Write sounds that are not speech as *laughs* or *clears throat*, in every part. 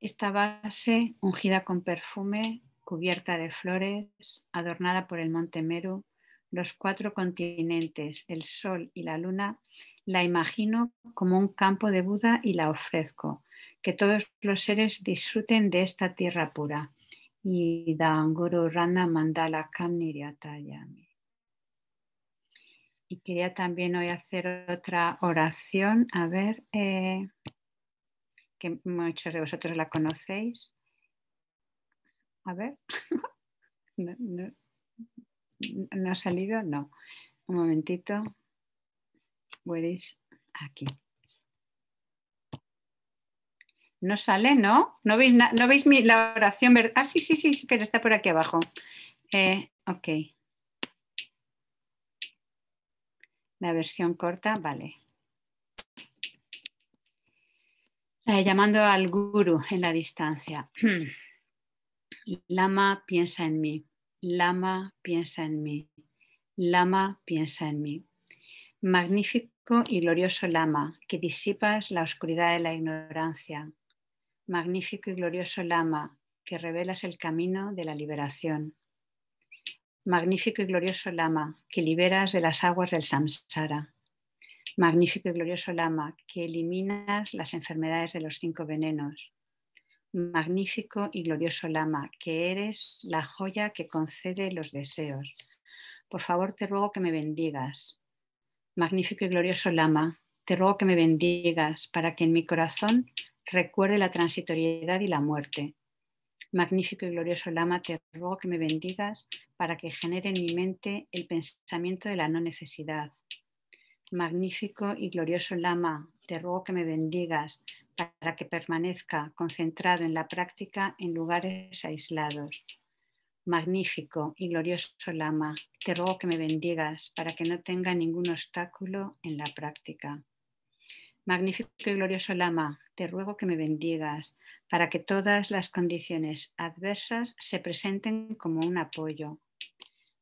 Esta base, ungida con perfume, cubierta de flores, adornada por el monte Meru, los cuatro continentes, el sol y la luna, la imagino como un campo de Buda y la ofrezco. Que todos los seres disfruten de esta tierra pura. Y Danguru Rana Mandala Kamniryatayami. Y quería también hoy hacer otra oración. A ver. Eh, que muchos de vosotros la conocéis. A ver, *laughs* no, ha salido, no. Un momentito. Where Aquí. No sale, ¿no? ¿No veis, mi, la oración? Ah, sí, sí, sí, pero está por aquí abajo. Eh, ok. La versión corta, vale. Eh, llamando al guru en la distancia. *clears throat* Lama piensa en mí, Lama piensa en mí, Lama piensa en mí. Magnífico y glorioso Lama, que disipas la oscuridad de la ignorancia. Magnífico y glorioso Lama, que revelas el camino de la liberación. Magnífico y glorioso Lama, que liberas de las aguas del samsara. Magnífico y glorioso Lama, que eliminas las enfermedades de los cinco venenos. Magnífico y glorioso Lama, que eres la joya que concede los deseos. Por favor, te ruego que me bendigas. Magnífico y glorioso Lama, te ruego que me bendigas para que en mi corazón recuerde la transitoriedad y la muerte. Magnífico y glorioso Lama, te ruego que me bendigas para que genere en mi mente el pensamiento de la no necesidad, Magnífico y glorioso Lama, te ruego que me bendigas para que permanezca concentrado en la práctica en lugares aislados. Magnífico y glorioso Lama, te ruego que me bendigas para que no tenga ningún obstáculo en la práctica. Magnífico y glorioso Lama, te ruego que me bendigas para que todas las condiciones adversas se presenten como un apoyo.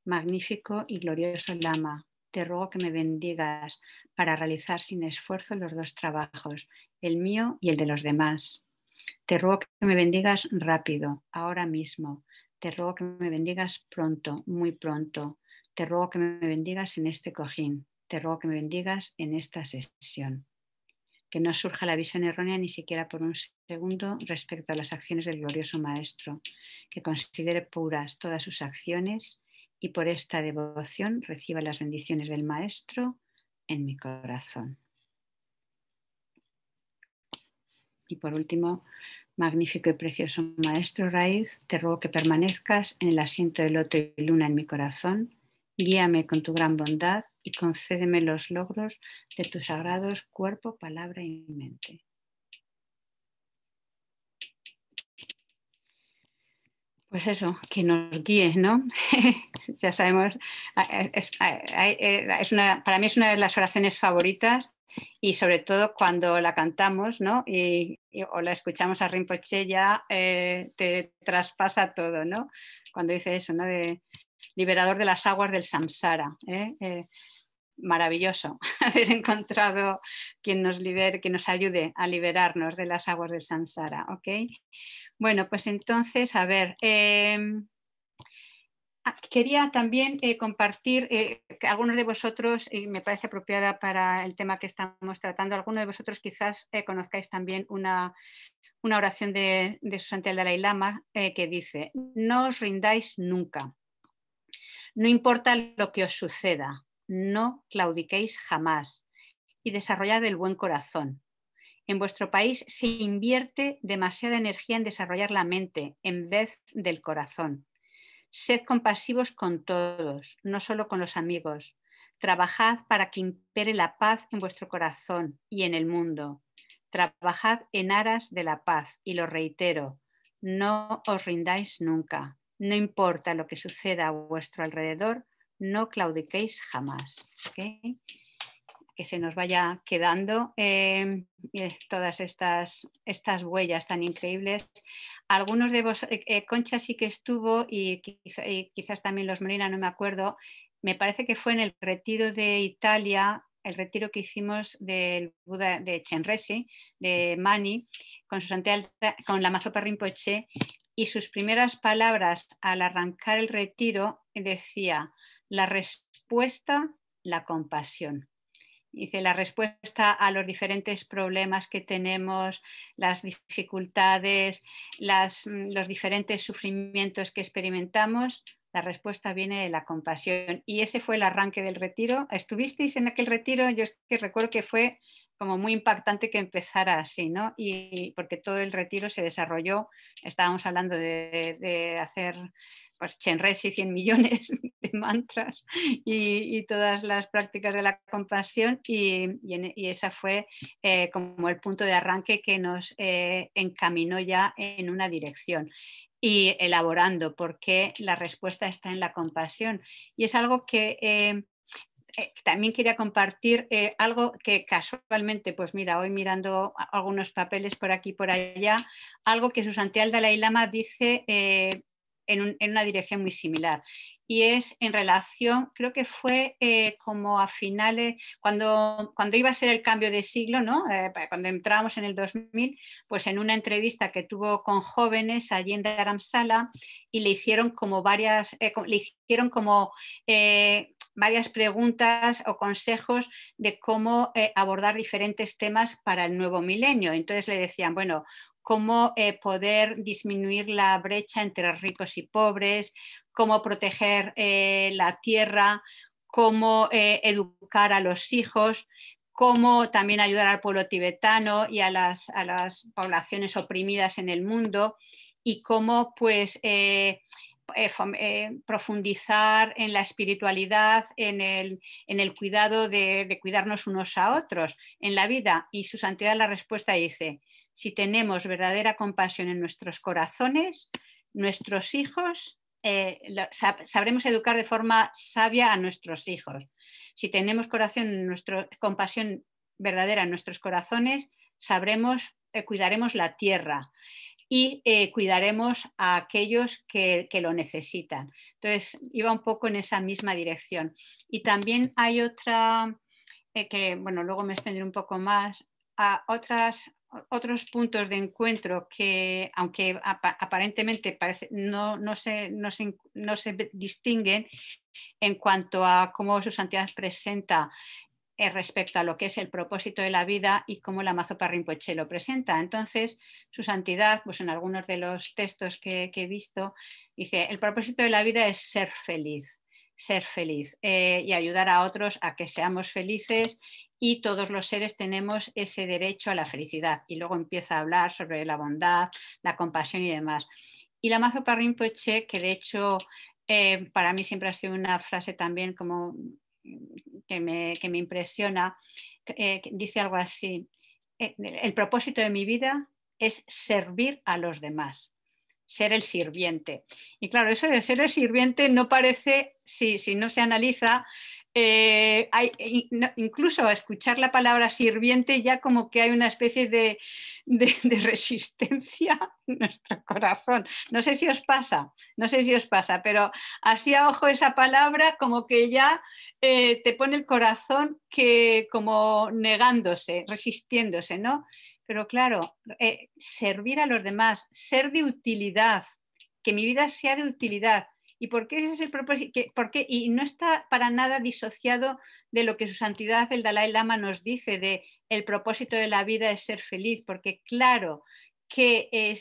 Magnífico y glorioso Lama, te ruego que me bendigas para realizar sin esfuerzo los dos trabajos, el mío y el de los demás. Te ruego que me bendigas rápido, ahora mismo. Te ruego que me bendigas pronto, muy pronto. Te ruego que me bendigas en este cojín. Te ruego que me bendigas en esta sesión. Que no surja la visión errónea ni siquiera por un segundo respecto a las acciones del glorioso Maestro. Que considere puras todas sus acciones y por esta devoción reciba las bendiciones del Maestro en mi corazón. Y por último, magnífico y precioso Maestro Raíz, te ruego que permanezcas en el asiento del loto y luna en mi corazón, guíame con tu gran bondad y concédeme los logros de tus sagrados cuerpo, palabra y mente. Pues eso, que nos guíe, ¿no? *laughs* ya sabemos, eh, es, una, para mí es una de las oraciones favoritas y sobre todo cuando la cantamos, ¿no? Y, o la escuchamos a Rinpoche ya eh, te traspasa todo, ¿no? Cuando dice eso, ¿no? De liberador de las aguas del samsara, ¿eh? maravilloso *laughs* haber encontrado quien nos libere, que nos ayude a liberarnos de las aguas del samsara, ¿ok? Bueno, pues entonces, a ver. Em, ah, quería también eh, compartir, eh, que algunos de vosotros, y me parece apropiada para el tema que estamos tratando, algunos de vosotros quizás eh, conozcáis también una, oración de, de su Dalai Lama que dice, no os rindáis nunca, no importa lo que os suceda, no claudiquéis jamás y desarrollad el buen corazón, en vuestro país se invierte demasiada energía en desarrollar la mente en vez del corazón. Sed compasivos con todos, no solo con los amigos. Trabajad para que impere la paz en vuestro corazón y en el mundo. Trabajad en aras de la paz, y lo reitero, no os rindáis nunca. No importa lo que suceda a vuestro alrededor, no claudiquéis jamás que se nos vaya quedando em, eh, todas estas, estas huellas tan increíbles. Algunos de vos, eh, eh, Concha sí que estuvo y, quizás también los Molina, no me acuerdo, me parece que fue en el retiro de Italia, el retiro que hicimos del Buda de Chenresi, de Mani, con, con la Mazopa Rinpoche, y sus primeras palabras al arrancar el retiro decía, la respuesta, la compasión Dice, la respuesta a los diferentes problemas que tenemos, las dificultades, mm, los diferentes sufrimientos que experimentamos, la respuesta viene de la compasión. Y ese fue el arranque del retiro. ¿Estuvisteis en aquel retiro? Yo es que recuerdo que fue como muy impactante que empezara así, ¿no? Y porque todo el retiro se desarrolló, estábamos hablando de, de hacer pues y 100 millones *laughs* de mantras y, todas las prácticas de la compasión y, esa fue eh, como el punto de arranque que nos eh, encaminó ya en una dirección y elaborando porque la respuesta está en la compasión y es algo que eh, también quería compartir algo que casualmente, pues mira, hoy mirando algunos papeles por aquí y por allá, algo que Susantial Dalai Lama dice en, una dirección muy similar. Y es en relación, creo que fue eh, como a finales, cuando, cuando iba a ser el cambio de siglo, ¿no? Eh, cuando entramos en el 2000, pues en una entrevista que tuvo con jóvenes allí en Dharamsala y le hicieron como varias, eh, le hicieron como varias preguntas o consejos de cómo abordar diferentes temas para el nuevo milenio. Entonces le decían, bueno, cómo eh, poder disminuir la brecha entre ricos y pobres, cómo proteger eh, la tierra, cómo eh, educar a los hijos, cómo también ayudar al pueblo tibetano y a las, a las poblaciones oprimidas en el mundo y cómo pues eh, eh, profundizar en la espiritualidad, en el, cuidado de, cuidarnos unos a otros en la vida. Y su santidad la respuesta dice, si tenemos verdadera compasión en nuestros corazones, nuestros hijos, eh, sabremos educar de forma sabia a nuestros hijos. Si tenemos corazón, compasión verdadera en nuestros corazones, sabremos, cuidaremos la tierra y eh, cuidaremos a aquellos que, lo necesitan. Entonces, iba un poco en esa misma dirección. Y también hay otra, eh, que bueno, luego me extenderé un poco más, a otras, otros puntos de encuentro que, aunque aparentemente parece, no, se, no, se, no se distinguen en cuanto a cómo su santidad presenta eh, respecto a lo que es el propósito de la vida y cómo la mazo Rinpoche lo presenta. Entonces, su santidad, pues en algunos de los textos que, he visto, dice, el propósito de la vida es ser feliz, ser feliz eh, y ayudar a otros a que seamos felices y todos los seres tenemos ese derecho a la felicidad. Y luego empieza a hablar sobre la bondad, la compasión y demás. Y la mazo Rinpoche, que de hecho eh, para mí siempre ha sido una frase también como que me, impresiona, eh, dice algo así, eh, el propósito de mi vida es servir a los demás, ser el sirviente. Y claro, eso de ser el sirviente no parece, si, si no se analiza, eh, incluso a escuchar la palabra sirviente ya como que hay una especie de, resistencia *laughs* en nuestro corazón. No sé si os pasa, no sé si os pasa, pero así a ojo esa palabra como que ya eh, te pone el corazón que como negándose, resistiéndose, ¿no? Pero claro, eh, servir a los demás, ser de utilidad, que mi vida sea de utilidad, ¿Y no está para nada disociado de lo que su santidad el Dalai Lama nos dice, de el propósito de la vida es ser feliz, porque claro que eh,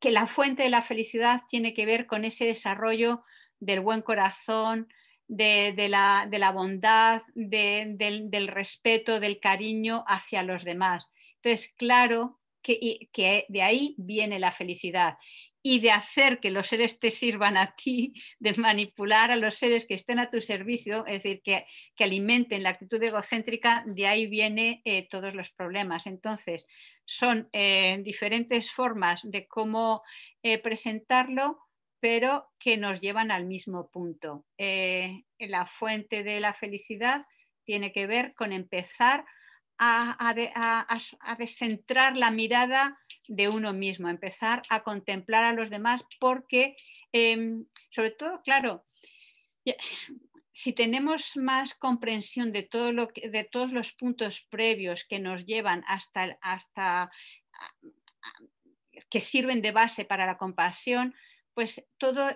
que la fuente de la felicidad tiene que ver con ese desarrollo del buen corazón, de, la, bondad, del, respeto, del cariño hacia los demás. Entonces, claro que, que de ahí viene la felicidad y de hacer que los seres te sirvan a ti, de manipular a los seres que estén a tu servicio, es decir, que, alimenten la actitud egocéntrica, de ahí vienen eh, todos los problemas. Entonces, son eh, diferentes formas de cómo eh, presentarlo, pero que nos llevan al mismo punto. la fuente de la felicidad tiene que ver con empezar a, a descentrar la mirada de uno mismo, empezar a contemplar a los demás porque, em, sobre todo, claro, si tenemos más comprensión de, todo lo que, de todos los puntos previos que nos llevan hasta, hasta que sirven de base para la compasión, pues todo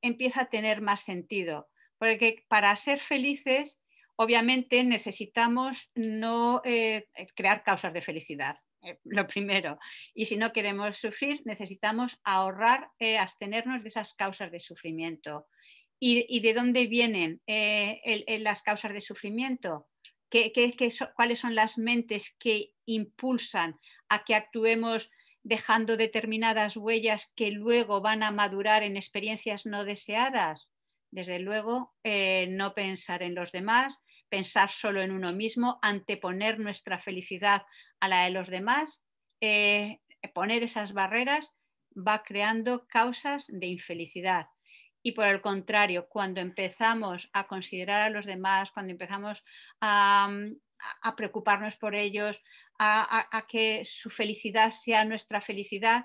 empieza a tener más sentido. Porque para ser felices, obviamente necesitamos no eh, crear causas de felicidad. Eh, *laughs* lo primero. Y si no queremos sufrir, necesitamos ahorrar, eh, abstenernos de esas causas de sufrimiento. ¿Y, de dónde vienen eh, las causas de sufrimiento? ¿Qué, ¿Cuáles son las mentes que impulsan a que actuemos dejando determinadas huellas que luego van a madurar en experiencias no deseadas? Desde luego, no pensar en los demás, pensar solo en uno mismo, anteponer nuestra felicidad a la de los demás, eh, poner esas barreras va creando causas de infelicidad. Y por el contrario, cuando empezamos a considerar a los demás, cuando empezamos a, preocuparnos por ellos, a, que su felicidad sea nuestra felicidad,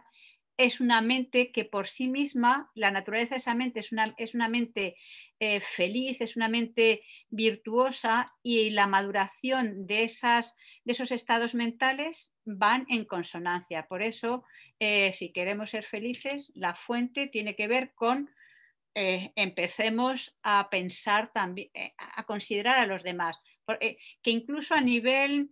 es una mente que por sí misma, la naturaleza de esa mente es una, es una mente eh, feliz, es una mente virtuosa y la maduración de, esas, de esos estados mentales van en consonancia. Por eso, eh, si queremos ser felices, la fuente tiene que ver con eh, empecemos a pensar también, a considerar a los demás, porque, que incluso a nivel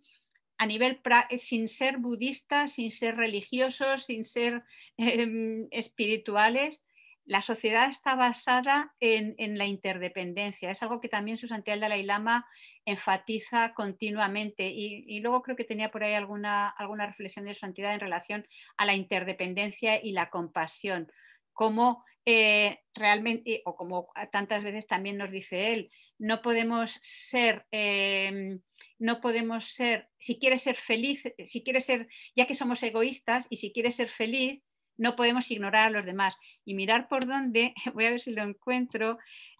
a nivel eh, sin ser budistas, sin ser religiosos, sin ser em, espirituales, la sociedad está basada en, la interdependencia. Es algo que también su santidad Dalai Lama enfatiza continuamente. Y, luego creo que tenía por ahí alguna, reflexión de su santidad en relación a la interdependencia y la compasión. Como eh, realmente, o como tantas veces también nos dice él, no podemos ser, eh, no podemos ser, si quieres ser feliz, si quieres ser, ya que somos egoístas y si quieres ser feliz, no podemos ignorar a los demás. Y mirar por dónde, *laughs* voy a ver si lo encuentro,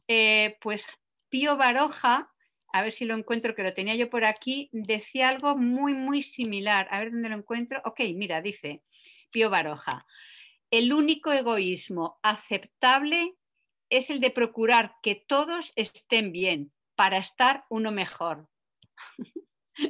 eh, pues Pío Baroja, a ver si lo encuentro, que lo tenía yo por aquí, decía algo muy, muy similar. A ver dónde lo encuentro. Ok, mira, dice Pío Baroja, el único egoísmo aceptable es el de procurar que todos estén bien para estar uno mejor. *laughs*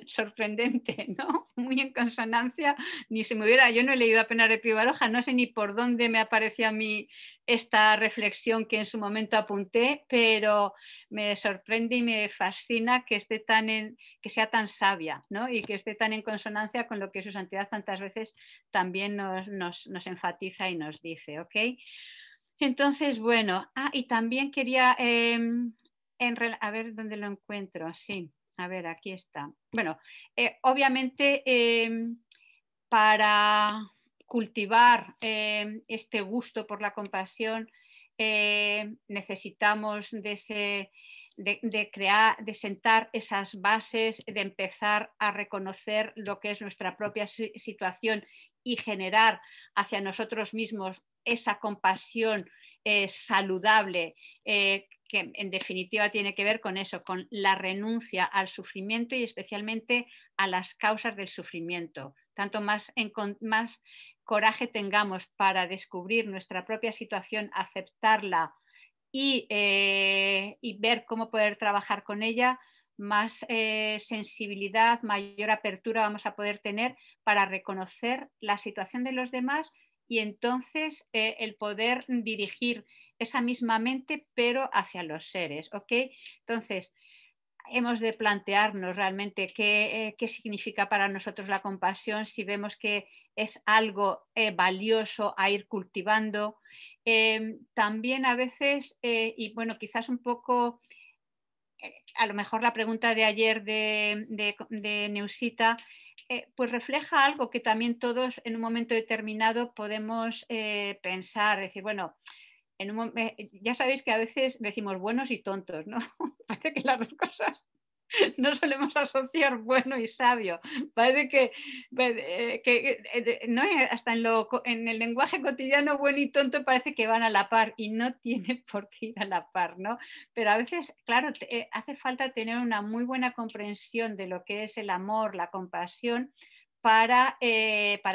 Sorprendente, ¿no? Muy en consonancia, ni se me hubiera, yo no he leído apenas de Pío Baroja, no sé ni por dónde me apareció a mí esta reflexión que en su momento apunté, pero me sorprende y me fascina que, esté tan en, que sea tan sabia ¿no? y que esté tan en consonancia con lo que su santidad tantas veces también nos, nos enfatiza y nos dice. ¿ok? Entonces, bueno, ah, y también quería, em, en, a ver dónde lo encuentro, sí, a ver, aquí está. Bueno, eh, obviamente em, para cultivar em, este gusto por la compasión necesitamos de ese... de, crear, de sentar esas bases, de empezar a reconocer lo que es nuestra propia situación y generar hacia nosotros mismos esa compasión eh, saludable, eh, que en definitiva tiene que ver con eso, con la renuncia al sufrimiento y especialmente a las causas del sufrimiento. Tanto más, más coraje tengamos para descubrir nuestra propia situación, aceptarla y eh, ver cómo poder trabajar con ella, más eh, sensibilidad, mayor apertura vamos a poder tener para reconocer la situación de los demás y entonces eh, el poder dirigir esa misma mente pero hacia los seres, ¿ok? Entonces, hemos de plantearnos realmente qué eh, significa para nosotros la compasión, si vemos que es algo valioso a ir cultivando. Em, también a veces, y bueno, quizás un poco a lo mejor la pregunta de ayer de, Neusita, eh, pues refleja algo que también todos en un momento determinado podemos eh, pensar, decir, bueno, eh, ya sabéis que a veces decimos buenos y tontos, ¿no? *laughs* Parece que las dos cosas *laughs* no solemos asociar bueno y sabio. Parece que, eh, eh, eh, hasta en, en, el lenguaje cotidiano bueno y tonto parece que van a la par y no *laughs* tiene por qué ir a la par, ¿no? Pero a veces, claro, hace falta tener una muy buena comprensión de lo que es el amor, la compasión, para,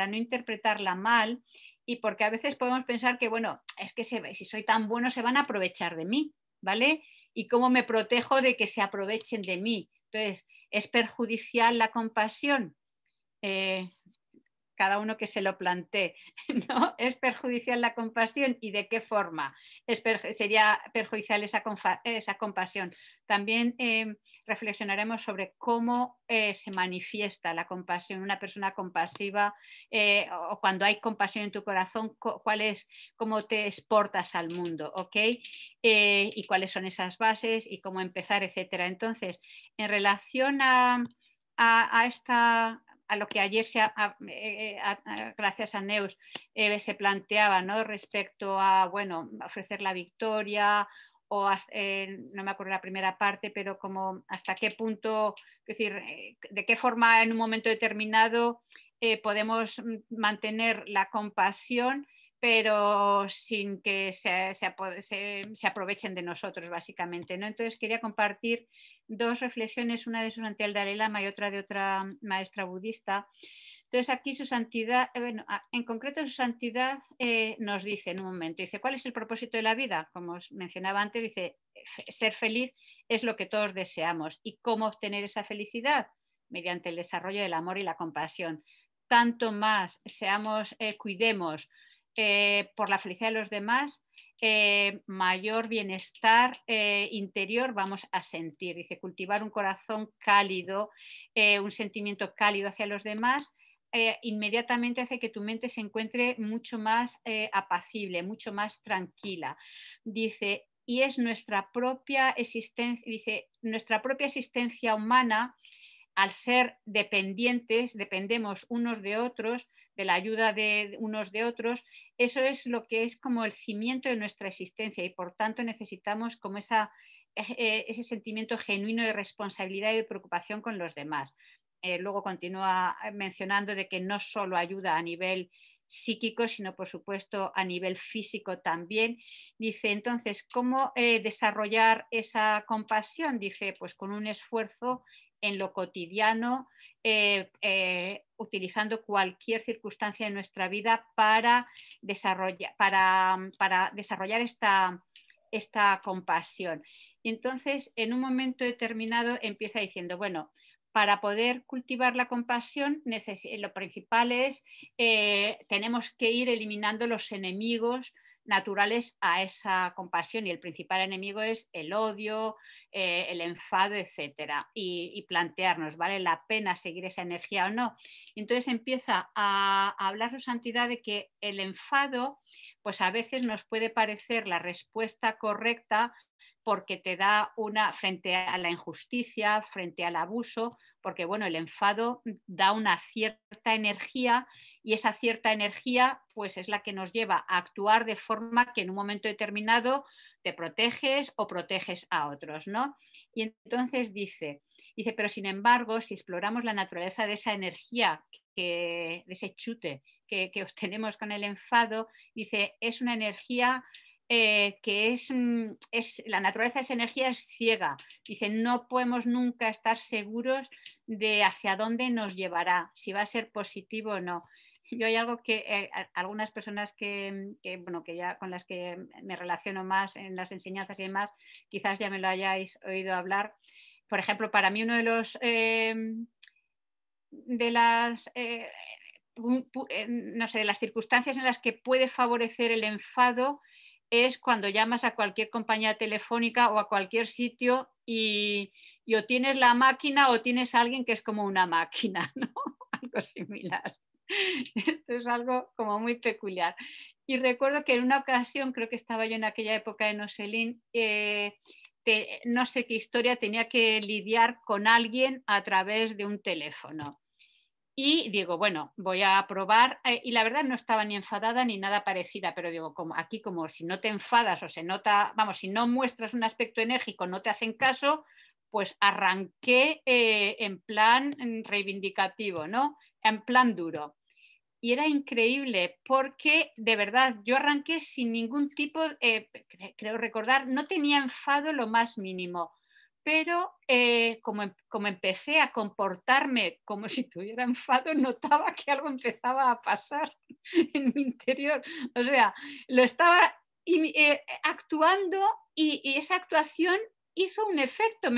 no interpretarla mal. Y porque a veces podemos pensar que, bueno, es que si soy tan bueno se van a aprovechar de mí, ¿vale? y cómo me protejo de que se aprovechen de mí. Entonces, ¿es perjudicial la compasión? Eh, cada uno que se lo plantee, *laughs* ¿no? ¿Es perjudicial la compasión y de qué forma sería perjudicial esa, esa compasión? También em, reflexionaremos sobre cómo eh, se manifiesta la compasión, una persona compasiva eh, o cuando hay compasión en tu corazón, cuál es, cómo te exportas al mundo, ¿ok? Eh, y cuáles son esas bases y cómo empezar, etcétera. Entonces, en relación a esta a lo que ayer, se, eh, eh, gracias a Neus, eh, se planteaba ¿no? respecto a bueno, ofrecer la victoria o no me acuerdo la primera parte, pero como hasta qué punto, es decir, de qué forma en un momento determinado podemos mm, mantener la compasión pero sin que se, aprovechen de nosotros, básicamente. Entonces, quería compartir dos reflexiones, una de su santidad Dalai Lama y otra de otra maestra budista. Entonces, aquí su santidad, eh, bueno, ah, en concreto su santidad eh, nos dice en un momento, dice, ¿cuál es el propósito de la vida? Como os mencionaba antes, dice, ser feliz es lo que todos deseamos. ¿Y cómo obtener esa felicidad? Mediante el desarrollo del amor y la compasión. Tanto más seamos, eh, cuidemos, eh, por la felicidad de los demás, eh, mayor bienestar eh, interior vamos a sentir. Dice, cultivar un corazón cálido, un sentimiento cálido hacia los demás, inmediatamente hace que tu mente se encuentre mucho más apacible, mucho más tranquila. Dice, y es nuestra propia existencia, dice, nuestra propia existencia humana, al ser dependientes, dependemos unos de otros, de la ayuda de unos de otros, eso es lo que es como el cimiento de nuestra existencia y por tanto necesitamos como esa, eh, ese sentimiento genuino de responsabilidad y de preocupación con los demás. Eh, luego continúa mencionando de que no solo ayuda a nivel psíquico, sino por supuesto a nivel físico también. Dice entonces, ¿cómo eh, desarrollar esa compasión? Dice, pues con un esfuerzo en lo cotidiano, eh, eh, utilizando cualquier circunstancia de nuestra vida para desarrollar, mm, para, desarrollar esta, compasión. Y entonces, en un momento determinado, empieza diciendo, bueno, para poder cultivar la compasión, lo principal es, eh, tenemos que ir eliminando los enemigos naturales a esa compasión y el principal enemigo es el odio, eh, el enfado, etcétera, y, plantearnos, ¿vale la pena seguir esa energía o no? Entonces empieza a, a, hablar su santidad de que el enfado, pues a veces nos puede parecer la respuesta correcta porque te da una frente a la injusticia, frente al abuso, porque bueno, el enfado da una cierta energía y esa cierta energía pues es la que nos lleva a actuar de forma que en un momento determinado te proteges o proteges a otros, ¿no? Y entonces dice, dice, pero sin embargo, si exploramos la naturaleza de esa energía, que, de ese chute que, que obtenemos con el enfado, dice, es una energía eh, que mm, es, la naturaleza de esa energía es ciega. Dice, no podemos nunca estar seguros de hacia dónde nos llevará, si va a ser positivo o no. Yo hay algo que eh, algunas personas que, bueno, que ya con las que me relaciono más en las enseñanzas y demás, quizás ya me lo hayáis oído hablar. Por ejemplo, para mí uno de los eh, de las no sé, de las circunstancias en las que puede favorecer el enfado es cuando llamas a cualquier compañía telefónica o a cualquier sitio y, o tienes la máquina o tienes a alguien que es como una máquina, *laughs* ¿no? algo similar. Esto es algo como muy peculiar. Y recuerdo que en una ocasión, creo que estaba yo en aquella época en Oselín, eh, no sé qué historia, tenía que lidiar con alguien a través de un teléfono y digo, bueno, voy a probar. Eh, y la verdad no estaba ni enfadada ni nada parecida, pero digo, como aquí como si no te enfadas o se nota, vamos, si no muestras un aspecto enérgico, no te hacen caso, pues arranqué eh, en plan mm, reivindicativo, ¿no? En plan duro. Y era increíble porque de verdad yo arranqué sin ningún tipo, eh, creo recordar, no tenía enfado lo más mínimo pero eh, em, como, empecé a comportarme como si tuviera enfado, *laughs* notaba que algo empezaba a pasar *laughs* en mi interior. O sea, lo estaba eh, actuando y, y, esa actuación hizo un efecto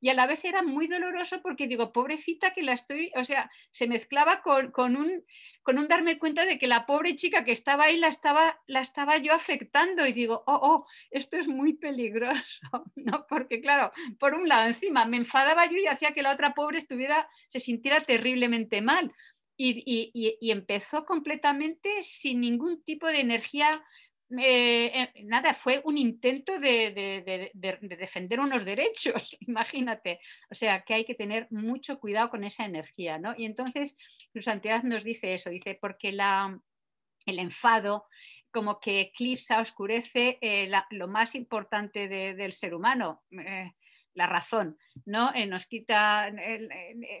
y a la vez era muy doloroso porque digo, pobrecita que la estoy, o sea, se mezclaba con, un, con un darme cuenta de que la pobre chica que estaba ahí la estaba, la estaba yo afectando y digo, oh, oh, esto es muy peligroso, *laughs* ¿no? Porque claro, por un lado encima me enfadaba yo y hacía que la otra pobre estuviera, se sintiera terriblemente mal. Y, y, y, empezó completamente sin ningún tipo de energía eh, eh, nada, fue un intento de, defender unos derechos, *laughs* imagínate. O sea, que hay que tener mucho cuidado con esa energía, ¿no? Y entonces, su santidad nos dice eso, dice, porque la, el enfado como que eclipsa, oscurece eh, lo más importante del ser humano la razón, ¿no? nos quita,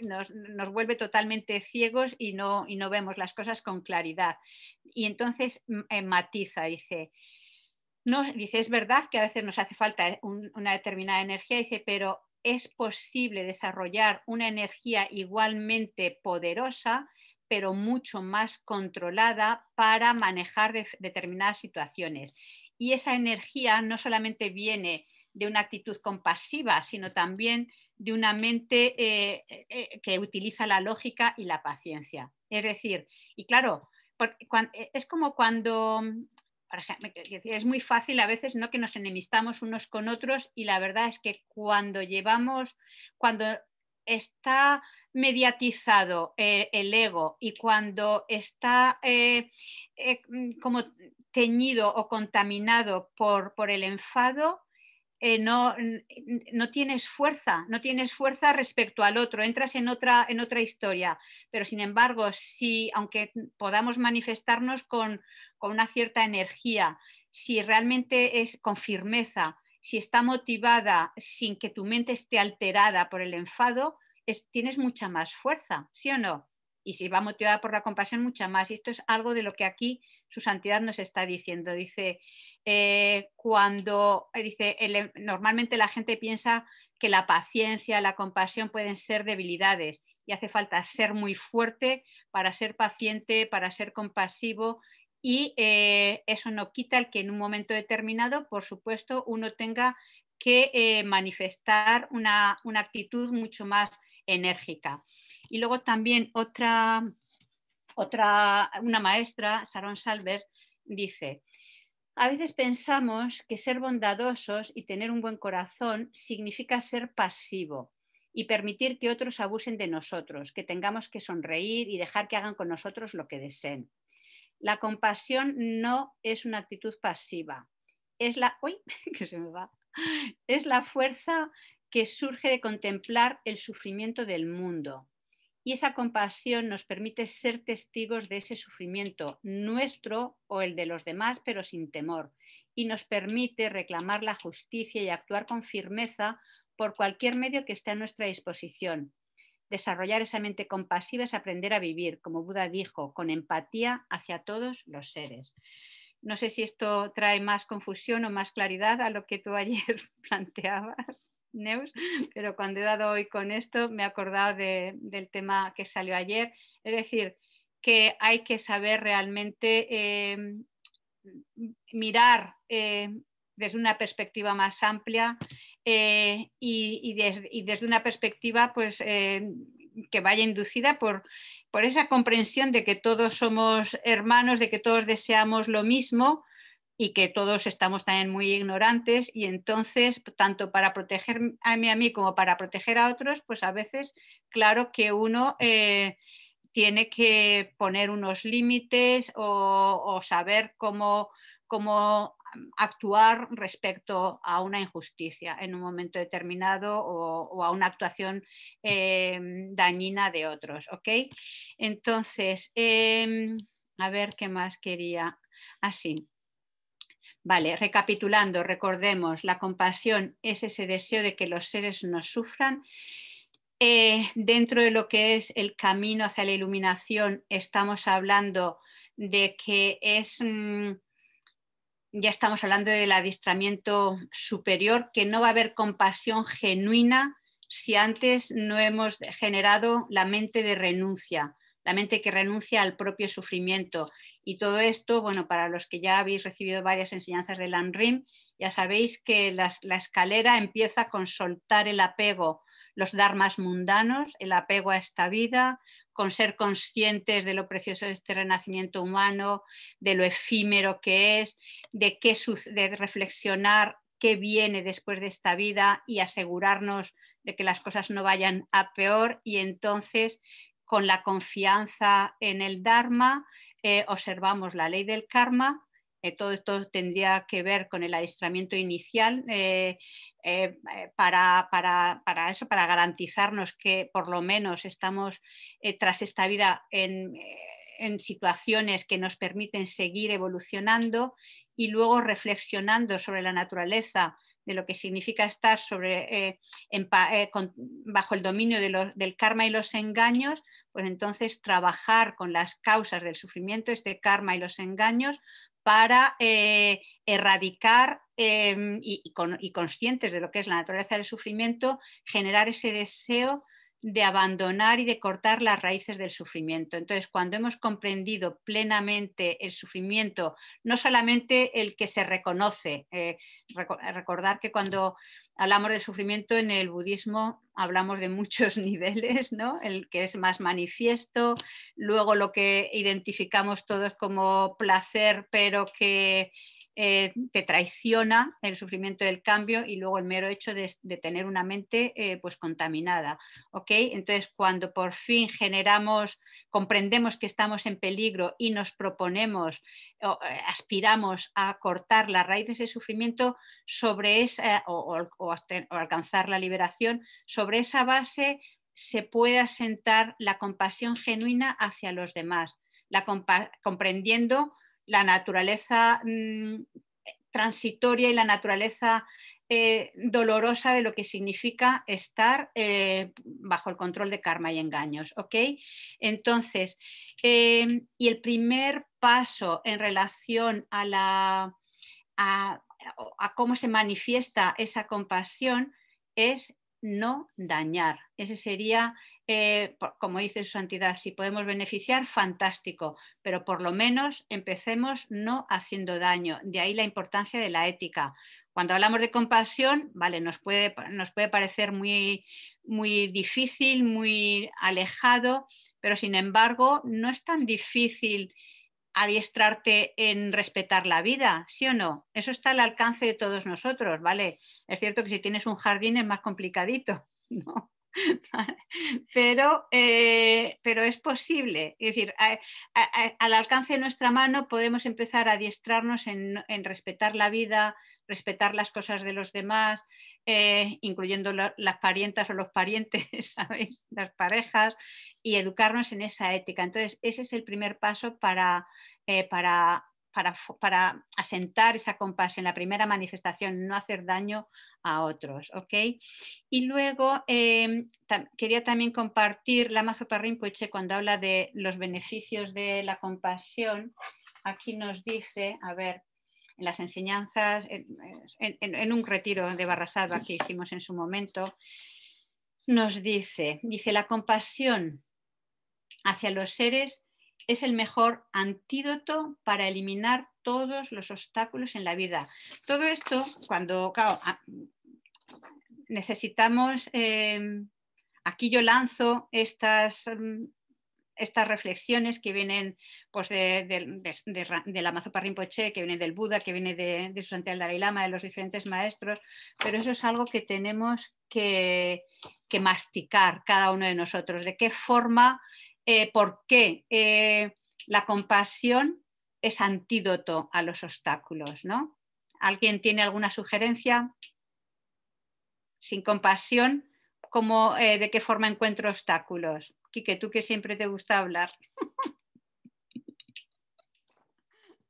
nos, vuelve totalmente ciegos y no, y no vemos las cosas con claridad y entonces mm, eh, matiza, dice, no, dice, es verdad que a veces nos hace falta eh, una determinada energía, dice, pero es posible desarrollar una energía igualmente poderosa, pero mucho más controlada para manejar determinadas situaciones. Y esa energía no solamente viene de una actitud compasiva, sino también de una mente eh, que utiliza la lógica y la paciencia. Es decir, y claro, e, es como cuando, es muy fácil a veces ¿no? que nos enemistamos unos con otros y la verdad es que cuando llevamos, cuando está mediatizado eh, el ego y cuando está eh, eh, como teñido o contaminado por el enfado, eh, no, no tienes fuerza, no tienes fuerza respecto al otro, entras en otra, en otra historia. Pero sin embargo, si, aunque podamos manifestarnos con, una cierta energía, si realmente es con firmeza, si está motivada sin que tu mente esté alterada por el enfado, tienes mucha más fuerza, ¿sí o no? y si va motivada por la compasión, mucha más. Y esto es algo de lo que aquí su santidad nos está diciendo. Dice, eh, cuando, eh, dice, normalmente la gente piensa que la paciencia, la compasión pueden ser debilidades y hace falta ser muy fuerte para ser paciente, para ser compasivo. Y eh, eso no quita el que en un momento determinado, por supuesto, uno tenga que manifestar una actitud mucho más enérgica. Y luego también otra, otra una maestra, Sharon Salver, dice, a veces pensamos que ser bondadosos y tener un buen corazón significa ser pasivo y permitir que otros abusen de nosotros, que tengamos que sonreír y dejar que hagan con nosotros lo que deseen. La compasión no es una actitud pasiva, es la, *laughs* que se me va. es la fuerza que surge de contemplar el sufrimiento del mundo, y esa compasión nos permite ser testigos de ese sufrimiento nuestro o el de los demás, pero sin temor, y nos permite reclamar la justicia y actuar con firmeza por cualquier medio que esté a nuestra disposición. Desarrollar esa mente compasiva es aprender a vivir, como Buda dijo, con empatía hacia todos los seres. No sé si esto trae más confusión o más claridad a lo que tú *laughs* ayer planteabas. *laughs* pero cuando he dado hoy con esto me he acordado del tema que salió ayer. Es decir, que hay que saber realmente em, mirar eh, desde una perspectiva más amplia eh, y, desde una perspectiva pues, eh, que vaya inducida por esa comprensión de que todos somos hermanos, de que todos deseamos lo mismo y que todos estamos también muy ignorantes y entonces, tanto para proteger a mí, a mí como para proteger a otros, pues a veces, claro que uno eh, tiene que poner unos límites o, saber cómo, cómo actuar respecto a una injusticia en un momento determinado o, a una actuación em, dañina de otros. ¿ok? Entonces, em, a ver qué más quería. Así. Ah, Vale, recapitulando, recordemos, la compasión es ese deseo de que los seres no sufran. Eh, dentro de lo que es el camino hacia la iluminación, estamos hablando de que es, mm, ya estamos hablando del adiestramiento superior, que no va a haber compasión genuina si antes no hemos generado la mente de renuncia, la mente que renuncia al propio sufrimiento, y todo esto, bueno, para los que ya habéis recibido varias enseñanzas del ANRIM, ya sabéis que la, escalera empieza con soltar el apego, los dharmas mundanos, el apego a esta vida, con ser conscientes de lo precioso de este renacimiento humano, de lo efímero que es, de, de reflexionar qué viene después de esta vida y asegurarnos de que las cosas no vayan a peor y entonces con la confianza en el Dharma, eh, observamos la ley del karma, eh, todo esto tendría que ver con el adiestramiento inicial eh, para, eso, para garantizarnos que por lo menos estamos tras esta vida en, situaciones que nos permiten seguir evolucionando y luego reflexionando sobre la naturaleza de lo que significa estar bajo el dominio del karma y los engaños, pues entonces trabajar con las causas del sufrimiento, este karma y los engaños, para eh, erradicar em, y, conscientes de lo que es la naturaleza del sufrimiento, generar ese deseo de abandonar y de cortar las raíces del sufrimiento. Entonces, cuando hemos comprendido plenamente el sufrimiento, no solamente el que se reconoce, eh, recordar que cuando hablamos de sufrimiento en el budismo, hablamos de muchos *laughs* niveles, ¿no? El que es más manifiesto, luego lo que identificamos todos como placer, pero que eh, te traiciona el sufrimiento del cambio y luego el mero hecho de, tener una mente eh, pues contaminada. Entonces, cuando por fin generamos, comprendemos que estamos en peligro y nos proponemos, o, eh, aspiramos a cortar la raíz de ese sufrimiento sobre esa, o, alcanzar la liberación, sobre esa base se puede asentar la compasión genuina hacia los demás, la comprendiendo la naturaleza mm, transitoria y la naturaleza eh, dolorosa de lo que significa estar eh, bajo el control de karma y engaños. ¿ok? Entonces, em, y el primer paso en relación a, la, a cómo se manifiesta esa compasión es no dañar. Ese sería eh, como dice su santidad, si podemos beneficiar, fantástico, pero por lo menos empecemos no haciendo daño. De ahí la importancia de la ética. Cuando hablamos de compasión, vale, nos puede, nos puede parecer muy, muy difícil, muy alejado, pero sin embargo no es tan difícil adiestrarte en respetar la vida, ¿sí o no? Eso está al alcance de todos nosotros, ¿vale? Es cierto que si tienes un jardín es más complicadito, *laughs* ¿no? *laughs* pero, eh, pero es posible. Es decir, al alcance de nuestra mano podemos empezar a adiestrarnos en, respetar la vida, respetar las cosas de los demás, eh, incluyendo las parientas o los parientes, *laughs* Las parejas, y educarnos en esa ética. Entonces, ese es el primer paso para, eh, para para, asentar esa compasión en la primera manifestación, no hacer daño a otros. ¿okay? Y luego em, quería también compartir la Parrincoche cuando habla de los beneficios de la compasión. Aquí nos dice, a ver, en las enseñanzas, en, un retiro de Barrasada que hicimos en su momento, nos dice, dice la compasión hacia los seres es el mejor antídoto para eliminar todos los obstáculos en la vida. Todo esto, cuando ah, necesitamos, em, aquí yo lanzo estas, mm, estas reflexiones que vienen pues, de, la Mazopa Rinpoche, que viene del Buda, que viene de, de su el Dalai Lama, de los diferentes maestros, pero eso es algo que tenemos que, que masticar cada uno de nosotros, de qué forma eh, ¿Por qué? Eh, la compasión es antídoto a los obstáculos, ¿no? ¿Alguien tiene alguna sugerencia? Sin compasión, ¿cómo, eh, ¿de qué forma encuentro obstáculos? Quique, tú que siempre te gusta hablar. *laughs*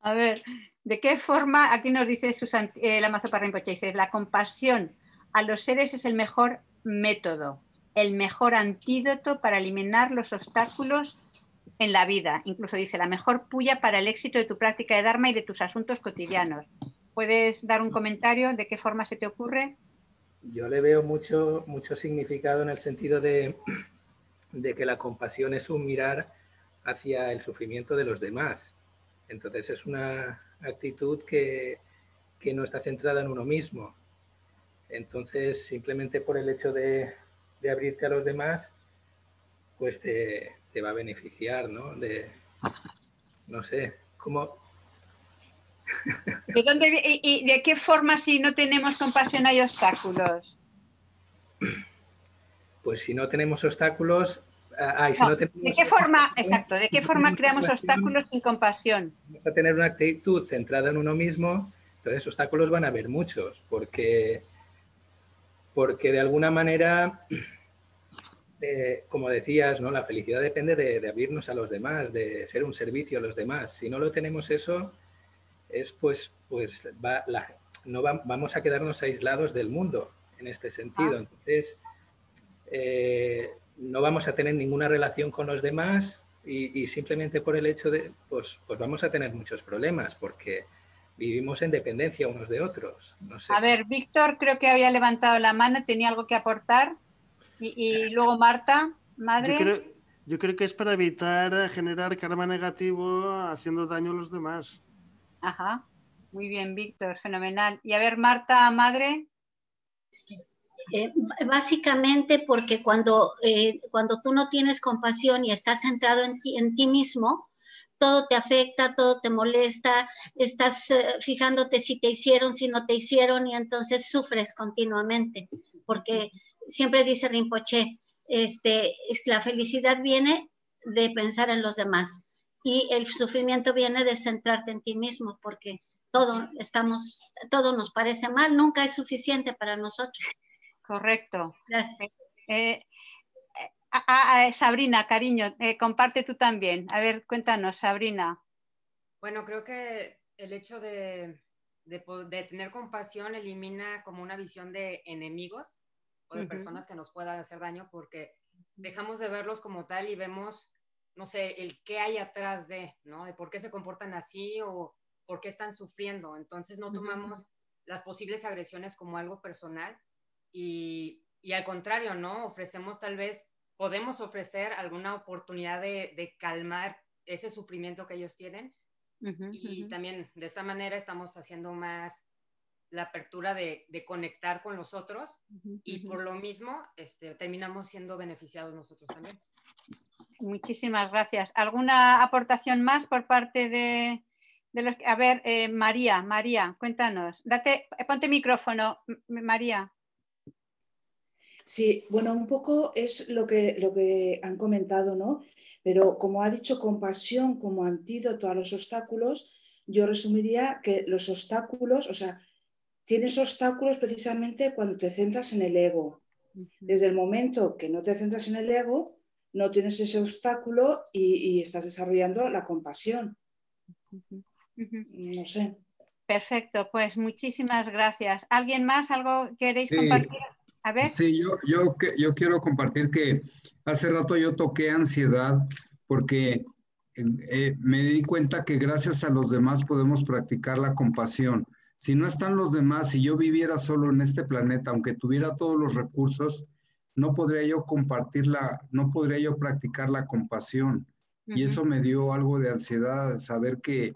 a ver, ¿de qué forma? Aquí nos dice Susan, la Mazo dice, la compasión a los seres es el mejor método el mejor antídoto para eliminar los obstáculos en la vida. Incluso dice, la mejor puya para el éxito de tu práctica de Dharma y de tus asuntos cotidianos. ¿Puedes dar un comentario de qué forma se te ocurre? Yo le veo mucho, mucho significado en el sentido de, de que la compasión es un mirar hacia el sufrimiento de los demás. Entonces es una actitud que, que no está centrada en uno mismo. Entonces, simplemente por el hecho de, de abrirte a los demás, pues te, va a beneficiar, ¿no? De, no sé, ¿cómo...? y, de qué forma si no tenemos compasión hay obstáculos? Pues si no tenemos obstáculos... Ah, ah, ¿De qué forma, exacto, de qué forma creamos obstáculos sin compasión? Vamos a tener una actitud centrada en uno mismo, entonces obstáculos van a haber muchos, porque porque de alguna manera, *clears throat* eh, como decías, ¿no? la felicidad depende de, abrirnos a los demás, de ser un servicio a los demás. Si no lo tenemos eso, es pues, pues va, la, no vamos a quedarnos aislados del mundo en este sentido. Ah. Entonces, eh, no vamos a tener ninguna relación con los demás y, simplemente por el hecho de, pues, pues vamos a tener muchos problemas porque vivimos en dependencia unos de otros. A ver, Víctor creo que había levantado la mano, tenía algo que aportar. Y, eh, luego Marta, madre. Yo creo, que es para evitar generar karma negativo haciendo daño a los demás. Ajá, muy bien, Víctor, fenomenal. Y a ver, Marta, madre. Eh, básicamente porque cuando, eh, cuando tú no tienes compasión y estás centrado en en ti mismo, todo te afecta, todo te molesta, estás eh, fijándote si te hicieron, si no te hicieron, y entonces sufres continuamente, porque siempre dice Rinpoche, este, la felicidad viene de pensar en los demás y el sufrimiento viene de centrarte en ti mismo, porque todo estamos, todo nos parece mal, nunca es suficiente para nosotros. Correcto. Gracias. Eh, Sabrina, cariño, eh, comparte tú también. A ver, cuéntanos, Sabrina. Bueno, creo que el hecho de, tener compasión elimina como una visión de enemigos o de personas que nos puedan hacer daño porque dejamos de verlos como tal y vemos, no sé, el qué hay atrás de, ¿no? De por qué se comportan así o por qué están sufriendo. Entonces no tomamos las posibles agresiones como algo personal y, y al contrario, ¿no? Ofrecemos tal vez podemos ofrecer alguna oportunidad de, de calmar ese sufrimiento que ellos tienen. y también de esa manera estamos haciendo más la apertura de, de conectar con los otros y por lo mismo este, terminamos siendo beneficiados nosotros también. Muchísimas gracias. ¿Alguna aportación más por parte de, de los... A ver, eh, María, María, cuéntanos. Date, eh, ponte micrófono, María. Sí, bueno, un poco es lo que, lo que han comentado, ¿no? Pero como ha dicho, compasión como antídoto a los obstáculos, yo resumiría que los obstáculos, o sea, tienes obstáculos precisamente cuando te centras en el ego. Desde el momento que no te centras en el ego, no tienes ese obstáculo y, estás desarrollando la compasión. No sé. Perfecto, pues muchísimas gracias. ¿Alguien más? ¿Algo queréis compartir? A ver. Sí, yo, yo, yo quiero compartir que hace rato yo toqué ansiedad porque eh, me di cuenta que gracias a los demás podemos practicar la compasión. Si no están los demás, si yo viviera solo en este planeta, aunque tuviera todos los recursos, no podría yo compartirla, no podría yo practicar la compasión. Y eso me dio algo de ansiedad, saber que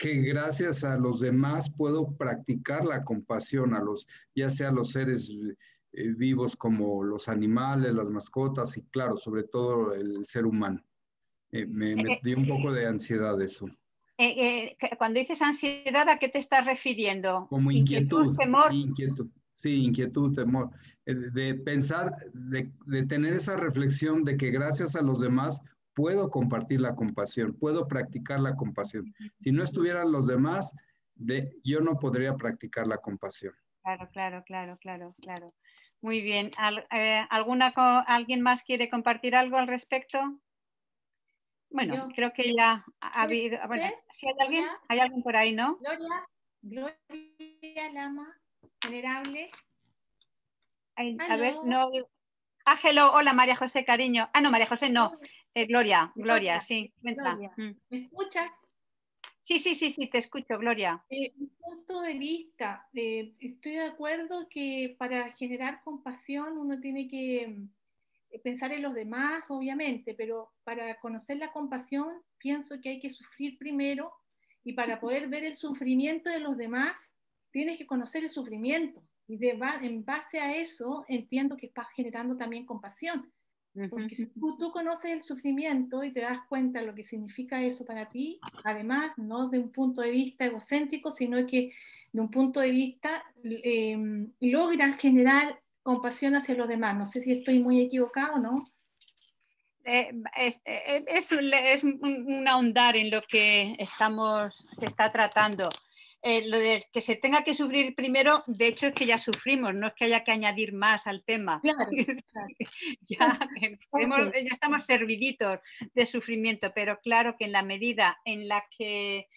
que, gracias a los demás puedo practicar la compasión a los, ya sea a los seres eh, vivos como los animales, las mascotas y claro, sobre todo el ser humano. Eh, me, me, eh, dio un poco de ansiedad eso. cuando dices ansiedad, ¿a qué te estás refiriendo? Como inquietud, temor. sí, inquietud, temor. de pensar, de, de tener esa reflexión de que gracias a los demás puedo compartir la compasión, puedo practicar la compasión. Si no estuvieran los demás, yo no podría practicar la compasión. Claro, claro, claro, claro, claro. Muy bien. Eh, ¿alguna, ¿Alguien más quiere compartir algo al respecto? Bueno, creo que ya ha habido. Bueno, si hay alguien, por ahí, ¿no? Gloria, Gloria Lama, venerable. a ver, no. Ángelo, ah, hola María José, cariño. Ah, no, María José, no. Eh, Gloria, Gloria, sí. Mm. ¿Me escuchas? Sí, sí, sí, sí, te escucho, Gloria. Un eh, punto de vista, eh, estoy de acuerdo que para generar compasión uno tiene que mm, pensar en los demás, obviamente, pero para conocer la compasión pienso que hay que sufrir primero y para poder ver el sufrimiento de los demás tienes que conocer el sufrimiento y de, en base a eso entiendo que estás generando también compasión porque si tú, conoces el sufrimiento y te das cuenta de lo que significa eso para ti, además, no de un punto de vista egocéntrico, sino que de un punto de vista em, logra logras generar compasión hacia los demás. No sé si estoy muy equivocado no. Eh, es, eh, eh, un, ahondar en lo que estamos, se está tratando. Eh, lo de que se tenga que sufrir primero, de hecho es que ya sufrimos, no es que haya que añadir más al tema. *laughs* *laughs* ya, estamos serviditos de sufrimiento, pero claro que en la medida en la que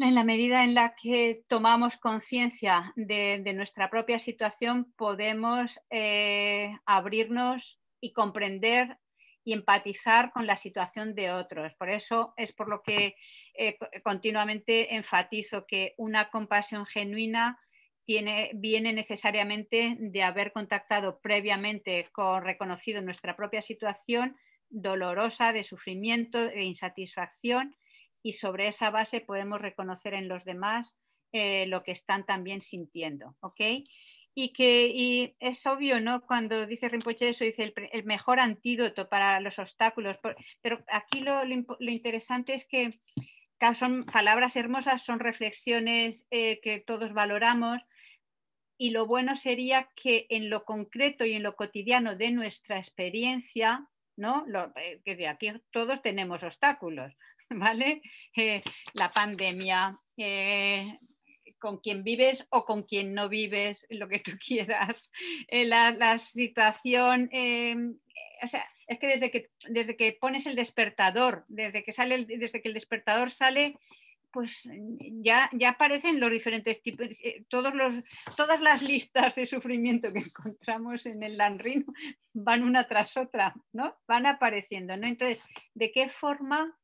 en la medida en la que tomamos conciencia de, nuestra propia situación, podemos eh, abrirnos y comprender y empatizar con la situación de otros. Por eso es por lo que eh, continuamente enfatizo que una compasión genuina tiene, viene necesariamente de haber contactado previamente con reconocido nuestra propia situación dolorosa, de sufrimiento, de insatisfacción, y sobre esa base podemos reconocer en los demás eh, lo que están también sintiendo. ¿ok? Y que es obvio, ¿no? Cuando dice Rinpoche eso, dice el, mejor antídoto para los obstáculos. pero aquí lo interesante es que son palabras hermosas, son reflexiones eh, que todos valoramos y lo bueno sería que en lo concreto y en lo cotidiano de nuestra experiencia, ¿no? Lo, eh, que de aquí todos tenemos obstáculos, *laughs* ¿vale? Eh, la pandemia, con quien vives o con quien no vives, lo que tú *laughs* quieras. Eh, la, situación, eh, o sea, es que desde, que desde que pones el despertador, desde que, sale el, desde que el despertador sale, pues ya, ya aparecen los diferentes tipos, eh, todos los, todas las listas de sufrimiento que *laughs* encontramos en el Lanrino van una tras otra, ¿no? Van apareciendo, ¿no? Entonces, ¿de qué forma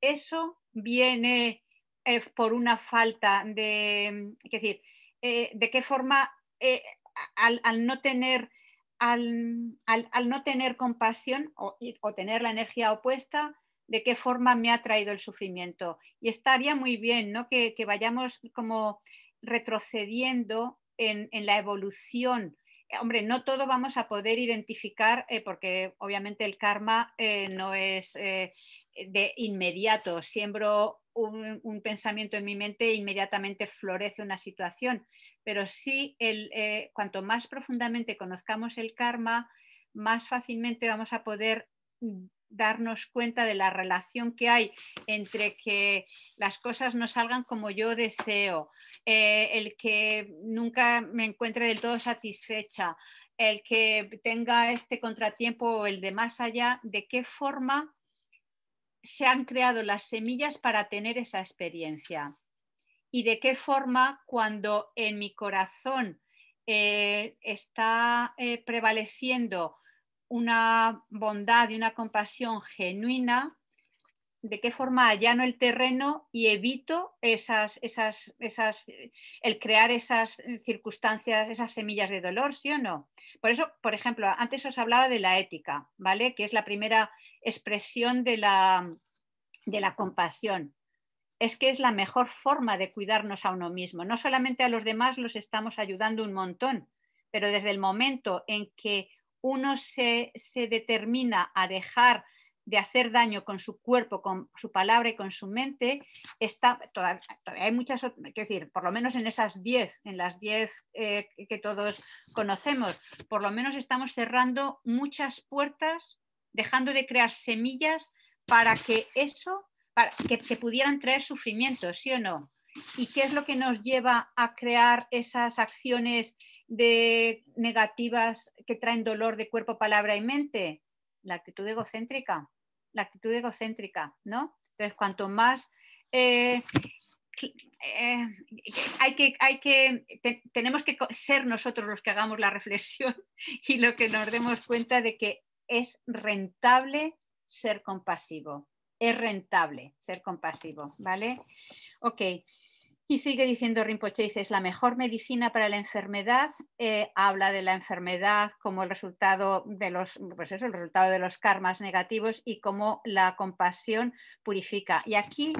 eso viene eh, por una falta de, mm, es decir, eh, de qué forma eh, al, no tener... Al, no tener compasión o, tener la energía opuesta, de qué forma me ha traído el sufrimiento. Y estaría muy bien que, vayamos como retrocediendo en, la evolución. Hombre, no todo vamos a poder identificar, porque obviamente el karma no es, eh, de inmediato, siembro un, pensamiento en mi mente e inmediatamente florece una situación, pero sí el, eh, cuanto más profundamente conozcamos el karma, más fácilmente vamos a poder darnos cuenta de la relación que hay entre que las cosas no salgan como yo deseo, eh, el que nunca me encuentre del todo satisfecha, el que tenga este contratiempo o el de más allá, de qué forma se han creado las semillas para tener esa experiencia. Y de qué forma cuando en mi corazón eh, está eh, prevaleciendo una bondad y una compasión genuina, de qué forma allano el terreno y evito esas, esas, esas, eh, el crear esas eh, circunstancias, esas semillas de dolor, ¿sí o no? Por eso, por ejemplo, antes os hablaba de la ética, ¿vale? Que es la primera expresión de la, de la compasión. Es que es la mejor forma de cuidarnos a uno mismo. No solamente a los demás los estamos ayudando un montón, pero desde el momento en que uno se, se determina a dejar de hacer daño con su cuerpo, con su palabra y con su mente, está, hay muchas, quiero decir, por lo menos en esas 10, en las 10 eh, que todos conocemos, por lo menos estamos cerrando muchas puertas, dejando de crear semillas para que eso, para que, pudieran traer sufrimiento, ¿sí o no? ¿Y qué es lo que nos lleva a crear esas acciones de negativas que traen dolor de cuerpo, palabra y mente? La actitud egocéntrica la actitud egocéntrica, ¿no? Entonces, cuanto más... Eh, eh, hay que, hay que tenemos que ser nosotros los que hagamos la reflexión *laughs* y lo que nos demos cuenta de que es rentable ser compasivo. Es rentable ser compasivo, ¿vale? Ok, y sigue diciendo Rinpoche, dice, es la mejor medicina para la enfermedad. Eh, habla de la enfermedad como el resultado de los, pues el resultado de los karmas negativos y cómo la compasión purifica. Y aquí,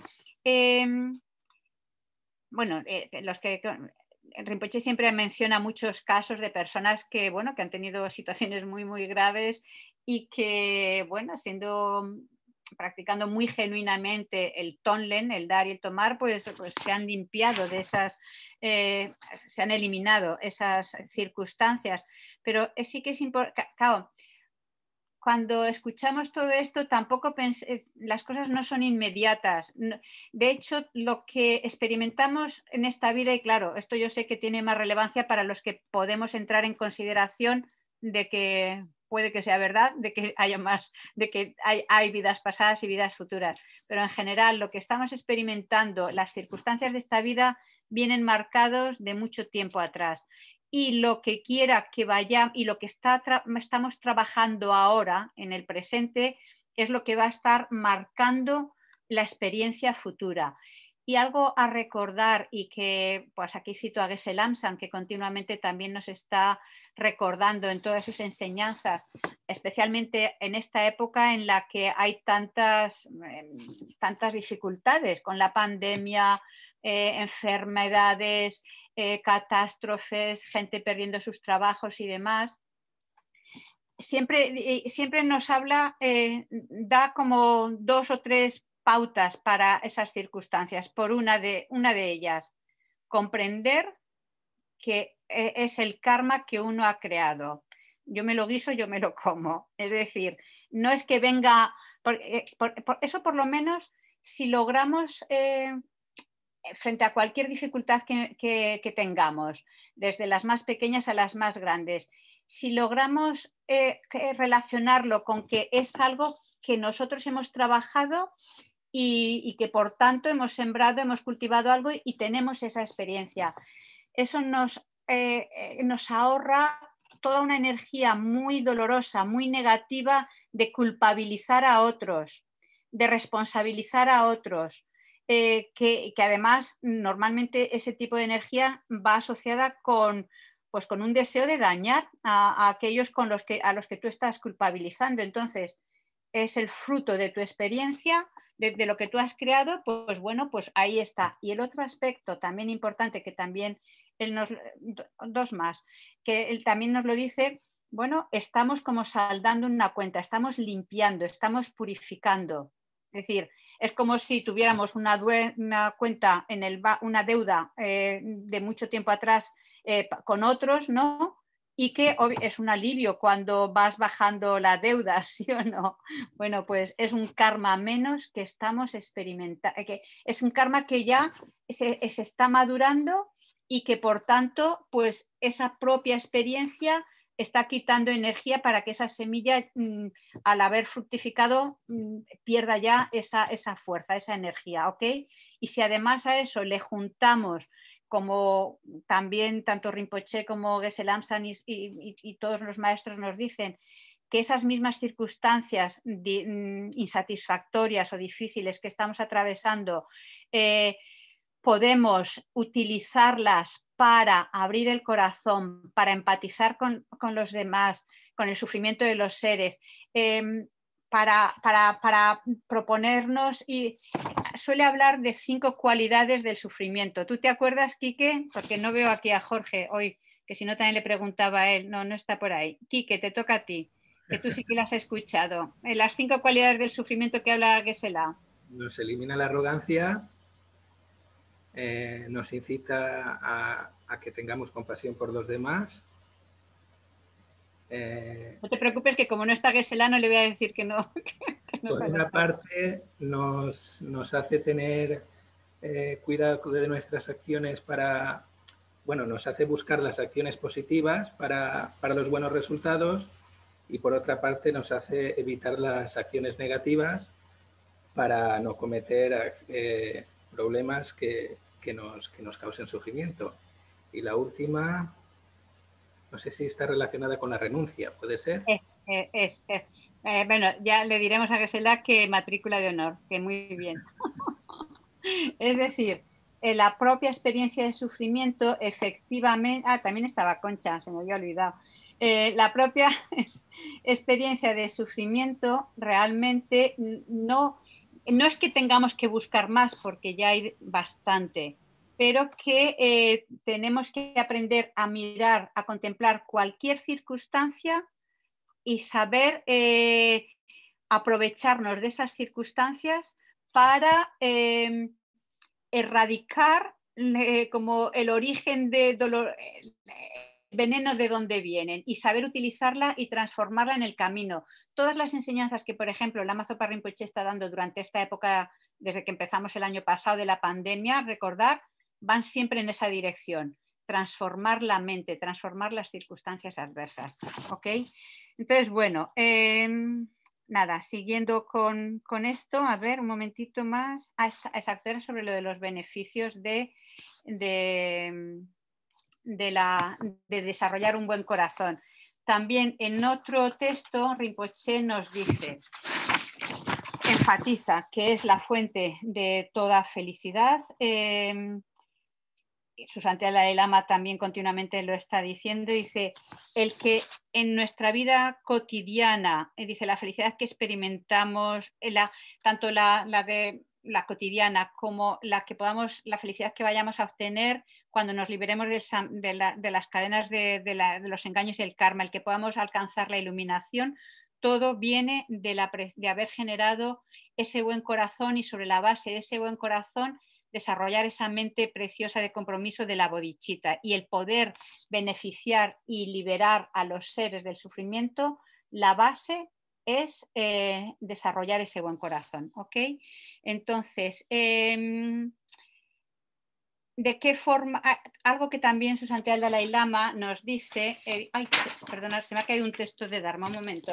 em, bueno, eh, eh, los que Rinpoche siempre menciona muchos casos de personas que, bueno, que han tenido situaciones muy, muy graves y que, bueno, siendo practicando muy genuinamente el tonlen, el dar y el tomar, pues, pues se han limpiado de esas, eh, se han eliminado esas circunstancias. Pero sí que es importante, cuando escuchamos todo esto, tampoco eh, las cosas no son inmediatas. De hecho, lo que experimentamos en esta vida, y claro, esto yo sé que tiene más relevancia para los que podemos entrar en consideración de que puede que sea verdad de que haya más, de que hay, vidas pasadas y vidas futuras, pero en general lo que estamos experimentando, las circunstancias de esta vida vienen marcados de mucho tiempo atrás. Y lo que quiera que vaya y lo que está estamos trabajando ahora en el presente es lo que va a estar marcando la experiencia futura. Y algo a recordar y que, pues aquí cito a Gessel Lamsan, que continuamente también nos está recordando en todas sus enseñanzas, especialmente en esta época en la que hay tantas, em, tantas dificultades con la pandemia, eh, enfermedades, eh, catástrofes, gente perdiendo sus trabajos y demás. Siempre, siempre nos habla, eh, da como dos o tres pautas para esas circunstancias. Por una de, una de ellas, comprender que eh, es el karma que uno ha creado. Yo me lo guiso, yo me lo como. Es decir, no es que venga, por, eh, eso por lo menos si logramos eh, frente a cualquier dificultad que, tengamos, desde las más pequeñas a las más grandes, si logramos relacionarlo con que es algo que nosotros hemos trabajado y, que por tanto hemos sembrado, hemos cultivado algo y tenemos esa experiencia. Eso eh, eh, nos, ahorra toda una energía muy dolorosa, muy negativa de culpabilizar a otros, de responsabilizar a otros, eh, que, además normalmente ese tipo de energía va asociada con, pues, con un deseo de dañar a, aquellos con los que, a los que tú estás culpabilizando. Entonces, es el fruto de tu experiencia de, lo que tú has creado, pues bueno, pues ahí está. Y el otro aspecto también importante que también él nos, eh, dos más, que él también nos lo dice, bueno, estamos como saldando una cuenta, estamos limpiando, estamos purificando. Es decir, es como si tuviéramos una, cuenta en el una deuda eh, de mucho tiempo atrás eh, con otros, ¿no? y que es un alivio cuando vas bajando la deuda, *laughs* ¿sí o no? Bueno, pues es un karma menos que estamos experimentando, que es un karma que ya se, está madurando y que por tanto, pues esa propia experiencia está quitando energía para que esa semilla, mm, al haber fructificado, mm, pierda ya esa, esa fuerza, esa energía, ¿ok? Y si además a eso le juntamos como también tanto Rinpoche como Geshe amsan y, todos los maestros nos dicen, que esas mismas circunstancias mm, insatisfactorias o difíciles que estamos atravesando, eh, podemos utilizarlas para abrir el corazón, para empatizar con, los demás, con el sufrimiento de los seres, em, para, para, proponernos y suele hablar de cinco cualidades del sufrimiento. ¿Tú te acuerdas, Quique? Porque no veo aquí a Jorge hoy, que si no también le preguntaba a él. No, no está por ahí. Quique, te toca a ti, que tú sí que lo has escuchado. Eh, las cinco cualidades del sufrimiento que habla Gesela. Nos elimina la arrogancia, eh, nos incita a, que tengamos compasión por los demás. Eh, no te preocupes que como no está Gesela no le voy a decir que no. *laughs* Por una parte, nos, hace tener eh, cuidado de nuestras acciones para, bueno, nos hace buscar las acciones positivas para, para los buenos resultados y por otra parte nos hace evitar las acciones negativas para no cometer eh, problemas que, que, nos, que nos causen sufrimiento. Y la última, no sé si está relacionada con la renuncia, ¿puede ser? Es, es, es. Eh, bueno, ya le diremos a Gesela que matrícula de honor, que muy bien. *laughs* es decir, eh, la propia experiencia de sufrimiento efectivamente... Ah, también estaba Concha, se me había olvidado. Eh, la propia *laughs* experiencia de sufrimiento realmente no, es que tengamos que buscar más porque ya hay bastante, pero que tenemos que aprender a mirar, a contemplar cualquier circunstancia y saber eh, aprovecharnos de esas circunstancias para em, erradicar eh, como el origen de dolor, veneno de dónde vienen y saber utilizarla y transformarla en el camino. Todas las enseñanzas que, por ejemplo, la Mazo Rinpoche está dando durante esta época, desde que empezamos el año pasado de la pandemia, recordar, van siempre en esa dirección transformar la mente, transformar las circunstancias adversas. ¿Ok? Entonces, bueno, em, nada, siguiendo con, esto, a ver, un momentito más. Ah, a exacto, sobre lo de los beneficios de, de, la, de desarrollar un buen corazón. También en otro texto, Rinpoche nos dice, enfatiza que es la fuente de toda felicidad. Em, Susantia el Lama también continuamente lo está diciendo, dice, el que en nuestra vida cotidiana, eh, dice, la felicidad que experimentamos, eh, tanto la, de la cotidiana como la que podamos, la felicidad que vayamos a obtener cuando nos liberemos de, las cadenas de, los engaños y el karma, el que podamos alcanzar la iluminación, todo viene de, de, haber generado ese buen corazón y sobre la base de ese buen corazón desarrollar esa mente preciosa de compromiso de la bodichita y el poder beneficiar y liberar a los seres del sufrimiento, la base es eh, desarrollar ese buen corazón. ¿ok? Entonces, em, de qué forma, ah, algo que también su santidad Dalai Lama nos dice, eh, ay, perdonad, se me ha caído un texto de Dharma, un momento.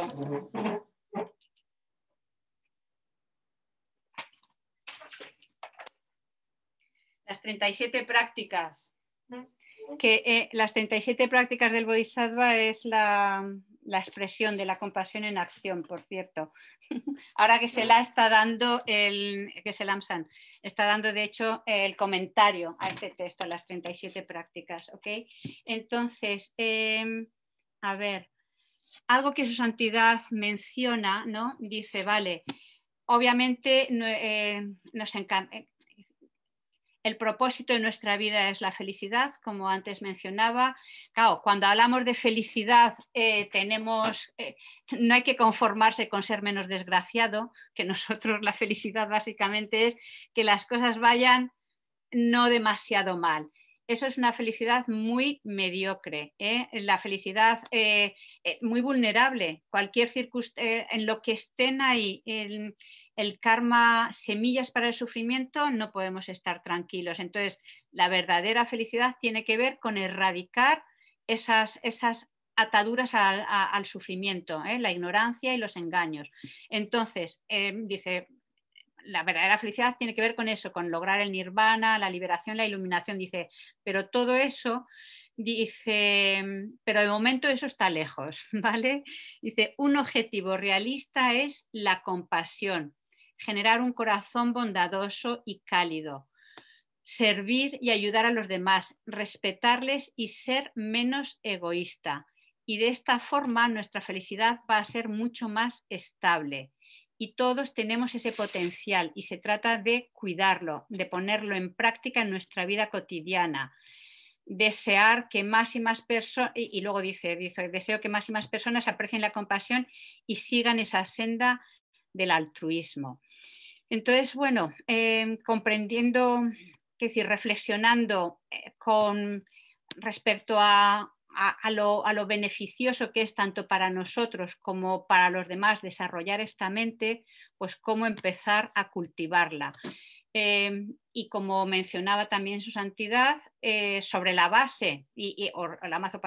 37 prácticas. Mm. Que eh, las 37 prácticas del Bodhisattva es la, expresión de la compasión en acción, por cierto. *laughs* Ahora que se la está dando el, que se la está dando de hecho el comentario a este texto, las 37 prácticas. ¿ok? Entonces, em, a ver, algo que su santidad menciona, ¿no? Dice, vale, obviamente eh, nos encanta el propósito de nuestra vida es la felicidad, como antes mencionaba. cuando hablamos de felicidad, eh, eh, no hay que conformarse con ser menos desgraciado, que nosotros la felicidad básicamente es que las cosas vayan no demasiado mal eso es una felicidad muy mediocre, ¿eh? la felicidad eh, eh, muy vulnerable, cualquier circunstancia, en lo que estén ahí, el, karma, semillas para el sufrimiento, no podemos estar tranquilos. Entonces, la verdadera felicidad tiene que ver con erradicar esas, esas ataduras al sufrimiento, la ignorancia y los engaños. Entonces, em, dice, la verdadera felicidad tiene que ver con eso, con lograr el nirvana, la liberación, la iluminación, dice, pero todo eso, dice, pero de momento eso está lejos, *laughs* ¿vale? Dice, un objetivo realista es la compasión, generar un corazón bondadoso y cálido, servir y ayudar a los demás, respetarles y ser menos egoísta. Y de esta forma nuestra felicidad va a ser mucho más estable y todos tenemos ese potencial y se trata de cuidarlo, de ponerlo en práctica en nuestra vida cotidiana. Desear que más y más personas, y, luego dice, dice, deseo que más y más personas aprecien la compasión y sigan esa senda del altruismo. Entonces, bueno, eh, comprendiendo, es decir, reflexionando eh, con respecto a a, lo, beneficioso que es tanto para nosotros como para los demás desarrollar esta mente, pues cómo empezar a cultivarla. Eh, y como mencionaba también su santidad, eh, sobre la base, y, la mazo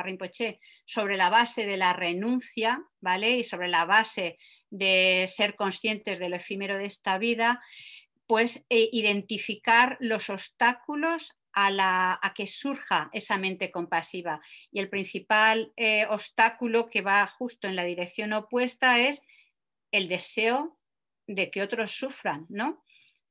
sobre la base de la renuncia, ¿vale? Y sobre la base de ser conscientes de lo efímero de esta vida, pues e identificar los obstáculos a, que surja esa mente compasiva. Y el principal eh, obstáculo que va justo en la dirección opuesta es el deseo de que otros sufran, ¿no?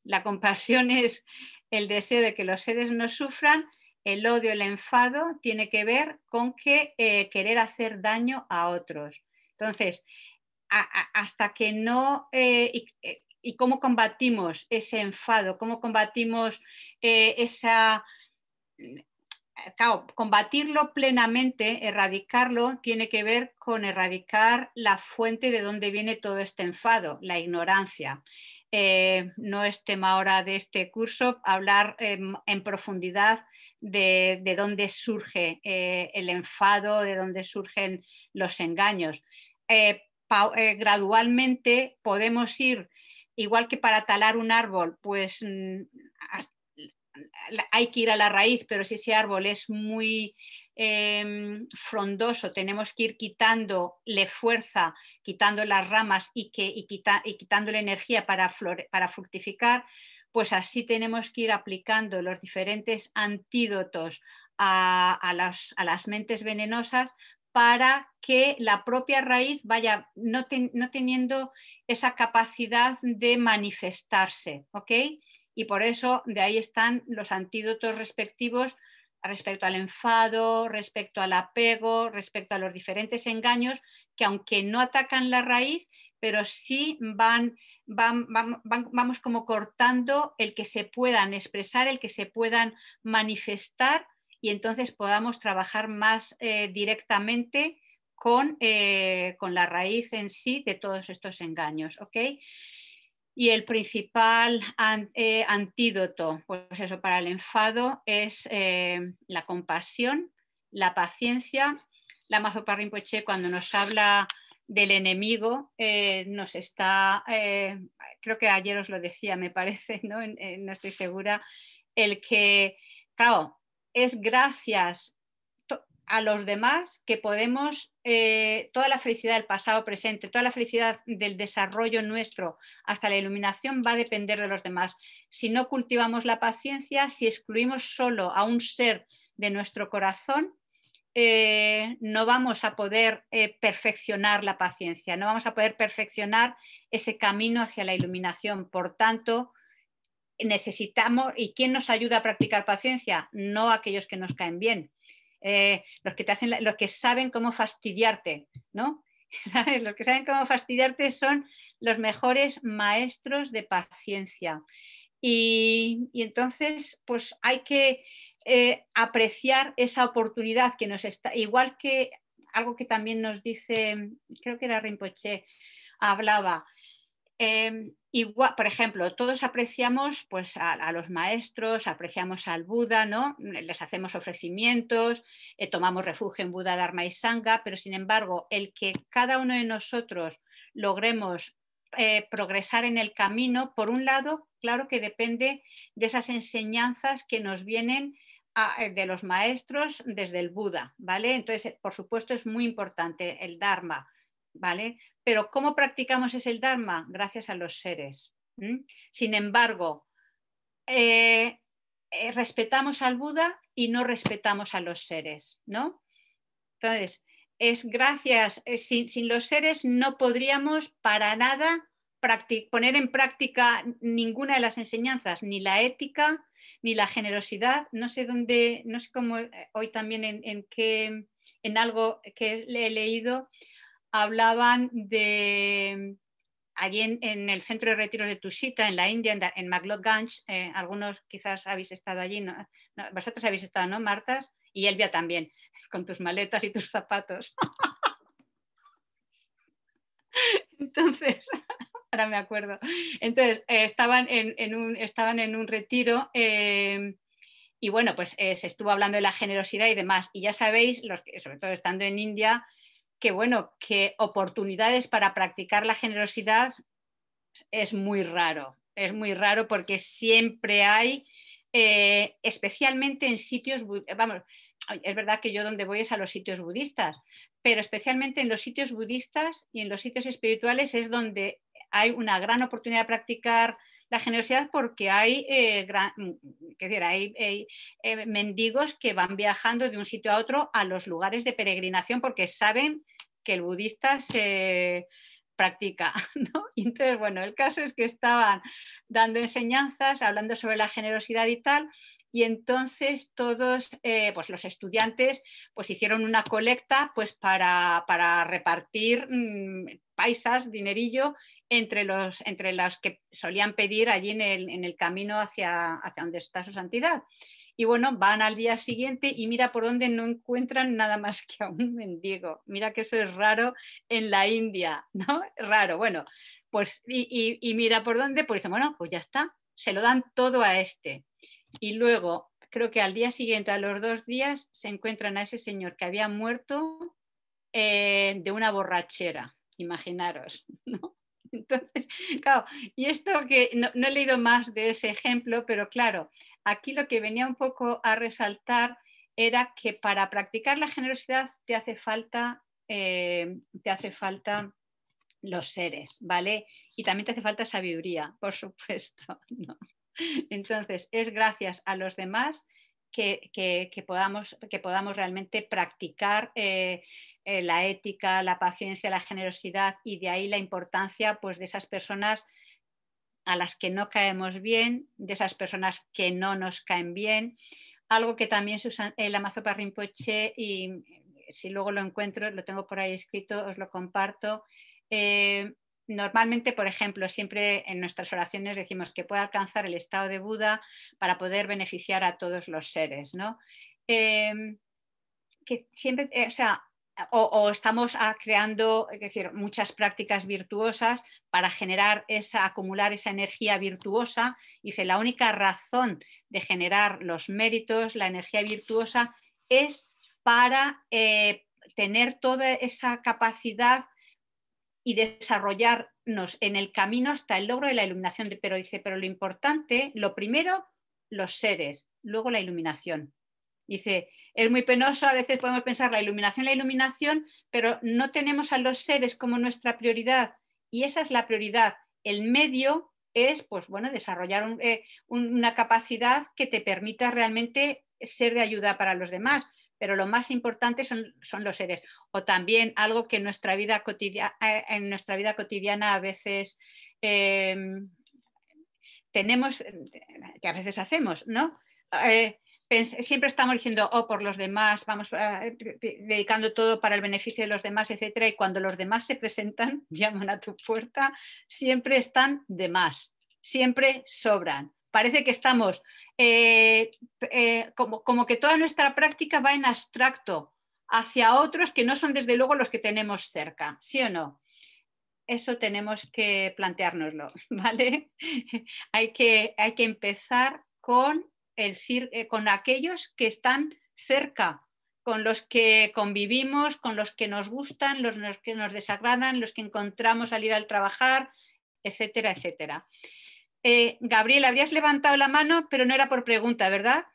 La compasión *laughs* es el deseo de que los seres no sufran, el odio, el enfado tiene que ver con que eh, querer hacer daño a otros. Entonces, hasta que no eh, y cómo combatimos ese enfado, cómo combatimos eh, esa... Claro, combatirlo plenamente, erradicarlo, tiene que ver con erradicar la fuente de donde viene todo este enfado, la ignorancia. Eh, no es tema ahora de este curso hablar em, en profundidad de, dónde surge eh, el enfado, de dónde surgen los engaños. gradualmente podemos ir igual que para talar un árbol, pues mm, hay que ir a la raíz, pero si ese árbol es muy em, frondoso, tenemos que ir quitándole fuerza, quitando las ramas y, que, quitándole energía para, fructificar, pues así tenemos que ir aplicando los diferentes antídotos a, las mentes venenosas para que la propia raíz vaya no, teniendo esa capacidad de manifestarse, Y por eso de ahí están los antídotos respectivos respecto al enfado, respecto al apego, respecto a los diferentes engaños, que aunque no atacan la raíz, pero sí van, vamos como cortando el que se puedan expresar, el que se puedan manifestar y entonces podamos trabajar más eh, directamente eh, con, la raíz en sí de todos estos engaños. Y el principal eh, antídoto pues eso, para el enfado es la compasión, la paciencia. La Mazopa cuando nos habla del enemigo nos está, creo que ayer os lo decía, me parece, no, no estoy segura, el que, claro, es gracias a los demás que podemos, eh, toda la felicidad del pasado presente, toda la felicidad del desarrollo nuestro, hasta la iluminación va a depender de los demás. Si no cultivamos la paciencia, si excluimos solo a un ser de nuestro corazón, eh, no vamos a poder eh, perfeccionar la paciencia, no vamos a poder perfeccionar ese camino hacia la iluminación. Por tanto, necesitamos, ¿y quién nos ayuda a practicar paciencia? No aquellos que nos caen bien, eh, los que te hacen, los que saben cómo fastidiarte, ¿no? *laughs* ¿Sabes? Los que saben cómo fastidiarte son los mejores maestros de paciencia. Y, entonces, pues hay que eh, apreciar esa oportunidad que nos está, igual que algo que también nos dice, creo que era Rinpoche, hablaba, Em, por ejemplo, todos apreciamos pues, a, los maestros, apreciamos al Buda, ¿no? les hacemos ofrecimientos, eh, tomamos refugio en Buda, Dharma y Sangha, pero sin embargo, el que cada uno de nosotros logremos eh, progresar en el camino, por un lado, claro que depende de esas enseñanzas que nos vienen eh, de los maestros desde el Buda, ¿vale? Entonces, por supuesto, es muy importante el Dharma, ¿vale? Pero ¿cómo practicamos ese Dharma? Gracias a los seres. Sin embargo, eh, eh, respetamos al Buda y no respetamos a los seres, ¿no? Entonces, es gracias, eh, sin, los seres no podríamos para nada poner en práctica ninguna de las enseñanzas, ni la ética, ni la generosidad. No sé dónde, no sé cómo hoy también en, qué, en algo que he leído, hablaban de, allí en, el centro de retiros de Tushita, en la India, en, en Ganj, eh, algunos quizás habéis estado allí, vosotros habéis estado, ¿no, Martas? Y Elvia también, *laughs* con tus maletas y tus zapatos. *laughs* Entonces, *laughs* ahora me acuerdo. Entonces, eh, estaban, en, un, estaban en un retiro. Eh, y bueno, pues se estuvo hablando de la generosidad y demás. Y ya sabéis, los que, sobre todo estando en India, que bueno, que oportunidades para practicar la generosidad es muy raro, es muy raro porque siempre hay, eh, especialmente en sitios, vamos, es verdad que yo donde voy es a los sitios budistas, pero especialmente en los sitios budistas y en los sitios espirituales es donde hay una gran oportunidad de practicar la generosidad porque hay, eh, mm, mm, decir, eh, mendigos que van viajando de un sitio a otro a los lugares de peregrinación porque saben que el budista se practica. *laughs* entonces, bueno, el caso es que estaban dando enseñanzas, hablando sobre la generosidad y tal, y entonces todos eh, pues los estudiantes pues hicieron una colecta pues para, repartir mm, paisas, dinerillo, entre los, entre que solían pedir allí en el, camino hacia, hacia donde está su santidad y bueno, van al día siguiente y mira por dónde no encuentran nada más que a un mendigo. Mira que eso es raro en la India, ¿no? Raro, bueno, pues y, mira por dónde, pues dicen, bueno, pues ya está, se lo dan todo a este y luego creo que al día siguiente, a los dos días, se encuentran a ese señor que había muerto eh, de una borrachera, imaginaros, *laughs* ¿no? Entonces, claro, y esto que no, he leído más de ese ejemplo, pero claro, aquí lo que venía un poco a resaltar era que para practicar la generosidad te hace falta, eh, te hace falta los seres, ¿vale? Y también te hace falta sabiduría, por supuesto. *laughs* ¿no? *laughs* Entonces, es gracias a los demás que, podamos, que podamos, realmente practicar eh, eh, la ética, la paciencia, la generosidad y de ahí la importancia pues, de esas personas a las que no caemos bien, de esas personas que no nos caen bien. Algo que también se usa en la Mazopa Rinpoche, y si luego lo encuentro, lo tengo por ahí escrito, os lo comparto, eh, Normalmente, por ejemplo, siempre en nuestras oraciones decimos que puede alcanzar el estado de Buda para poder beneficiar a todos los seres, ¿no? Em, que siempre, eh, o estamos ah, creando, es decir, muchas prácticas virtuosas para generar esa, acumular esa energía virtuosa. Dice, la única razón de generar los méritos, la energía virtuosa, es para eh, tener toda esa capacidad y desarrollarnos en el camino hasta el logro de la iluminación. Pero dice, pero lo importante, lo primero, los seres, luego la iluminación. Dice, es muy penoso, a veces podemos pensar la iluminación, la iluminación, pero no tenemos a los seres como nuestra prioridad. Y esa es la prioridad. El medio es, pues bueno, desarrollar eh, una capacidad que te permita realmente ser de ayuda para los demás pero lo más importante son, los seres. O también algo que en nuestra vida, eh, en nuestra vida cotidiana a veces em, tenemos, eh, que a veces hacemos, ¿no? Eh, siempre estamos diciendo, oh, por los demás, vamos dedicando todo para el beneficio de los demás, etcétera, y cuando los demás se presentan, *laughs* llaman a tu puerta, siempre están de más, siempre sobran. Parece que estamos eh, eh, como, que toda nuestra práctica va en abstracto hacia otros que no son desde luego los que tenemos cerca, ¿sí o no? Eso tenemos que planteárnoslo, *laughs* ¿vale? hay, que, hay que empezar con, el, eh, con aquellos que están cerca, con los que convivimos, con los que nos gustan, los que nos desagradan, los que encontramos al ir al trabajar, etcétera, etcétera. Eh, Gabriel, habrías levantado la mano, pero no era por pregunta, ¿verdad?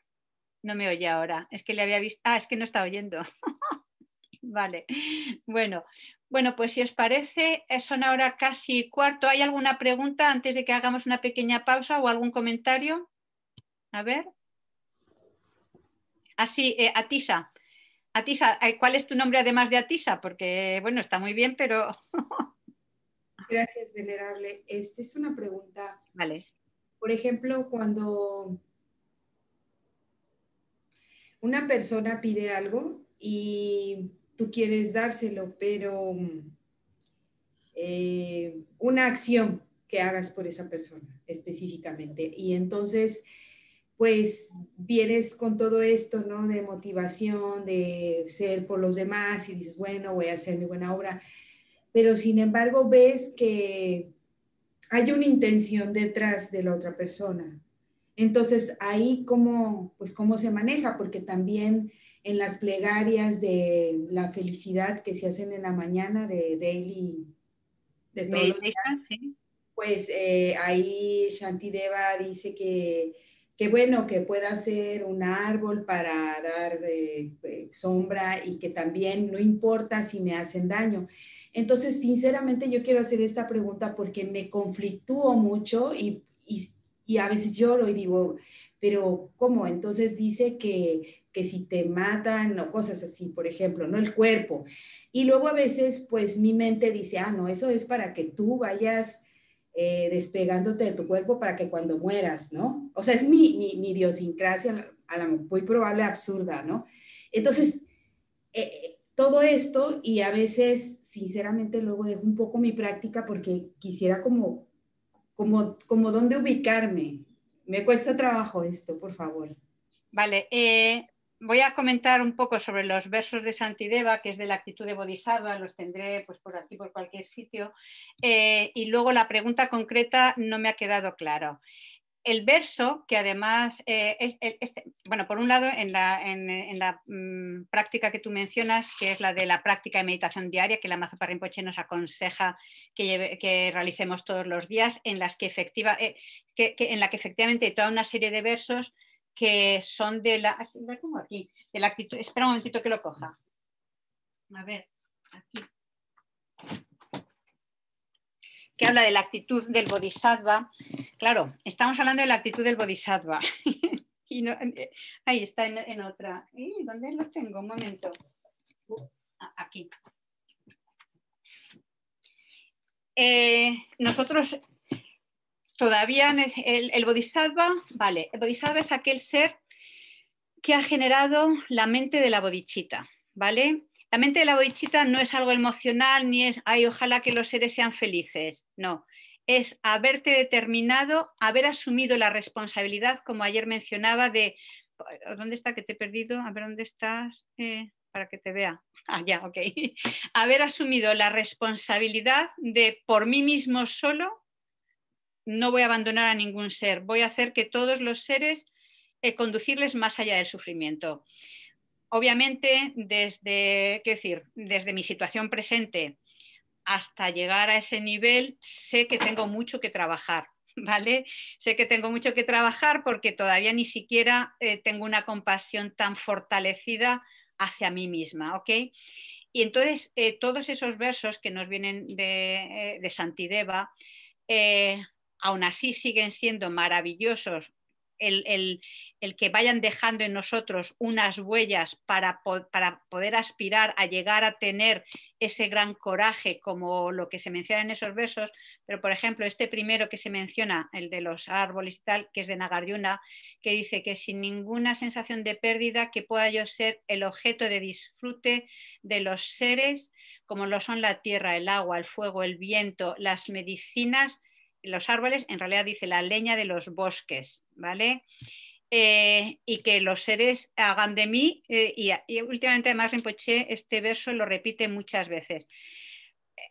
No me oye ahora. Es que le había visto. Ah, es que no está oyendo. *laughs* vale. Bueno, bueno, pues si os parece, eh, son ahora casi cuarto. ¿Hay alguna pregunta antes de que hagamos una pequeña pausa o algún comentario? A ver. Así, ah, eh, Atisa. Atisa, eh, ¿cuál es tu nombre además de Atisa? Porque, bueno, está muy bien, pero *laughs* Gracias, venerable. Esta es una pregunta. Vale. Por ejemplo, cuando una persona pide algo y tú quieres dárselo, pero eh, una acción que hagas por esa persona específicamente. Y entonces, pues vienes con todo esto, ¿no? De motivación, de ser por los demás y dices, bueno, voy a hacer mi buena obra pero sin embargo ves que hay una intención detrás de la otra persona. Entonces ahí cómo, pues cómo se maneja, porque también en las plegarias de la felicidad que se hacen en la mañana de Daily, de todos los días, sí. pues eh, ahí Shantideva dice que, bueno, que pueda ser un árbol para dar eh, eh, sombra y que también no importa si me hacen daño. Entonces, sinceramente, yo quiero hacer esta pregunta porque me conflictúo mucho y, y, a veces lloro y digo, pero ¿cómo? Entonces dice que, que si te matan o cosas así, por ejemplo, ¿no? El cuerpo. Y luego a veces, pues mi mente dice, ah, no, eso es para que tú vayas eh, despegándote de tu cuerpo para que cuando mueras, ¿no? O sea, es mi, mi, mi idiosincrasia, a la muy probable absurda, ¿no? Entonces, eh, todo esto y a veces, sinceramente, luego dejo un poco mi práctica porque quisiera como, como, como dónde ubicarme. Me cuesta trabajo esto, por favor. Vale, eh, voy a comentar un poco sobre los versos de Santideva, que es de la actitud de Bodhisattva, los tendré pues, por aquí, por cualquier sitio. Eh, y luego la pregunta concreta no me ha quedado claro el verso, que además, eh, es, este, bueno, por un lado, en la, mm, práctica que tú mencionas, que es la de la práctica de meditación diaria, que la Mazo Parrimpoche nos aconseja que, que, realicemos todos los días, en, las que efectiva, eh, en la que efectivamente hay toda una serie de versos que son de la... aquí, actitud... Espera un momentito que lo coja. A ver, aquí que habla de la actitud del bodhisattva. Claro, estamos hablando de la actitud del bodhisattva. *laughs* Eh, ahí está en, otra. Eh, ¿Dónde lo tengo? Un momento. Uh, aquí. Eh, nosotros todavía el, bodhisattva, vale, el bodhisattva es aquel ser que ha generado la mente de la bodhichita. ¿vale? La mente de la boichita no es algo emocional ni es, ay, ojalá que los seres sean felices. No, es haberte determinado, haber asumido la responsabilidad, como ayer mencionaba, de, oh, ¿dónde está que te he perdido? A ver, ¿dónde estás? Eh, para que te vea. *laughs* Ah, ya, ok. *laughs* haber asumido la responsabilidad de por mí mismo solo, no voy a abandonar a ningún ser, voy a hacer que todos los seres eh, conducirles más allá del sufrimiento obviamente, desde, decir? desde mi situación presente hasta llegar a ese nivel, sé que tengo mucho que trabajar, *laughs* ¿vale? Sé que tengo mucho que trabajar porque todavía ni siquiera eh, tengo una compasión tan fortalecida hacia mí misma, ¿ok? Y entonces, eh, todos esos versos que nos vienen de, eh, de Santideva, aún así siguen siendo maravillosos el, que vayan dejando en nosotros unas huellas para, para, poder aspirar a llegar a tener ese gran coraje como lo que se menciona en esos versos, pero por ejemplo este primero que se menciona, el de los árboles y tal, que es de Nagarjuna, que dice que sin ninguna sensación de pérdida que pueda yo ser el objeto de disfrute de los seres como lo son la tierra, el agua, el fuego, el viento, las medicinas, los árboles, en realidad dice la leña de los bosques, ¿vale? Eh, y que los seres hagan de mí, eh, y, últimamente además Rinpoche este verso lo repite muchas veces. Eh,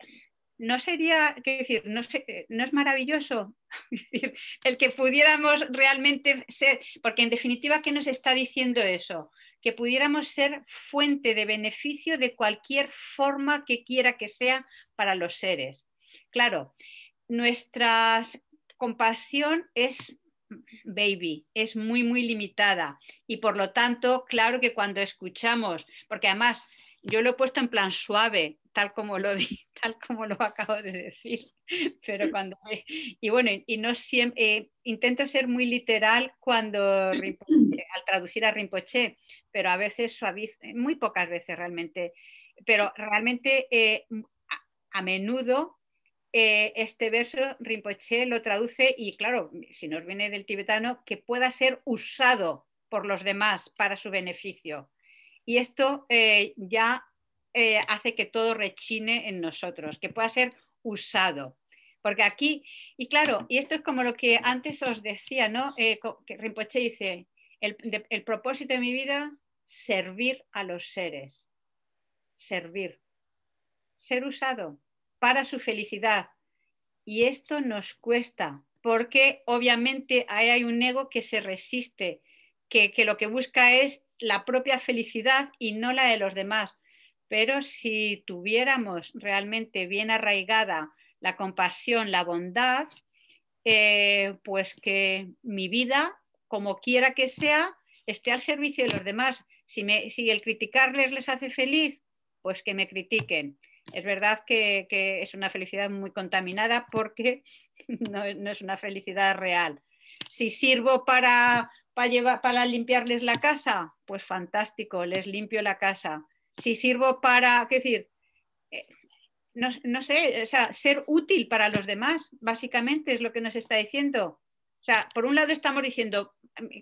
no sería, qué decir, no, no es maravilloso *laughs* el que pudiéramos realmente ser, porque en definitiva, ¿qué nos está diciendo eso? Que pudiéramos ser fuente de beneficio de cualquier forma que quiera que sea para los seres. Claro, nuestra compasión es baby, es muy, muy limitada. Y por lo tanto, claro que cuando escuchamos, porque además yo lo he puesto en plan suave, tal como lo di, *laughs* tal como lo acabo de decir, *laughs* pero cuando y bueno, y no siempre eh, intento ser muy literal cuando *clears throat* al traducir a Rinpoche, pero a veces suavizo, muy pocas veces realmente, pero realmente eh, a menudo eh, este verso Rinpoche lo traduce y claro, si nos viene del tibetano, que pueda ser usado por los demás para su beneficio. Y esto eh, ya eh, hace que todo rechine en nosotros, que pueda ser usado. Porque aquí, y claro, y esto es como lo que antes os decía, ¿no? que Rinpoche dice, el, el propósito de mi vida, servir a los seres, servir, ser usado, para su felicidad. Y esto nos cuesta, porque obviamente ahí hay un ego que se resiste, que, lo que busca es la propia felicidad y no la de los demás. Pero si tuviéramos realmente bien arraigada la compasión, la bondad, eh, pues que mi vida, como quiera que sea, esté al servicio de los demás. Si, si el criticarles les hace feliz, pues que me critiquen. Es verdad que, es una felicidad muy contaminada porque *laughs* no, es una felicidad real. Si sirvo para, llevar, para limpiarles la casa, pues fantástico, les limpio la casa. Si sirvo para, qué decir, eh, no, sé, ser útil para los demás, básicamente es lo que nos está diciendo. sea, por un lado estamos diciendo,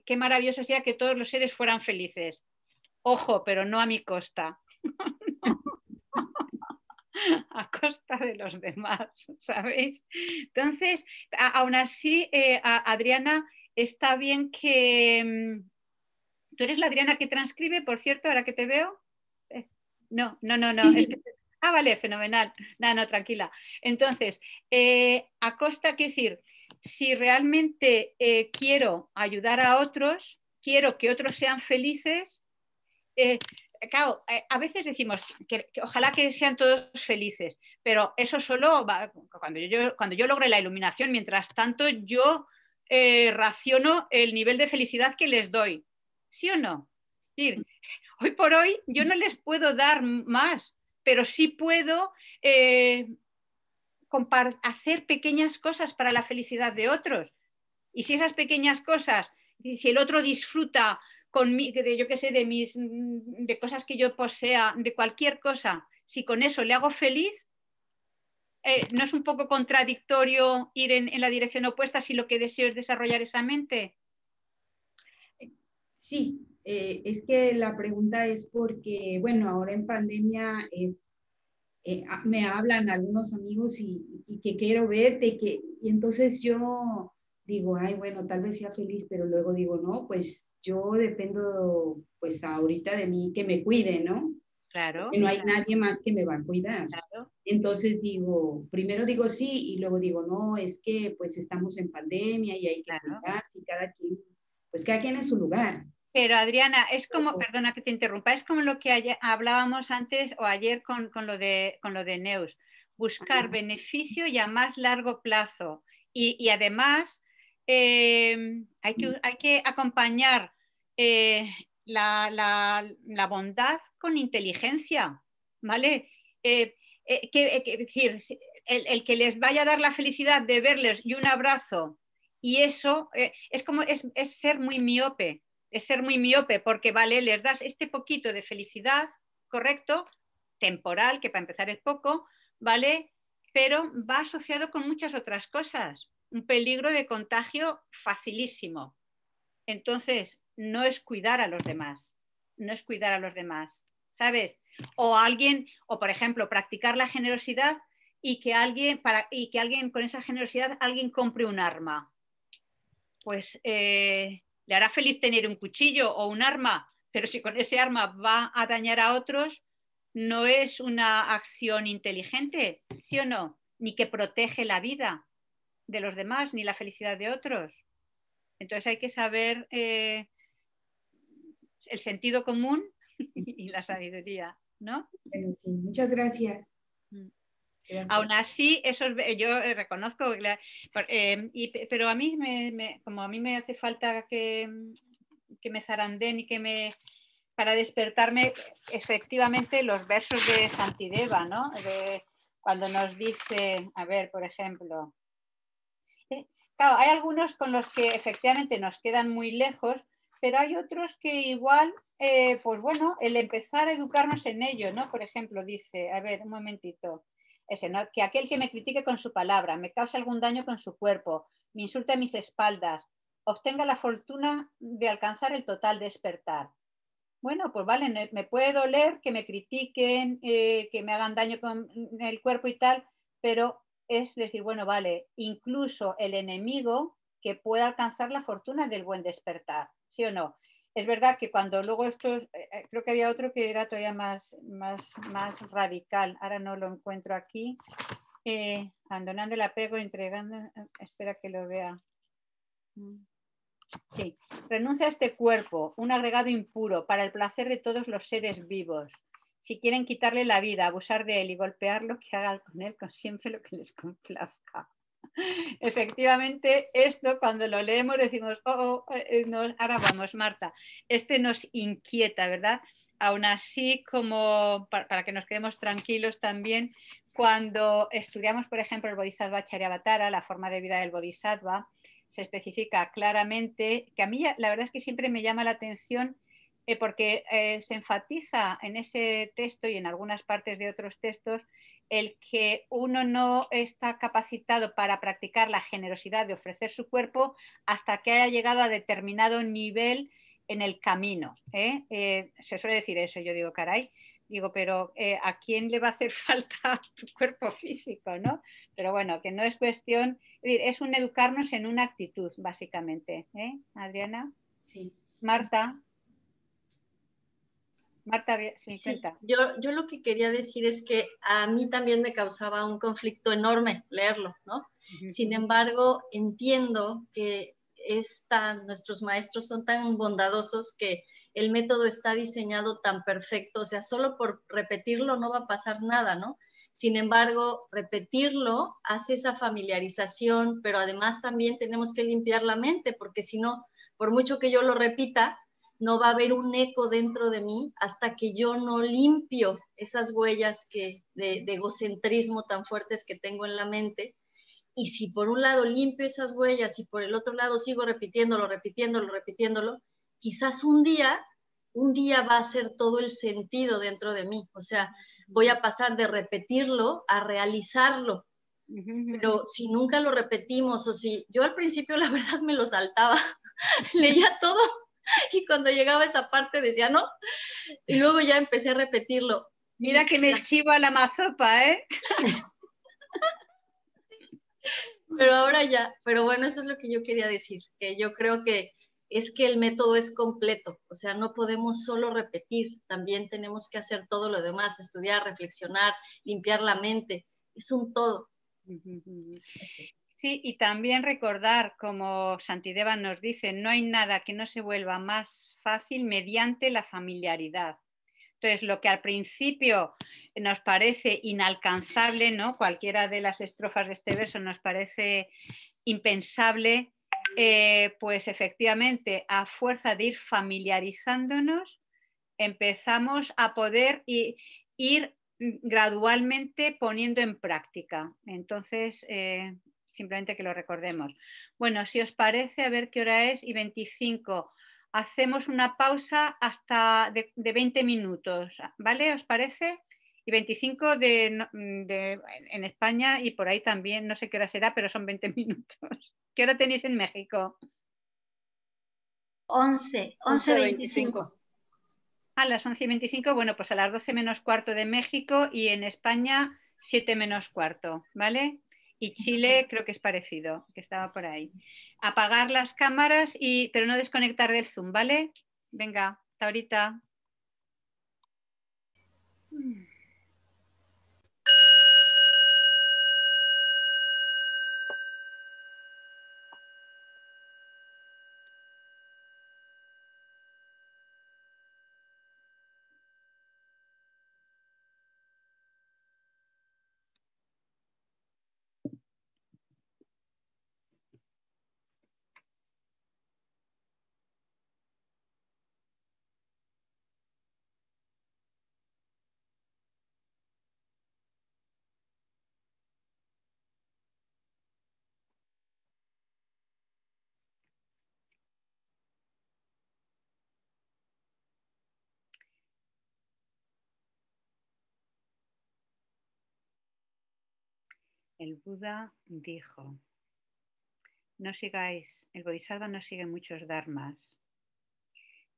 qué maravilloso sería que todos los seres fueran felices. Ojo, pero no a mi costa. *laughs* *laughs* a costa de los demás, ¿sabéis? Entonces, aún así, eh, Adriana, está bien que... Mm, ¿Tú eres la Adriana que transcribe, por cierto, ahora que te veo? Eh, no, no, no, no. Es *laughs* Ah, vale, fenomenal. No, no, tranquila. Entonces, eh, a costa, ¿qué decir? Si realmente quiero ayudar a otros, quiero que otros sean felices, claro, eh, a veces decimos que, ojalá que sean todos felices, pero eso solo va, cuando yo, cuando yo logre la iluminación, mientras tanto yo eh, raciono el nivel de felicidad que les doy, ¿sí o no? hoy por hoy yo no les puedo dar más, pero sí puedo eh, hacer pequeñas cosas para la felicidad de otros. Y si esas pequeñas cosas, si el otro disfruta con mi, de, yo qué sé, de mis mm, de cosas que yo posea, de cualquier cosa, si con eso le hago feliz, eh, ¿no es un poco contradictorio ir en, la dirección opuesta si lo que deseo es desarrollar esa mente? Sí, eh, es que la pregunta es porque, bueno, ahora en pandemia es, eh, me hablan algunos amigos y, y que quiero verte, que, y entonces yo digo, ay, bueno, tal vez sea feliz, pero luego digo, no, pues yo dependo pues ahorita de mí que me cuide, ¿no? Claro. y no hay nadie más que me va a cuidar. Claro. Entonces digo, primero digo sí y luego digo, no, es que pues estamos en pandemia y hay que claro. y cada quien, pues cada quien en su lugar. Pero Adriana, es como, pues perdona que te interrumpa, es como lo que hablábamos antes o ayer con, lo, de, con lo de Neus, buscar beneficio y a más largo plazo. Y, y además Em, hay, que, acompañar eh, la, bondad con inteligencia, ¿vale? Eh, eh, que, decir, el, que les vaya a dar la felicidad de verles y un abrazo, y eso es como es ser muy miope, es ser muy miope, porque vale, les das este poquito de felicidad, correcto, temporal, que para empezar es poco, ¿vale? Pero va asociado con muchas otras cosas un peligro de contagio facilísimo. Entonces, no es cuidar a los demás, no es cuidar a los demás, ¿sabes? O alguien, o por ejemplo, practicar la generosidad y que alguien, para, y que alguien con esa generosidad, alguien compre un arma. Pues eh, le hará feliz tener un cuchillo o un arma, pero si con ese arma va a dañar a otros, no es una acción inteligente, ¿sí o no? Ni que protege la vida de los demás ni la felicidad de otros. Entonces hay que saber eh, el sentido común y la sabiduría, ¿no? muchas mm. gracias. Aún así, eso yo eh, reconozco, em, pero a mí, me, como a mí me hace falta que, me zarandén y que me, para despertarme efectivamente los versos de Santideva, ¿no? cuando nos dice, a ver, por ejemplo, Claro, hay algunos con los que efectivamente nos quedan muy lejos, pero hay otros que igual, eh, pues bueno, el empezar a educarnos en ello, ¿no? Por ejemplo, dice, a ver, un momentito, ese, que aquel que me critique con su palabra, me cause algún daño con su cuerpo, me insulte a mis espaldas, obtenga la fortuna de alcanzar el total despertar. Bueno, pues vale, me puede doler que me critiquen, eh, que me hagan daño con el cuerpo y tal, pero es decir, bueno, vale, incluso el enemigo que pueda alcanzar la fortuna del buen despertar, ¿sí o no? Es verdad que cuando luego esto, eh, eh, creo que había otro que era todavía más, más, más radical, ahora no lo encuentro aquí, eh, abandonando el apego, entregando, espera que lo vea. Mm. Sí, renuncia a este cuerpo, un agregado impuro, para el placer de todos los seres vivos. Si quieren quitarle la vida, abusar de él y golpearlo, que hagan con él con siempre lo que les complazca. *laughs* Efectivamente, esto cuando lo leemos decimos, oh, oh eh, eh, no, ahora vamos, Marta, este nos inquieta, ¿verdad? Aún así, como para, que nos quedemos tranquilos también, cuando estudiamos, por ejemplo, el Bodhisattva Charyavatara, la forma de vida del Bodhisattva, se especifica claramente que a mí la verdad es que siempre me llama la atención eh, porque eh, se enfatiza en ese texto y en algunas partes de otros textos el que uno no está capacitado para practicar la generosidad de ofrecer su cuerpo hasta que haya llegado a determinado nivel en el camino. ¿eh? se suele decir eso, yo digo, caray, digo, pero ¿a quién le va a hacer *laughs* falta tu cuerpo físico? Pero bueno, que no es cuestión, es un educarnos en una actitud, básicamente. Adriana. Sí. Marta. Marta, sí, yo, lo que quería decir es que a mí también me causaba un conflicto enorme leerlo, ¿no? Sin embargo, entiendo que esta nuestros maestros son tan bondadosos que el método está diseñado tan perfecto, o sea, solo por repetirlo no va a pasar nada, ¿no? Sin embargo, repetirlo hace esa familiarización, pero además también tenemos que limpiar la mente, porque si no, por mucho que yo lo repita, no va a haber un eco dentro de mí hasta que yo no limpio esas huellas que, de, de egocentrismo tan fuertes que tengo en la mente. Y si por un lado limpio esas huellas y por el otro lado sigo repitiéndolo, repitiéndolo, repitiéndolo, quizás un día, un día va a ser todo el sentido dentro de mí. O sea, voy a pasar de repetirlo a realizarlo. Pero si nunca lo repetimos o si yo al principio *laughs* la verdad me lo saltaba, *laughs* leía todo *laughs* y cuando llegaba esa parte decía no. Y luego ya empecé a repetirlo. Mira que me chivo a la mazopa, ¿eh? *laughs* pero ahora ya, pero bueno, eso es lo que yo quería decir, que yo creo que es que el método es completo, o sea, no podemos solo repetir, también tenemos que hacer todo lo demás, estudiar, reflexionar, limpiar la mente, es un todo. Sí, y también recordar, como Santideban nos dice, no hay nada que no se vuelva más fácil mediante la familiaridad. Entonces, lo que al principio nos parece inalcanzable, ¿no? Cualquiera de las estrofas de este verso nos parece impensable, eh, pues efectivamente, a fuerza de ir familiarizándonos, empezamos a poder ir mm, gradualmente poniendo en práctica. Entonces, eh, simplemente que lo recordemos. Bueno, si os parece, a ver qué hora es y 25. Hacemos una pausa hasta de, 20 minutos, ¿vale? ¿Os parece? Y 25 en España y por ahí también, no sé qué hora será, pero son 20 *laughs* minutos. ¿Qué hora tenéis en México? 11, 11.25 A las 11.25, bueno, pues a las 12 menos cuarto de México y en España 7 menos cuarto, ¿vale? y Chile creo que es parecido, que estaba por ahí. Apagar las cámaras, y, pero no desconectar del Zoom, ¿vale? Venga, hasta ahorita. Hmm. El Buda dijo, no sigáis, el Bodhisattva no sigue muchos dharmas.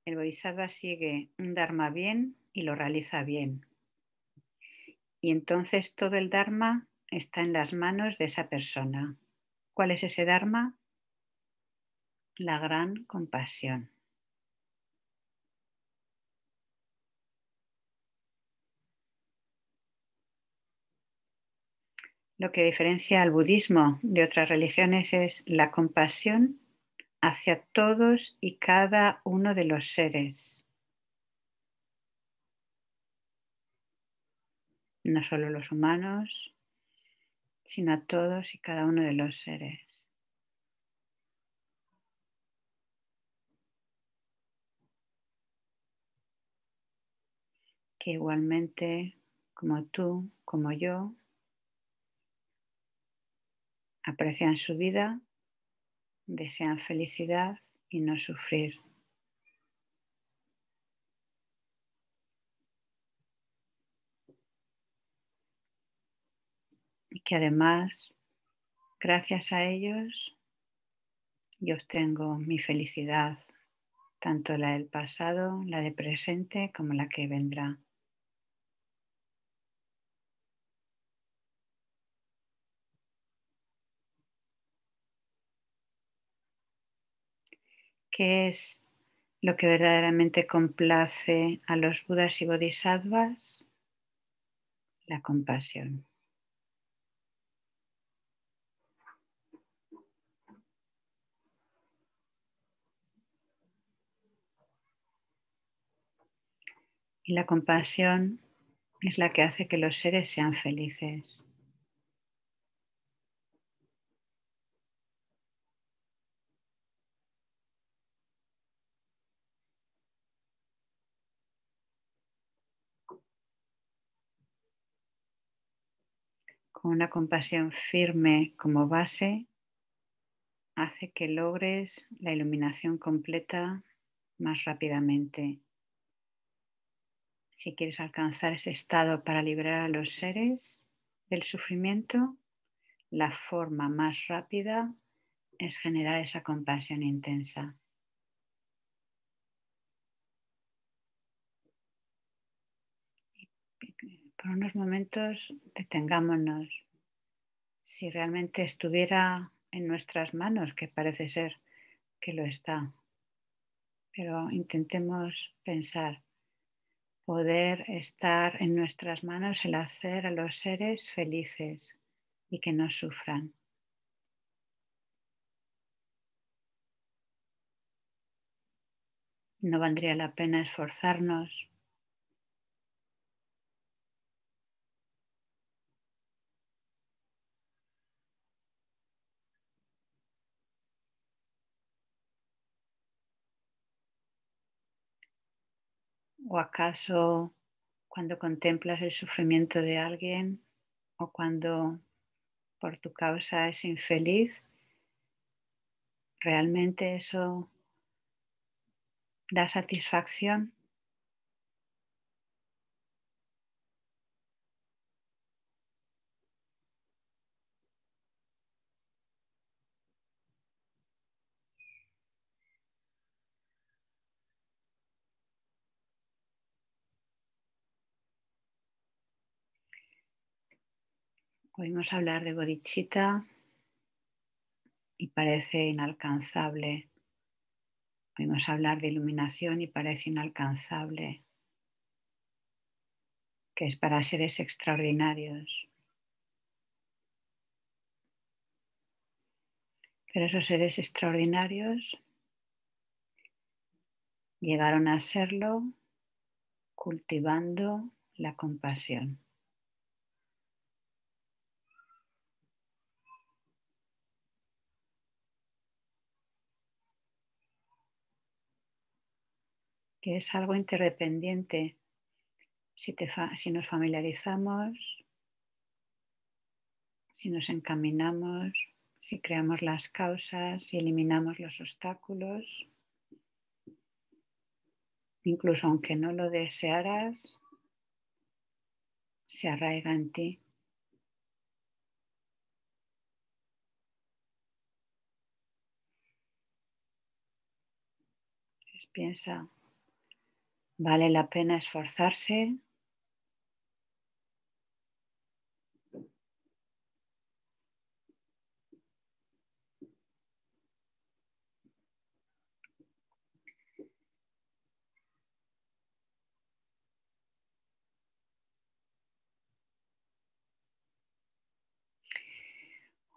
El Bodhisattva sigue un dharma bien y lo realiza bien. Y entonces todo el dharma está en las manos de esa persona. ¿Cuál es ese dharma? La gran compasión. Lo que diferencia al budismo de otras religiones es la compasión hacia todos y cada uno de los seres. No solo los humanos, sino a todos y cada uno de los seres. que igualmente, como tú, como yo, aprecian su vida, desean felicidad y no sufrir. Y que además, gracias a ellos, yo obtengo mi felicidad, tanto la del pasado, la del presente como la que vendrá. qué es lo que verdaderamente complace a los budas y bodhisattvas? La compasión. Y la compasión es la que hace que los seres sean felices. una compasión firme como base, hace que logres la iluminación completa más rápidamente. Si quieres alcanzar ese estado para liberar a los seres del sufrimiento, la forma más rápida es generar esa compasión intensa. por unos momentos detengámonos. Si realmente estuviera en nuestras manos, que parece ser que lo está, pero intentemos pensar, poder estar en nuestras manos el hacer a los seres felices y que no sufran. No valdría la pena esforzarnos ¿O acaso cuando contemplas el sufrimiento de alguien o cuando por tu causa es infeliz? ¿Realmente eso da satisfacción? Oímos hablar de bodichita y parece inalcanzable. Oímos hablar de iluminación y parece inalcanzable, que es para seres extraordinarios. Pero esos seres extraordinarios llegaron a serlo cultivando la compasión. que es algo interdependiente. Si, te si nos familiarizamos, si nos encaminamos, si creamos las causas, si eliminamos los obstáculos, incluso aunque no lo desearas, se arraiga en ti. Pues piensa Vale la pena esforzarse.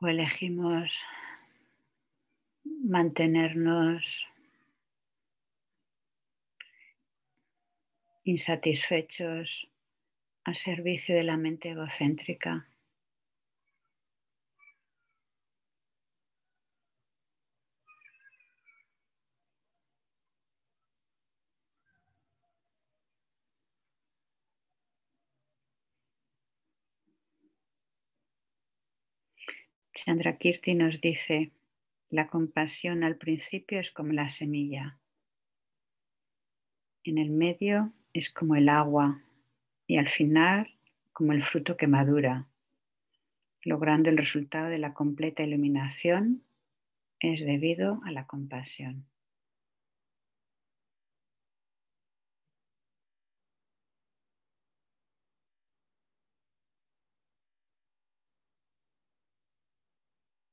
O elegimos mantenernos insatisfechos al servicio de la mente egocéntrica. Chandra Kirti nos dice, la compasión al principio es como la semilla en el medio es como el agua y al final como el fruto que madura, logrando el resultado de la completa iluminación es debido a la compasión.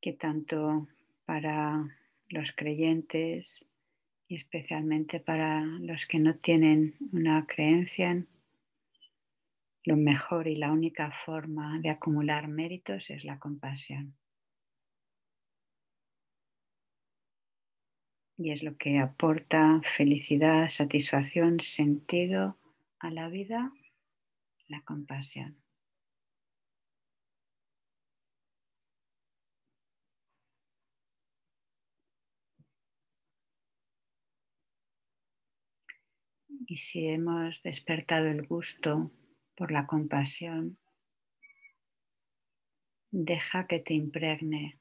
que tanto para los creyentes y especialmente para los que no tienen una creencia en lo mejor y la única forma de acumular méritos es la compasión. Y es lo que aporta felicidad, satisfacción, sentido a la vida, la compasión. y si hemos despertado el gusto por la compasión, deja que te impregne.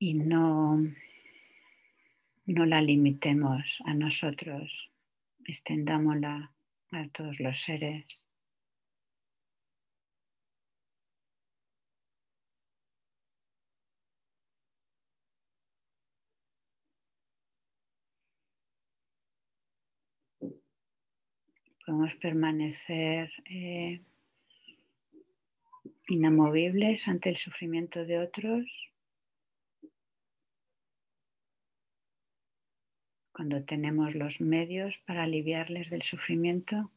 Y no, no la limitemos a nosotros, extendámosla a todos los seres. Podemos permanecer eh, inamovibles ante el sufrimiento de otros. Cuando tenemos los medios para aliviarles del sufrimiento,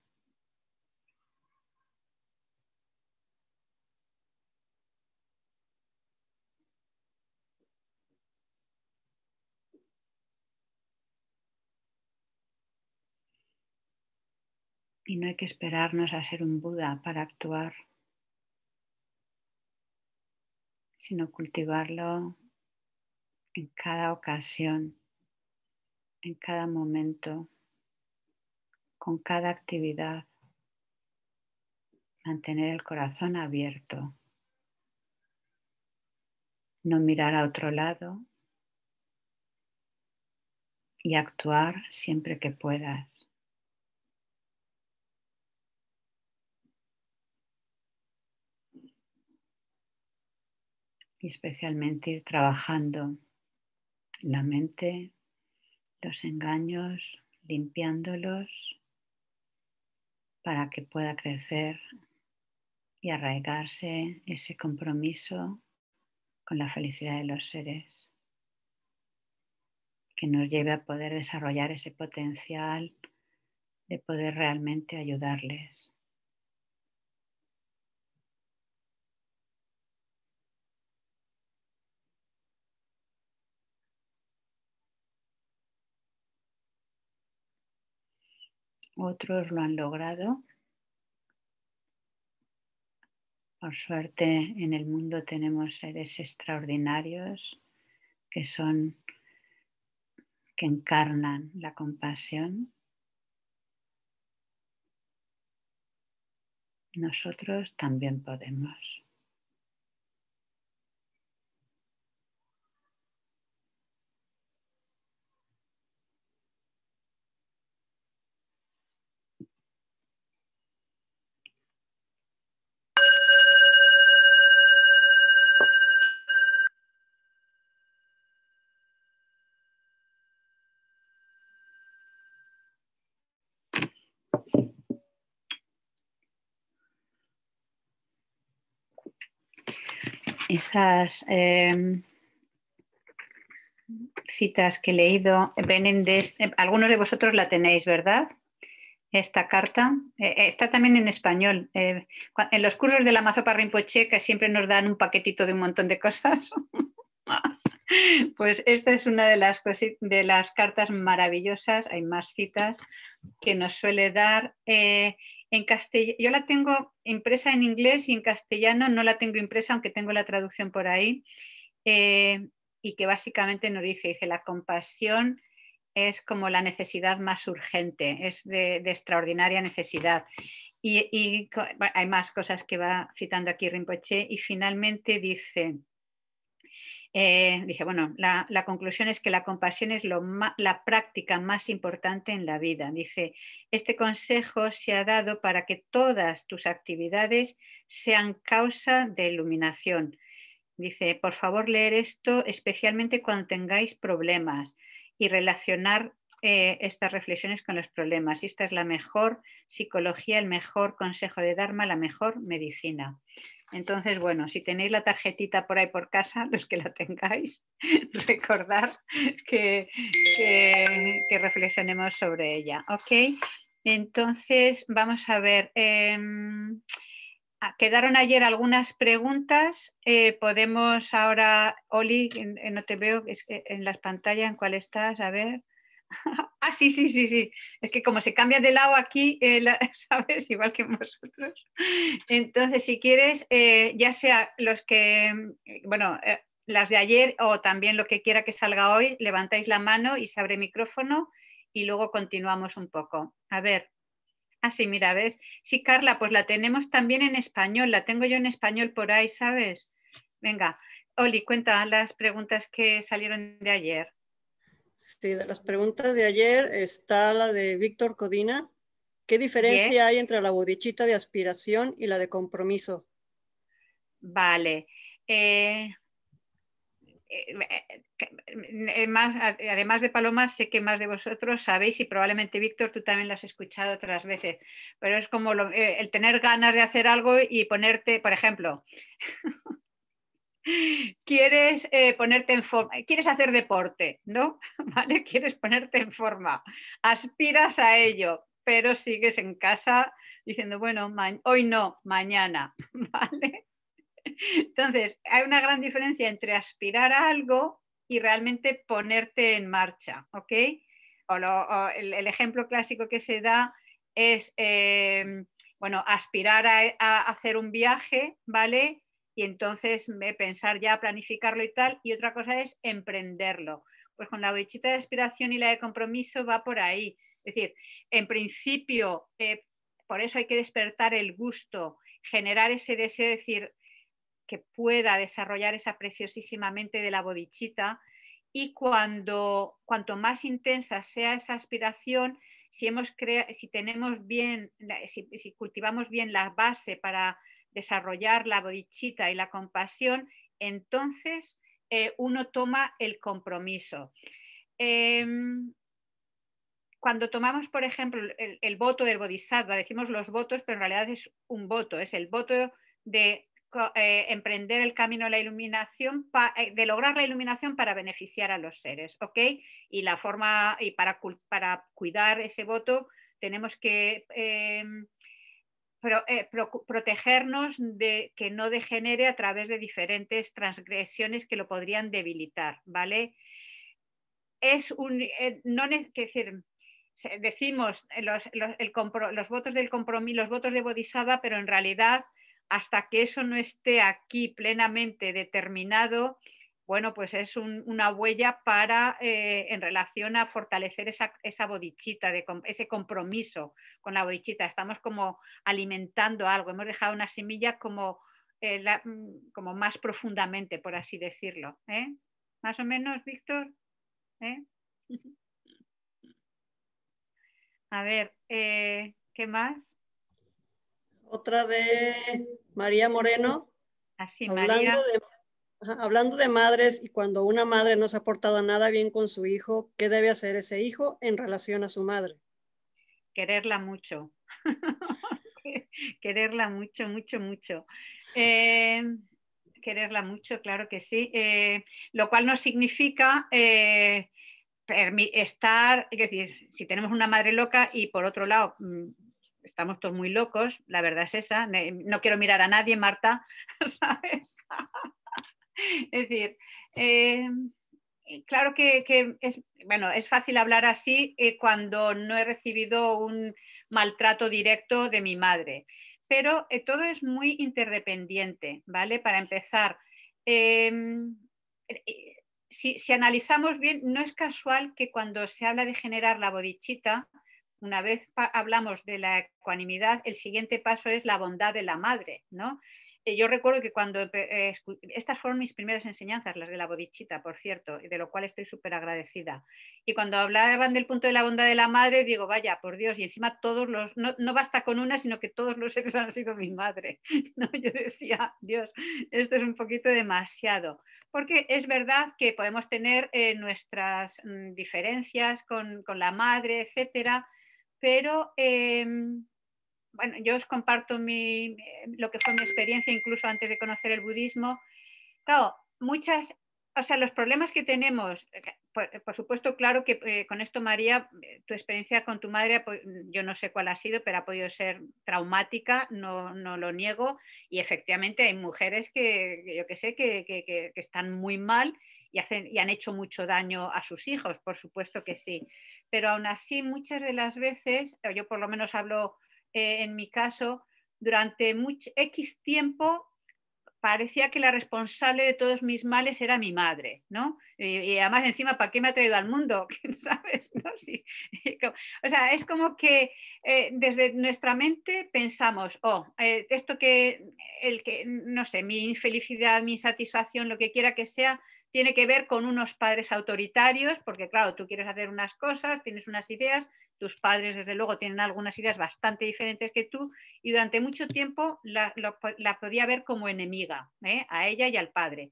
que esperarnos a ser un Buda para actuar, sino cultivarlo en cada ocasión, en cada momento, con cada actividad. Mantener el corazón abierto. No mirar a otro lado y actuar siempre que puedas. y especialmente ir trabajando la mente, los engaños, limpiándolos para que pueda crecer y arraigarse ese compromiso con la felicidad de los seres, que nos lleve a poder desarrollar ese potencial de poder realmente ayudarles. otros lo han logrado. Por suerte en el mundo tenemos seres extraordinarios que son que encarnan la compasión. Nosotros también podemos. esas em, citas que he leído vienen de eh, algunos de vosotros la tenéis, ¿verdad? Esta carta eh, eh, está también en español. en los cursos de la Mazopa Rinpoche que siempre nos dan un paquetito de un montón de cosas. *laughs* pues esta es una de las cartas maravillosas, hay más citas que nos suele dar en yo la tengo impresa en inglés y en castellano no la tengo impresa, aunque tengo la traducción por ahí, eh, y que básicamente nos dice, dice, la compasión es como la necesidad más urgente, es de, extraordinaria necesidad. Y, y, hay más cosas que va citando aquí Rinpoche, y finalmente dice, eh, dice, bueno, la, conclusión es que la compasión es la práctica más importante en la vida. Dice, este consejo se ha dado para que todas tus actividades sean causa de iluminación. Dice, por favor leer esto especialmente cuando tengáis problemas y relacionar eh, estas reflexiones con los problemas. esta es la mejor psicología, el mejor consejo de Dharma, la mejor medicina. Entonces, bueno, si tenéis la tarjetita por ahí por casa, los que la tengáis, *laughs* recordad que, que, reflexionemos sobre ella. ¿Ok? Entonces, vamos a ver. Em, ah, quedaron ayer algunas preguntas. Eh, podemos ahora, Oli, no te veo en las pantallas en cuál estás, a ver. *laughs* ah, sí, sí, sí, sí. Es que como se cambia de lado aquí, eh, *laughs* ¿sabes? Igual que vosotros. Entonces, si quieres, eh, ya sea los que, mm, bueno, eh, las de ayer o también lo que quiera que salga hoy, levantáis la mano y se abre micrófono y luego continuamos un poco. A ver. Ah, sí, mira, ¿ves? Sí, Carla, pues la tenemos también en español, la tengo yo en español por ahí, ¿sabes? Venga, Oli, cuenta las preguntas que salieron de ayer. Sí, de las preguntas de ayer está la de Víctor Codina. ¿Qué diferencia hay entre la bodichita de aspiración y la de compromiso? Vale. Eh, eh, eh, además de Paloma, sé que más de vosotros sabéis y probablemente Víctor, tú también lo has escuchado otras veces, pero es como el tener ganas de hacer algo y ponerte, por ejemplo, quieres eh, ponerte en forma, quieres hacer deporte, ¿no? *laughs* ¿Vale? Quieres ponerte en forma, aspiras a ello, pero sigues en casa diciendo, bueno, hoy no, mañana, *laughs* ¿vale? Entonces, hay una gran diferencia entre aspirar a algo y realmente ponerte en marcha, ¿ok? O el, ejemplo clásico que se da es, eh, bueno, aspirar a hacer un viaje, ¿vale? y entonces pensar ya planificarlo y tal, y otra cosa es emprenderlo. Pues con la bodichita de aspiración y la de compromiso va por ahí. Es decir, en principio, eh, por eso hay que despertar el gusto, generar ese deseo, decir, que pueda desarrollar esa preciosísima mente de la bodichita. Y cuando, cuanto más intensa sea esa aspiración, si, hemos si tenemos bien, si cultivamos bien la base para desarrollar la bodichita y la compasión, entonces eh, uno toma el compromiso. Em, cuando tomamos, por ejemplo, el, voto del bodhisattva, decimos los votos, pero en realidad es un voto, es el voto de eh, emprender el camino de la iluminación, eh, de lograr la iluminación para beneficiar a los seres, ¿ok? Y la forma, y para cuidar ese voto, tenemos que em, eh, protegernos de que no degenere a través de diferentes transgresiones que lo podrían debilitar, ¿vale? Es un, eh, no, decimos eh, los, votos del compromiso, los votos de Bodhisattva, pero en realidad hasta que eso no esté aquí plenamente determinado, bueno, pues es una huella para, eh, en relación a fortalecer esa, esa bodichita, de, ese compromiso con la bodichita. Estamos como alimentando algo, hemos dejado una semilla como, eh, mm, como más profundamente, por así decirlo. ¿eh? ¿Más o menos, Víctor? *laughs* A ver, ¿qué más? Otra de María Moreno. Así, María hablando de madres y cuando una madre no se ha portado nada bien con su hijo, ¿qué debe hacer ese hijo en relación a su madre? Quererla mucho. *laughs* quererla mucho, mucho, mucho. Eh, quererla mucho, claro que sí. Eh, lo cual no significa eh, estar, es decir, si tenemos una madre loca y por otro lado mm, estamos todos muy locos, la verdad es esa. No quiero mirar a nadie, Marta, *laughs* ¿sabes? *laughs* es decir, eh, claro que, es, bueno, es fácil hablar así eh, cuando no he recibido un maltrato directo de mi madre, pero eh, todo es muy interdependiente, ¿vale? Para empezar, si, si, analizamos bien, no es casual que cuando se habla de generar la bodichita, una vez hablamos de la ecuanimidad, el siguiente paso es la bondad de la madre, ¿no? yo recuerdo que cuando eh, estas fueron mis primeras enseñanzas, las de la bodichita, por cierto, de lo cual estoy súper agradecida. Y cuando hablaban del punto de la bondad de la madre, digo, vaya, por Dios, y encima todos los, no, no basta con una, sino que todos los seres han sido mi madre. *laughs* Yo decía, Dios, esto es un poquito demasiado. Porque es verdad que podemos tener eh, nuestras mm, diferencias con, con, la madre, etcétera, pero. Em, bueno, yo os comparto mi, eh, lo que fue mi experiencia incluso antes de conocer el budismo. Claro, muchas, o sea, los problemas que tenemos, eh, eh, por, supuesto, claro que con esto, María, tu experiencia con tu madre, pues, yo no sé cuál ha sido, pero ha podido ser traumática, no, no lo niego, y efectivamente hay mujeres que, yo que sé, que, que, que están muy mal y, hacen, y han hecho mucho daño a sus hijos, por supuesto que sí. Pero aún así, muchas de las veces, yo por lo menos hablo eh, en mi caso, durante mucho, X tiempo parecía que la responsable de todos mis males era mi madre, ¿no? Y, además encima, ¿para qué me ha traído al mundo? *laughs* ¿Quién sabes? *laughs* ¿No? o sea, es como que eh, desde nuestra mente pensamos, oh, eh, esto que, el que, no sé, mi infelicidad, mi insatisfacción, lo que quiera que sea, tiene que ver con unos padres autoritarios, porque claro, tú quieres hacer unas cosas, tienes unas ideas, tus padres desde luego tienen algunas ideas bastante diferentes que tú y durante mucho tiempo la, podía ver como enemiga, ¿eh? a ella y al padre.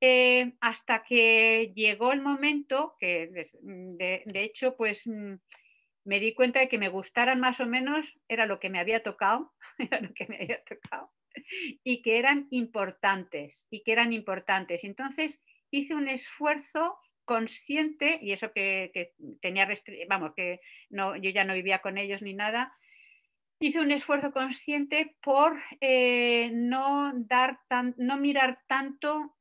Eh, hasta que llegó el momento que de, hecho pues mm, me di cuenta de que me gustaran más o menos era lo que me había tocado, *laughs* era lo que me había tocado y que eran importantes y que eran importantes. Entonces hice un esfuerzo consciente, y eso que, tenía, vamos, que no, yo ya no vivía con ellos ni nada, hice un esfuerzo consciente por eh, no, dar no mirar tanto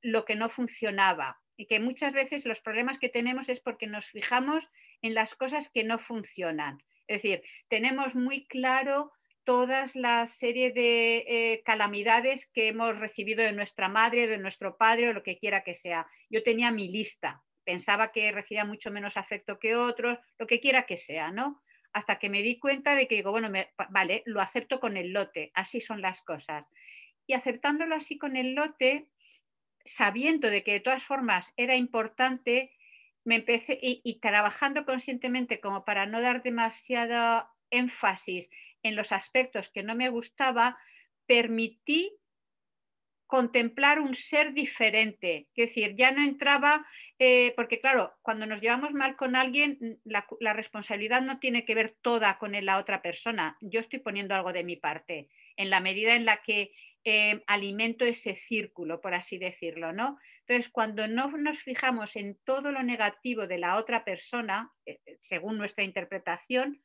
lo que no funcionaba. Y que muchas veces los problemas que tenemos es porque nos fijamos en las cosas que no funcionan. Es decir, tenemos muy claro todas las serie de eh, calamidades que hemos recibido de nuestra madre, de nuestro padre o lo que quiera que sea. Yo tenía mi lista, pensaba que recibía mucho menos afecto que otros, lo que quiera que sea, ¿no? Hasta que me di cuenta de que digo, bueno, vale, lo acepto con el lote, así son las cosas. Y aceptándolo así con el lote, sabiendo de que de todas formas era importante, me empecé y, y trabajando conscientemente como para no dar demasiado énfasis en los aspectos que no me gustaba, permití contemplar un ser diferente. Es decir, ya no entraba, eh, porque claro, cuando nos llevamos mal con alguien, la, responsabilidad no tiene que ver toda con la otra persona. Yo estoy poniendo algo de mi parte, en la medida en la que eh, alimento ese círculo, por así decirlo, ¿no? Entonces, cuando no nos fijamos en todo lo negativo de la otra persona, eh, según nuestra interpretación,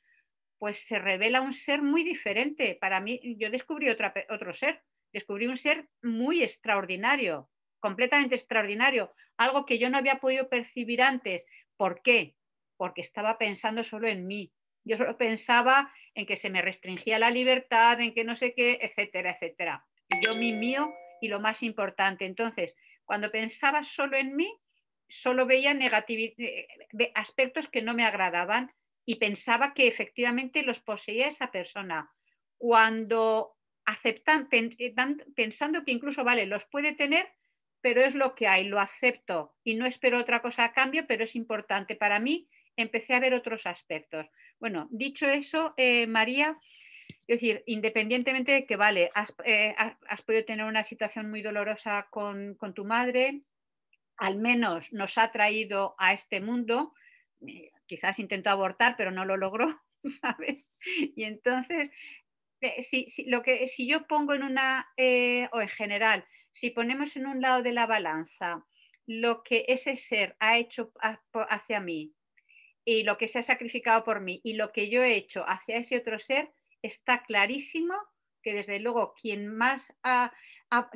pues se revela un ser muy diferente. Para mí, yo descubrí otro ser, descubrí un ser muy extraordinario, completamente extraordinario, algo que yo no había podido percibir antes. ¿Por qué? Porque estaba pensando solo en mí. Yo solo pensaba en que se me restringía la libertad, en que no sé qué, etcétera, etcétera. Yo mi mío y lo más importante. Entonces, cuando pensaba solo en mí, solo veía eh, aspectos que no me agradaban y pensaba que efectivamente los poseía esa persona. Cuando aceptan, eh, pensando que incluso, vale, los puede tener, pero es lo que hay, lo acepto y no espero otra cosa a cambio, pero es importante para mí, empecé a ver otros aspectos. Bueno, dicho eso, eh, María, es decir, independientemente de que, vale, has, eh, podido tener una situación muy dolorosa con, tu madre, al menos nos ha traído a este mundo, quizás intentó abortar, pero no lo logró, *laughs* ¿sabes? Y entonces, eh, si, yo pongo en una, eh, o en general, si ponemos en un lado de la balanza lo que ese ser ha hecho hacia mí y lo que se ha sacrificado por mí y lo que yo he hecho hacia ese otro ser, está clarísimo que desde luego quien más,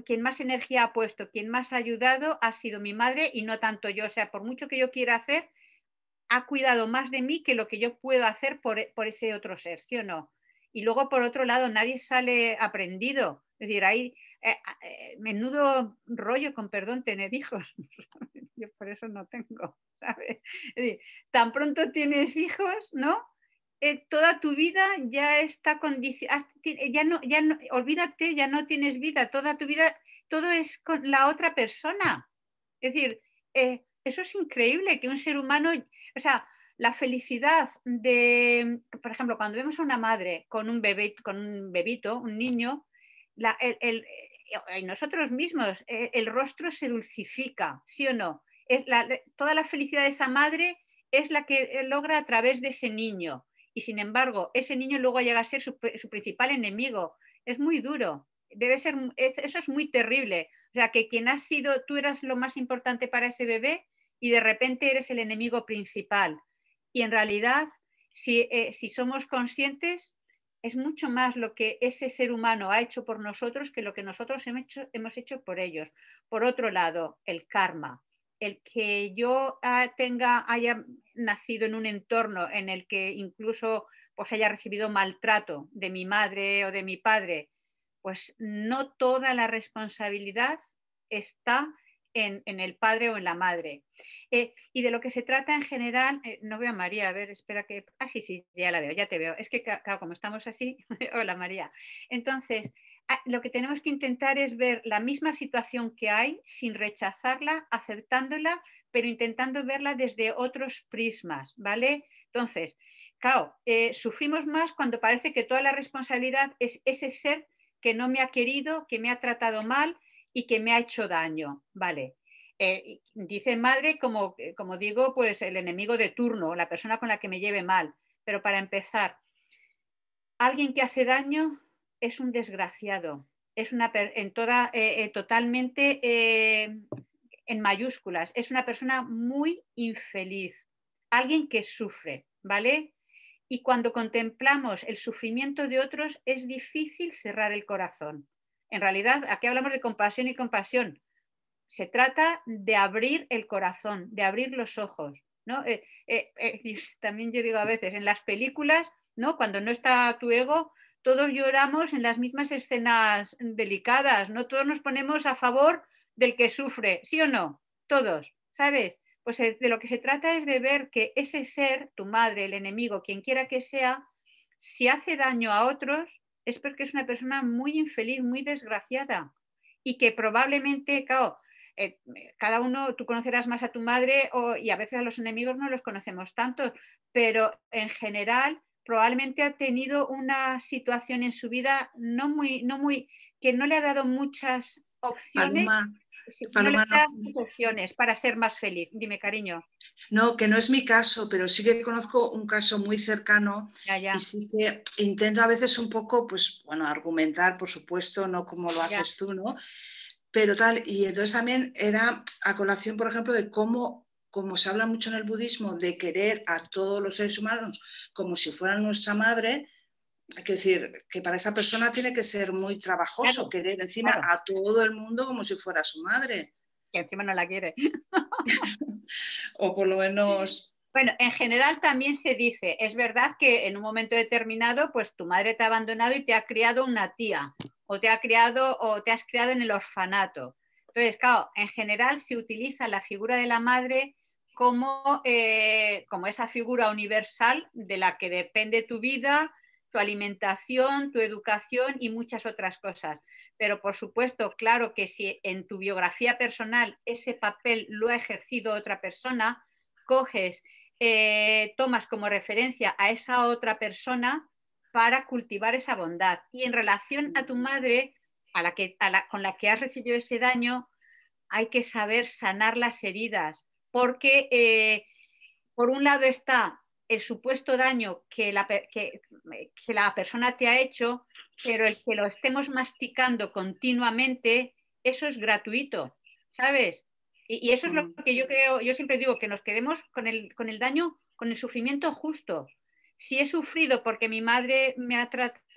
quien más energía ha puesto, quien más ha ayudado ha sido mi madre y no tanto yo. O sea, por mucho que yo quiera hacer, ha cuidado más de mí que lo que yo puedo hacer e, por, ese otro ser, ¿sí o no? Y luego, por otro lado, nadie sale aprendido. Es decir, hay eh, ah, eh, menudo rollo con perdón tener hijos. *laughs* yo por eso no tengo, *laughs* ¿sabes? tan pronto tienes hijos, ¿no? Eh, toda tu vida ya está condicionada, ya no, ya olvídate, ya no tienes vida, toda tu vida, todo es con la otra persona. Es decir, eso es increíble que un ser humano o sea, la felicidad de, por ejemplo, cuando vemos a una madre con un bebé, con un bebito, un niño, la, eh, nosotros mismos, eh, el, rostro se dulcifica, ¿sí o no? toda la felicidad de esa madre es la que eh, logra a través de ese niño. Y sin embargo, ese niño luego llega a ser su, principal enemigo. Es muy duro. Debe ser, eso es muy terrible. O sea, que quien has sido, tú eras lo más importante para ese bebé y de repente eres el enemigo principal. Y en realidad, eh, si, somos conscientes, es mucho más lo que ese ser humano ha hecho por nosotros que lo que nosotros hemos hecho, por ellos. Por otro lado, el karma. El que yo ah, tenga, haya nacido en un entorno en el que incluso pues, haya recibido maltrato de mi madre o de mi padre, pues no toda la responsabilidad está en, el padre o en la madre. Eh, y de lo que se trata en general, eh, no veo a María, a ver, espera que... Ah, sí, sí, ya la veo, ya te veo. Es que, claro, como estamos así, *laughs* hola María. Entonces, ah, lo que tenemos que intentar es ver la misma situación que hay sin rechazarla, aceptándola, pero intentando verla desde otros prismas, ¿vale? Entonces, claro, eh, sufrimos más cuando parece que toda la responsabilidad es ese ser que no me ha querido, que me ha tratado mal, y que me ha hecho daño. Vale. Eh, dice madre, eh, como, digo, pues el enemigo de turno, la persona con la que me lleve mal. Pero para empezar, alguien que hace daño es un desgraciado, es una en toda, eh, totalmente en mayúsculas, es una persona muy infeliz, alguien que sufre, ¿vale? Y cuando contemplamos el sufrimiento de otros es difícil cerrar el corazón. En realidad, aquí hablamos de compasión y compasión. Se trata de abrir el corazón, de abrir los ojos. Eh, eh, eh, *laughs* también yo digo a veces, en las películas, ¿no? cuando no está tu ego, todos lloramos en las mismas escenas delicadas, ¿no? Todos nos ponemos a favor del que sufre, ¿sí o no? Todos, ¿sabes? Pues de lo que se trata es de ver que ese ser, tu madre, el enemigo, quien quiera que sea, si hace daño a otros, es porque es una persona muy infeliz, muy desgraciada y que probablemente, claro, eh, cada uno, tú conocerás más a tu madre y a veces a los enemigos no los conocemos tanto, pero en general probablemente ha tenido una situación en su vida no muy, no muy, que no le ha dado muchas opciones para las opciones para ser más feliz. Dime, cariño. No, que no es mi caso, pero sí que conozco un caso muy cercano y sí que intento a veces un poco, pues bueno, argumentar, por supuesto, no como lo haces tú, ¿no? Pero tal, y entonces también era a colación, por ejemplo, de cómo, como se habla mucho en el budismo, de querer a todos los seres humanos como si fueran nuestra madre, que decir, que para esa persona tiene que ser muy trabajoso, querer encima a todo el mundo como si fuera su madre. Que encima no la quiere. *laughs* o por lo menos... Bueno, en general también se dice, es verdad que en un momento determinado, pues tu madre te ha abandonado y te ha criado una tía, o te ha criado, o te has criado en el orfanato. Entonces, claro, en general se utiliza la figura de la madre como, eh, como esa figura universal de la que depende tu vida, tu alimentación, tu educación y muchas otras cosas. Pero por supuesto, claro que si en tu biografía personal ese papel lo ha ejercido otra persona, coges, eh, tomas como referencia a esa otra persona para cultivar esa bondad. Y en relación a tu madre, a la que, con la que has recibido ese daño, hay que saber sanar las heridas, porque eh, por un lado está el supuesto daño que la, que, la persona te ha hecho, pero el que lo estemos masticando continuamente, eso es gratuito, ¿sabes? Y, eso es lo mm. que yo creo, yo siempre digo, que nos quedemos con el, con el daño, con el sufrimiento justo. Si he sufrido porque mi madre me ha,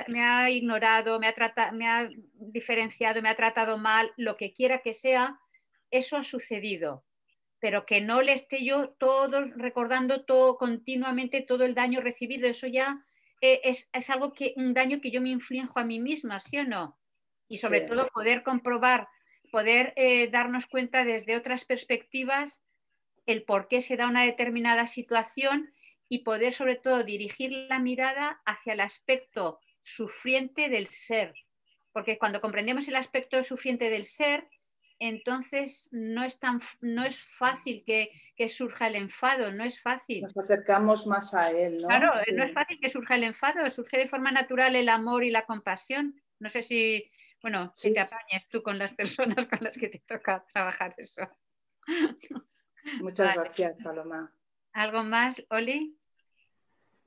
me ha ignorado, me ha, me ha diferenciado, me ha tratado mal, lo que quiera que sea, eso ha sucedido pero que no le esté yo todos recordando todo, continuamente todo el daño recibido. Eso ya eh, es, es, algo que, un daño que yo me inflijo a mí misma, ¿sí o no? Y sobre todo poder comprobar, poder eh, darnos cuenta desde otras perspectivas el por qué se da una determinada situación y poder sobre todo dirigir la mirada hacia el aspecto sufriente del ser. Porque cuando comprendemos el aspecto sufriente del ser, entonces no es, tan, no es fácil que, surja el enfado, no es fácil. Nos acercamos más a él, ¿no? Claro, eh, no es fácil que surja el enfado, surge de forma natural el amor y la compasión. No sé si, bueno, si te apañes tú con las personas con las que te toca trabajar eso. *laughs* Muchas gracias, Paloma. ¿Algo más, Oli?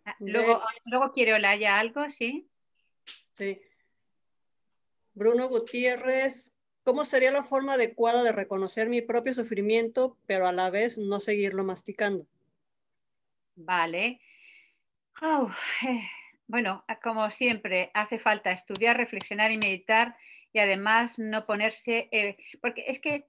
Ah, luego, ah, luego quiere Olaya algo, ¿sí? Sí. Bruno Gutiérrez ¿Cómo sería la forma adecuada de reconocer mi propio sufrimiento, pero a la vez no seguirlo masticando? Vale. Eh, bueno, ah, como siempre, hace falta estudiar, reflexionar y meditar y además no ponerse, eh, porque es que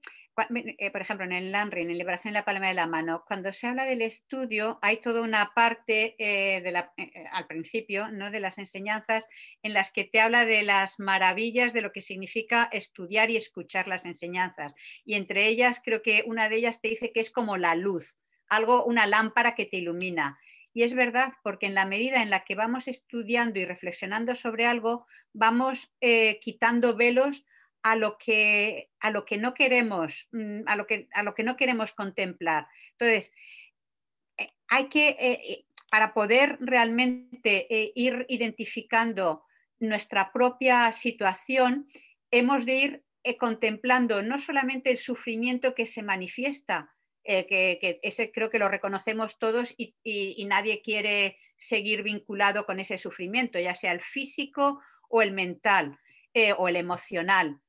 eh, por ejemplo, en el LANRI, en Liberación de la Palma de la Mano, cuando se habla del estudio, hay toda una parte eh, eh, al principio ¿no? de las enseñanzas en las que te habla de las maravillas de lo que significa estudiar y escuchar las enseñanzas. Y entre ellas, creo que una de ellas te dice que es como la luz, algo, una lámpara que te ilumina. Y es verdad, porque en la medida en la que vamos estudiando y reflexionando sobre algo, vamos quitando velos a lo que, no queremos, mm, a lo que, no queremos contemplar. Entonces, eh, hay que, eh, eh, para poder realmente ir identificando nuestra propia situación, hemos de ir contemplando no solamente el sufrimiento que se manifiesta, que, ese creo que lo reconocemos todos y, nadie quiere seguir vinculado con ese sufrimiento, ya sea el físico o el mental o el emocional.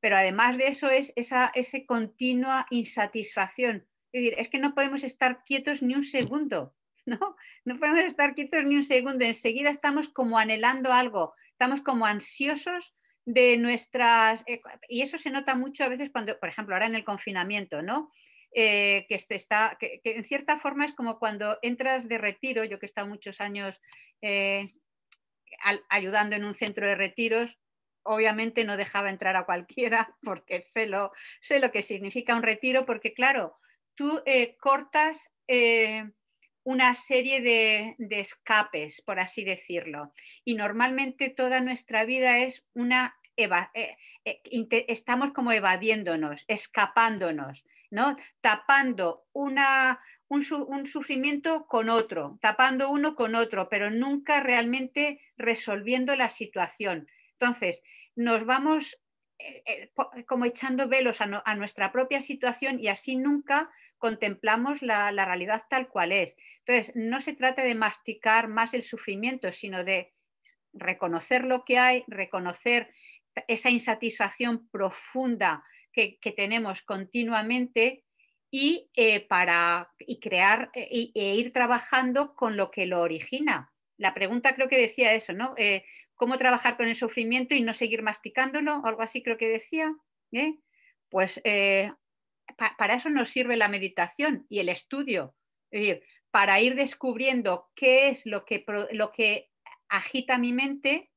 Pero además de eso es esa, continua insatisfacción. Es decir, es que no podemos estar quietos ni un segundo, *laughs* ¿no? podemos estar quietos ni un segundo. Enseguida estamos como anhelando algo, estamos como ansiosos de nuestras... Eh, y eso se nota mucho a veces cuando, por ejemplo, ahora en el confinamiento, ¿no? Eh, que, este está, que, en cierta forma es como cuando entras de retiro, yo que he estado muchos años eh, ayudando en un centro de retiros, obviamente no dejaba entrar a cualquiera *laughs* porque sé lo, que significa un retiro, porque claro, tú eh, cortas eh, una serie de, escapes, por así decirlo, y normalmente toda nuestra vida es una... Eh, estamos como evadiéndonos, escapándonos, ¿no? tapando un, sufrimiento con otro, tapando uno con otro, pero nunca realmente resolviendo la situación. Entonces, nos vamos eh, eh, como echando velos a, nuestra propia situación y así nunca contemplamos la, realidad tal cual es. Entonces, no se trata de masticar más el sufrimiento, sino de reconocer lo que hay, reconocer esa insatisfacción profunda que, tenemos continuamente y, eh, para, y crear e, ir trabajando con lo que lo origina. La pregunta creo que decía eso, ¿no? cómo trabajar con el sufrimiento y no seguir masticándolo, algo así creo que decía. ¿eh? Pues eh, para eso nos sirve la meditación y el estudio, es decir, para ir descubriendo qué es lo que, lo que agita mi mente,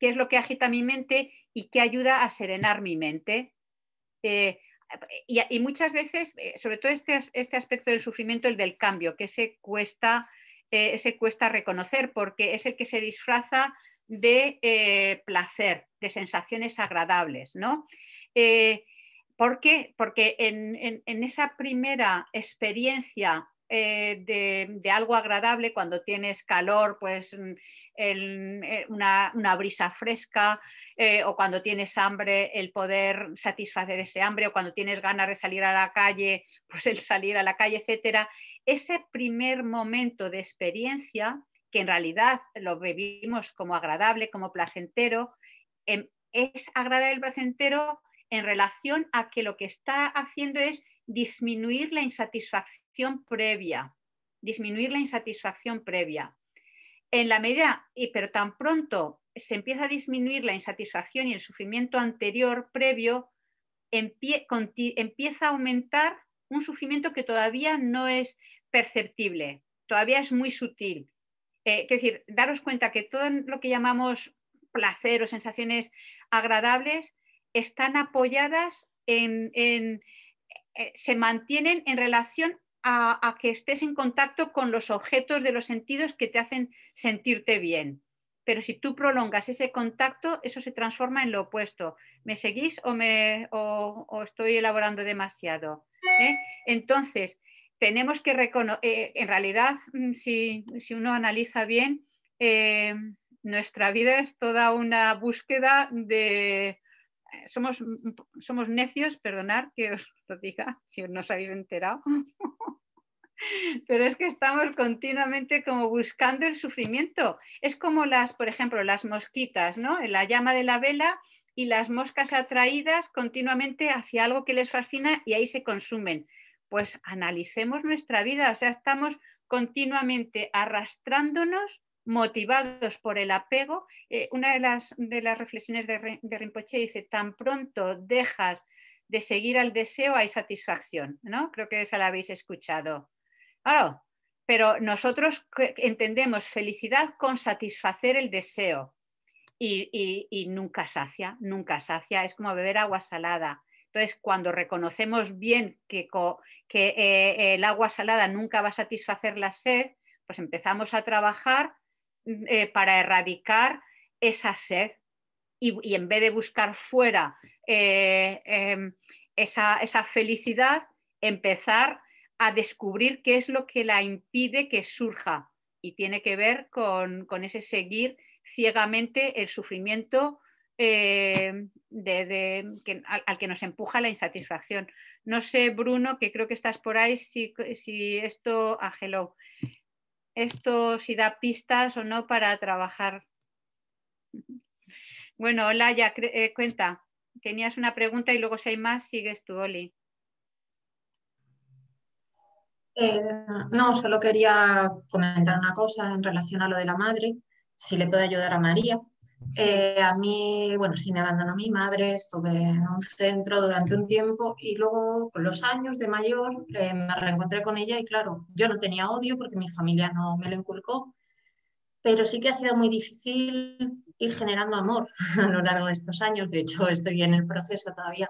qué es lo que agita mi mente y qué ayuda a serenar mi mente. Eh, y, muchas veces, sobre todo este, este, aspecto del sufrimiento, el del cambio, que se cuesta, se cuesta reconocer porque es el que se disfraza de eh, placer, de sensaciones agradables, ¿no? Eh, ¿Por qué? Porque en, esa primera experiencia eh, de, algo agradable, cuando tienes calor, pues mm, una, brisa fresca, o cuando tienes hambre, el poder satisfacer ese hambre, o cuando tienes ganas de salir a la calle, pues el salir a la calle, etcétera. Ese primer momento de experiencia que en realidad lo vivimos como agradable, como placentero, em, es agradable placentero en relación a que lo que está haciendo es disminuir la insatisfacción previa, disminuir la insatisfacción previa. En la medida, y pero tan pronto se empieza a disminuir la insatisfacción y el sufrimiento anterior previo, empieza a aumentar un sufrimiento que todavía no es perceptible, todavía es muy sutil, eh, decir, daros cuenta que todo lo que llamamos placer o sensaciones agradables están apoyadas en, eh, se mantienen en relación a, que estés en contacto con los objetos de los sentidos que te hacen sentirte bien. Pero si tú prolongas ese contacto, eso se transforma en lo opuesto. ¿Me seguís o, me, estoy elaborando demasiado? ¿Eh? Entonces, tenemos que reconocer, eh, en realidad, mm, si, uno analiza bien, eh, nuestra vida es toda una búsqueda de... Eh, mm, somos, necios, perdonar que os *laughs* lo diga, si no os habéis enterado, *laughs* pero es que estamos continuamente como buscando el sufrimiento. Es como las, por ejemplo, las mosquitas, ¿no? la llama de la vela y las moscas atraídas continuamente hacia algo que les fascina y ahí se consumen. Pues analicemos nuestra vida, o sea, estamos continuamente arrastrándonos motivados por el apego. Eh, una de las, de las reflexiones de, Rinpoche dice, tan pronto dejas de seguir al deseo hay satisfacción, ¿no? Creo que esa la habéis escuchado. pero nosotros entendemos felicidad con satisfacer el deseo y nunca sacia, nunca sacia, es como beber agua salada. Entonces, cuando reconocemos bien que, eh, el agua salada nunca va a satisfacer la sed, pues empezamos a trabajar mm, eh, para erradicar esa sed y, en vez de buscar fuera eh, em, esa, felicidad, empezar a descubrir qué es lo que la impide que surja y tiene que ver con, con ese seguir ciegamente el sufrimiento eh, al, que nos empuja la insatisfacción. No sé, Bruno, que creo que estás por ahí, si, esto, a ah, esto si da pistas o no para trabajar. Bueno, hola, ya eh, cuenta. Tenías una pregunta y luego si hay más, sigues tú, Oli. Eh, no, solo quería comentar una cosa en relación a lo de la madre, si le puede ayudar a María eh, a mí, bueno, sí me abandonó mi madre, estuve en un centro durante un tiempo y luego con los años de mayor eh, me reencontré con ella y claro, yo no tenía odio porque mi familia no me lo inculcó, pero sí que ha sido muy difícil ir generando amor *laughs* a lo largo de estos años, de hecho estoy en el proceso todavía,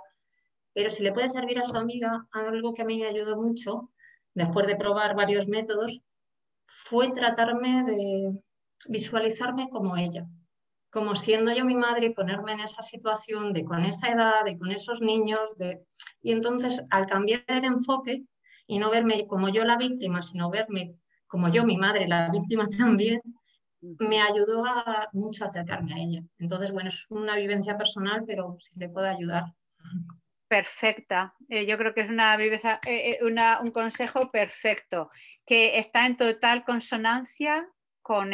pero si le puede servir a su amiga algo que a mí me ayudó mucho, después de probar varios métodos, fue tratarme de visualizarme como ella como siendo yo mi madre y ponerme en esa situación de con esa edad, y con esos niños, de... y entonces al cambiar el enfoque y no verme como yo la víctima, sino verme como yo mi madre la víctima *laughs* también, me ayudó mucho a acercarme a ella. Entonces, bueno, es una vivencia personal, pero si le puedo ayudar. Perfecta. Eh, yo creo que es eh, eh, una un consejo perfecto, que está en total consonancia con,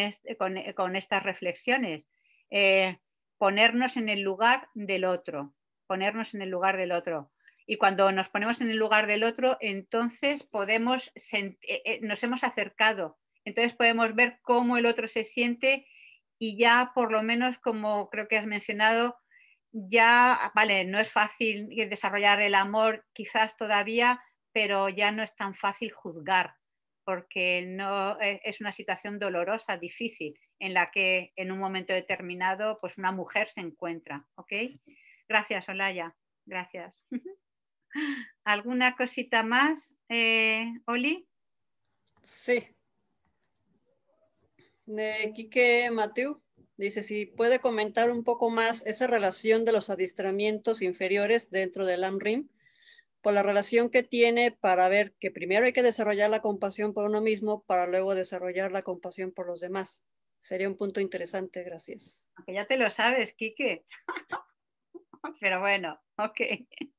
con estas reflexiones eh, ponernos en el lugar del otro, ponernos en el lugar del otro. Y cuando nos ponemos en el lugar del otro, entonces podemos eh, eh, nos hemos acercado, entonces podemos ver cómo el otro se siente y ya por lo menos, como creo que has mencionado, ya, vale, no es fácil desarrollar el amor quizás todavía, pero ya no es tan fácil juzgar porque no e, es una situación dolorosa, difícil, en la que en un momento determinado pues una mujer se encuentra. Gracias, Olaya. Gracias. *laughs* ¿Alguna cosita más, eh, Oli? Sí. Quique Mateu dice si puede comentar un poco más esa relación de los adiestramientos inferiores dentro del AMRIM por la relación que tiene para ver que primero hay que desarrollar la compasión por uno mismo para luego desarrollar la compasión por los demás. Sería un punto interesante, gracias. Aunque ya te lo sabes, Quique. *laughs* Pero bueno, ok. *laughs*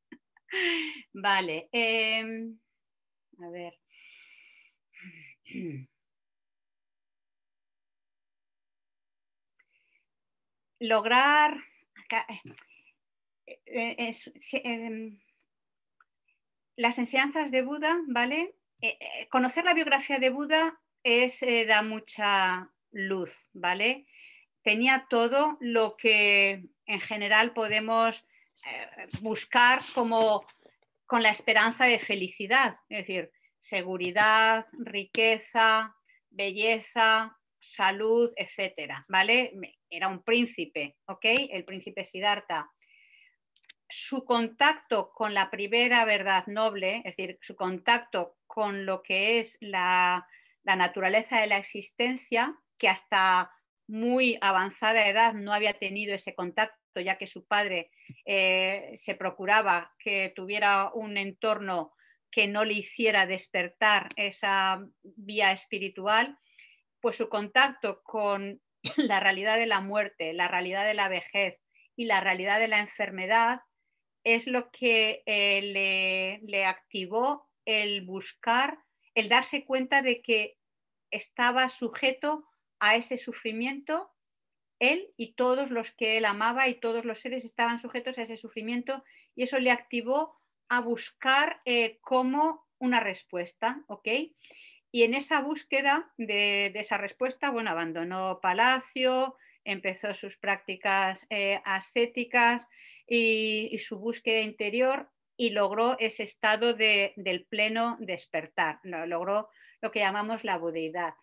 Vale. Em, a ver. Lograr... Acá, eh, eh, em, las enseñanzas de Buda, ¿vale? Eh, eh, conocer la biografía de Buda es, eh, da mucha luz, ¿vale? Tenía todo lo que en general podemos buscar como con la esperanza de felicidad, es decir, seguridad, riqueza, belleza, salud, etcétera, ¿vale? Era un príncipe, ¿ok? El príncipe Siddhartha su contacto con la primera verdad noble, es decir, su contacto con lo que es la, naturaleza de la existencia, que hasta muy avanzada edad no había tenido ese contacto, ya que su padre eh, se procuraba que tuviera un entorno que no le hiciera despertar esa vía espiritual, pues su contacto con la realidad de la muerte, la realidad de la vejez y la realidad de la enfermedad es lo que eh, le, activó el buscar, el darse cuenta de que estaba sujeto a ese sufrimiento, él y todos los que él amaba y todos los seres estaban sujetos a ese sufrimiento y eso le activó a buscar eh, como una respuesta, ¿ok? Y en esa búsqueda de, de esa respuesta, bueno, abandonó Palacio, empezó sus prácticas eh, ascéticas y, su búsqueda interior y logró ese estado de, del pleno despertar, logró lo que llamamos la budeidad.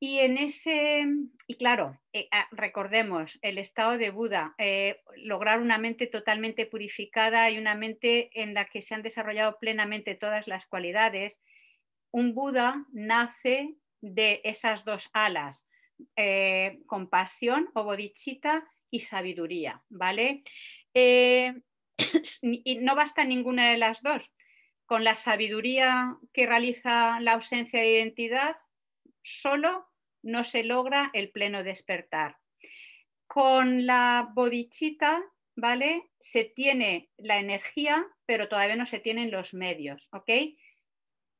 Y en ese, y claro, eh, ah, recordemos el estado de Buda, eh, lograr una mente totalmente purificada y una mente en la que se han desarrollado plenamente todas las cualidades. Un Buda nace de esas dos alas, eh, compasión o bodichita y sabiduría, ¿vale? Eh, *clears throat* y no basta ninguna de las dos. Con la sabiduría que realiza la ausencia de identidad, solo no se logra el pleno despertar. Con la bodichita, ¿vale? Se tiene la energía, pero todavía no se tienen los medios, ¿ok?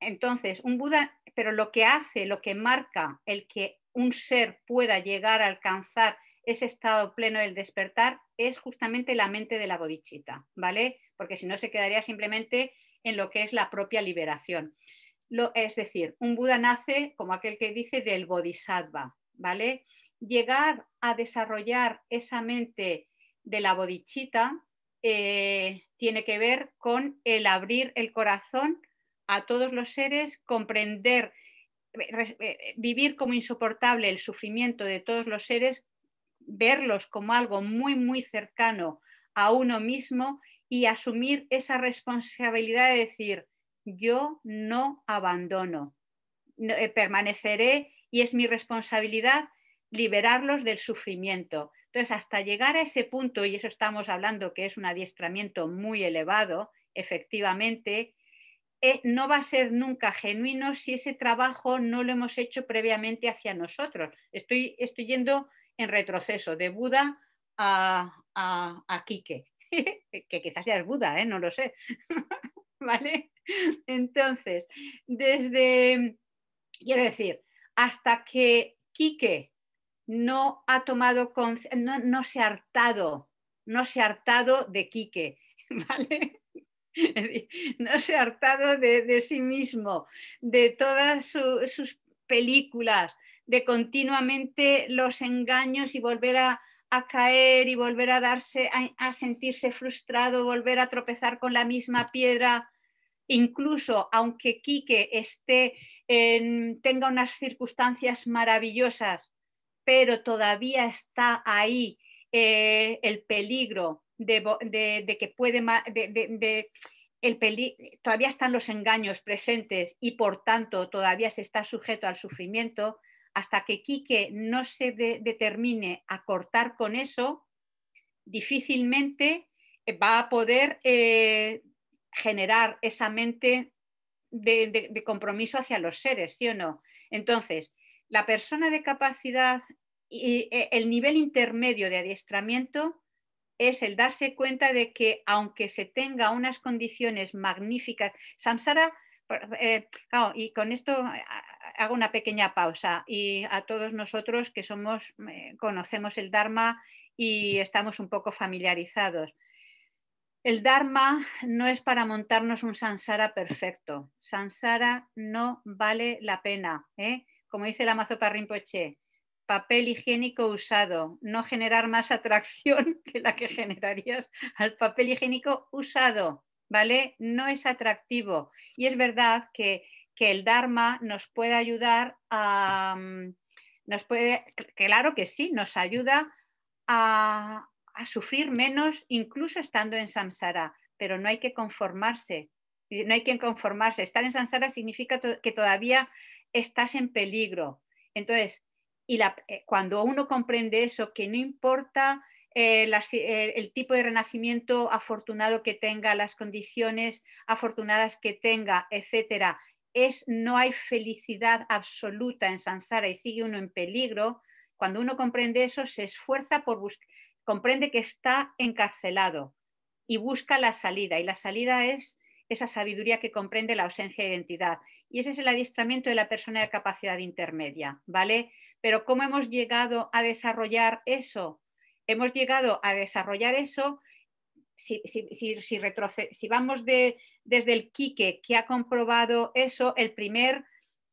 Entonces, un Buda, pero lo que hace, lo que marca el que un ser pueda llegar a alcanzar ese estado pleno del despertar es justamente la mente de la bodichita, ¿vale? Porque si no se quedaría simplemente en lo que es la propia liberación. es decir, un Buda nace, como aquel que dice, del bodhisattva, ¿vale? Llegar a desarrollar esa mente de la bodichita eh, tiene que ver con el abrir el corazón a todos los seres, comprender eh, eh, eh, vivir como insoportable el sufrimiento de todos los seres, verlos como algo muy, muy cercano a uno mismo y asumir esa responsabilidad de decir, yo no abandono, permaneceré y es mi responsabilidad liberarlos del sufrimiento. Entonces, hasta llegar a ese punto, y eso estamos hablando que es un adiestramiento muy elevado, efectivamente, eh, no va a ser nunca genuino si ese trabajo no lo hemos hecho previamente hacia nosotros. Estoy, estoy yendo en retroceso de Buda a, a, Quique, *laughs* que quizás ya es Buda, ¿eh? no lo sé. *laughs* ¿Vale? Entonces, desde, quiero decir, hasta que Quique no ha tomado, no, se ha hartado, no se ha hartado de Quique, *laughs* ¿vale? *laughs* no se ha hartado de, sí mismo, de todas sus películas, de continuamente los engaños y volver a, caer y volver a darse, a, sentirse frustrado, volver a tropezar con la misma piedra. Incluso aunque Quique esté tenga unas circunstancias maravillosas, pero todavía está ahí eh, el peligro de, que puede, de, el todavía están los engaños presentes y por tanto todavía se está sujeto al sufrimiento, hasta que Quique no se determine a cortar con eso, difícilmente eh, va a poder eh, generar esa mente de, compromiso hacia los seres, ¿sí o no? Entonces, la persona de capacidad y eh, el nivel intermedio de adiestramiento es el darse cuenta de que aunque se tenga unas condiciones magníficas, Samsara, eh, y con esto eh, hago una pequeña pausa y a todos nosotros que somos, mm, eh, conocemos el Dharma y estamos un poco familiarizados. El Dharma no es para montarnos un Sansara perfecto. Sansara no vale la pena. Como dice la Mazopa Rinpoche, papel higiénico usado, no generar más atracción *laughs* que la que generarías al papel higiénico usado, ¿vale? No es atractivo. Y es verdad que, el Dharma nos puede ayudar a... Mm, nos puede, claro que sí, nos ayuda a, a sufrir menos incluso estando en samsara, pero no hay que conformarse, no hay que conformarse. Estar en samsara significa que todavía estás en peligro. Entonces, y eh, cuando uno comprende eso, que no importa eh, eh, el tipo de renacimiento afortunado que tenga, las condiciones afortunadas que tenga, etcétera, es no hay felicidad absoluta en Sansara y sigue uno en peligro. Cuando uno comprende eso, se esfuerza por buscar, comprende que está encarcelado y busca la salida. Y la salida es esa sabiduría que comprende la ausencia de identidad. Y ese es el adiestramiento de la persona de capacidad intermedia, ¿vale? Pero ¿cómo hemos llegado a desarrollar eso? Hemos llegado a desarrollar eso si, vamos desde el Quique que ha comprobado eso, el primer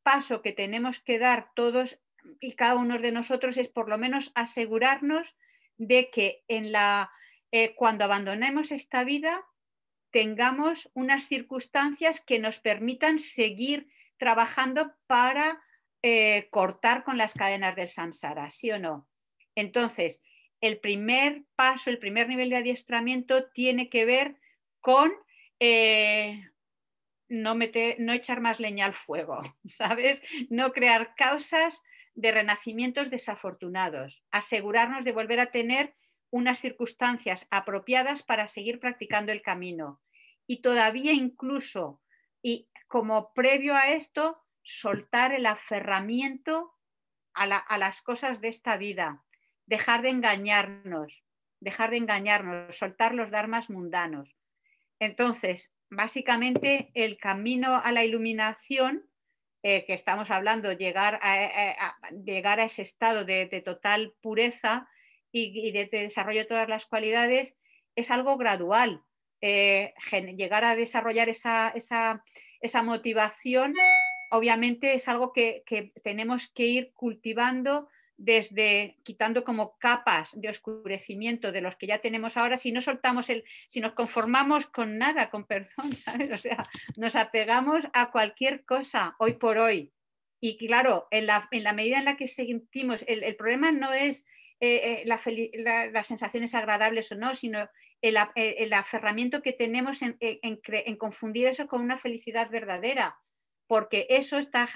paso que tenemos que dar todos y cada uno de nosotros es por lo menos asegurarnos de que eh, cuando abandonemos esta vida tengamos unas circunstancias que nos permitan seguir trabajando para eh, cortar con las cadenas del samsara, ¿sí o no? Entonces, el primer paso, el primer nivel de adiestramiento tiene que ver con eh, no, no echar más leña al fuego, *laughs* ¿sabes? No crear causas de renacimientos desafortunados, asegurarnos de volver a tener unas circunstancias apropiadas para seguir practicando el camino. Y todavía incluso, y como previo a esto, soltar el aferramiento a, las cosas de esta vida, dejar de engañarnos, dejar de engañarnos, soltar los dharmas mundanos. Entonces, básicamente el camino a la iluminación, eh, que estamos hablando, llegar eh, eh, a, llegar a ese estado de, total pureza y, de, desarrollo de todas las cualidades, es algo gradual. llegar a desarrollar esa, esa motivación obviamente es algo que, tenemos que ir cultivando desde quitando como capas de oscurecimiento de los que ya tenemos ahora, si no soltamos el, si nos conformamos con nada, con perdón, *laughs* O sea, nos apegamos a cualquier cosa hoy por hoy. Y claro, en la, medida en la que sentimos, el, problema no es eh, eh, las sensaciones agradables o no, sino el, aferramiento que tenemos en confundir eso con una felicidad verdadera porque eso está,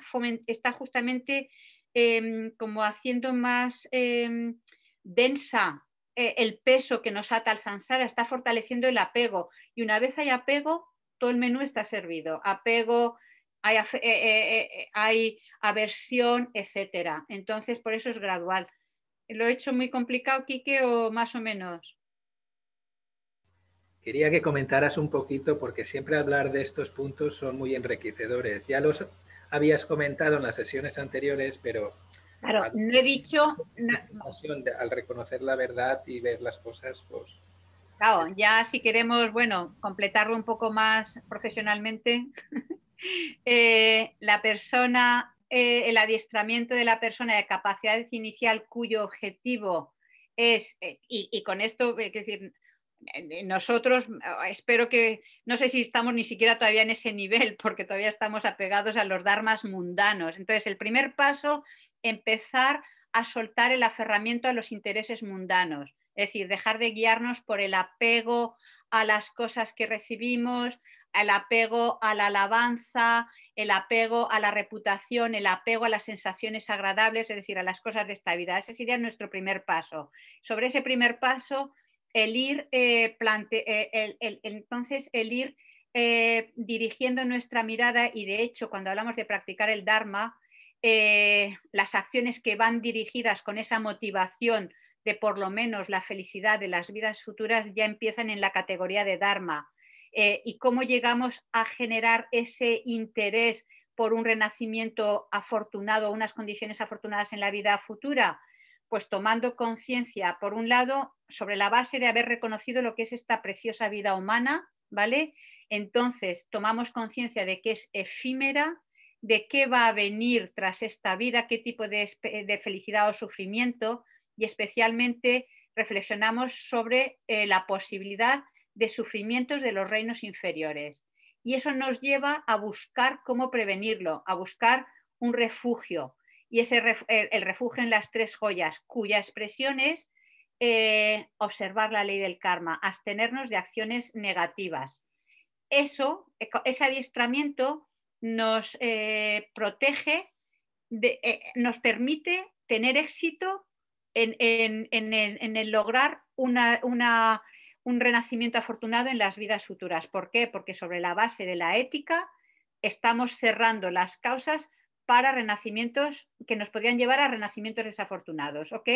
justamente em, como haciendo más em, densa eh, el peso que nos ata al sansara, está fortaleciendo el apego. Y una vez hay apego, todo el menú está servido. Apego, hay, eh, eh, hay aversión, etc. Entonces, por eso es gradual. ¿Lo he hecho muy complicado, Quique, o más o menos? Quería que comentaras un poquito, porque siempre hablar de estos puntos son muy enriquecedores. Ya los habías comentado en las sesiones anteriores, pero... Claro, no he dicho... al reconocer la verdad y ver las cosas, pues... Claro, eh, ya si queremos, bueno, completarlo un poco más profesionalmente, *laughs* eh, la persona, eh, el adiestramiento de la persona de capacidad inicial cuyo objetivo es, y, con esto, es decir, eh, nosotros, eh, espero que, no sé si estamos ni siquiera todavía en ese nivel, *laughs* porque todavía estamos apegados a los dharmas mundanos. Entonces, el primer paso, empezar a soltar el aferramiento a los intereses mundanos, es decir, dejar de guiarnos por el apego a las cosas que recibimos, el apego a la alabanza, el apego a la reputación, el apego a las sensaciones agradables, es decir, a las cosas de esta vida. Ese sería nuestro primer paso. Sobre ese primer paso el ir, eh, eh, entonces el ir eh, dirigiendo nuestra mirada y de hecho cuando hablamos de practicar el Dharma, las acciones que van dirigidas con esa motivación de por lo menos la felicidad de las vidas futuras ya empiezan en la categoría de Dharma. y cómo llegamos a generar ese interés por un renacimiento afortunado, unas condiciones afortunadas en la vida futura, pues tomando conciencia, por un lado, sobre la base de haber reconocido lo que es esta preciosa vida humana, ¿vale? Entonces, tomamos conciencia de que es efímera, de qué va a venir tras esta vida, qué tipo de, felicidad o sufrimiento, y especialmente reflexionamos sobre eh, la posibilidad de sufrimientos de los reinos inferiores. Y eso nos lleva a buscar cómo prevenirlo, a buscar un refugio, y ese el, refugio en las tres joyas, cuya expresión es eh, observar la ley del karma, abstenernos de acciones negativas. Eso, eh, ese adiestramiento nos eh, protege, nos permite tener éxito en, el, lograr un renacimiento afortunado en las vidas futuras. ¿Por qué? Porque sobre la base de la ética estamos cerrando las causas para renacimientos que nos podrían llevar a renacimientos desafortunados, ¿ok?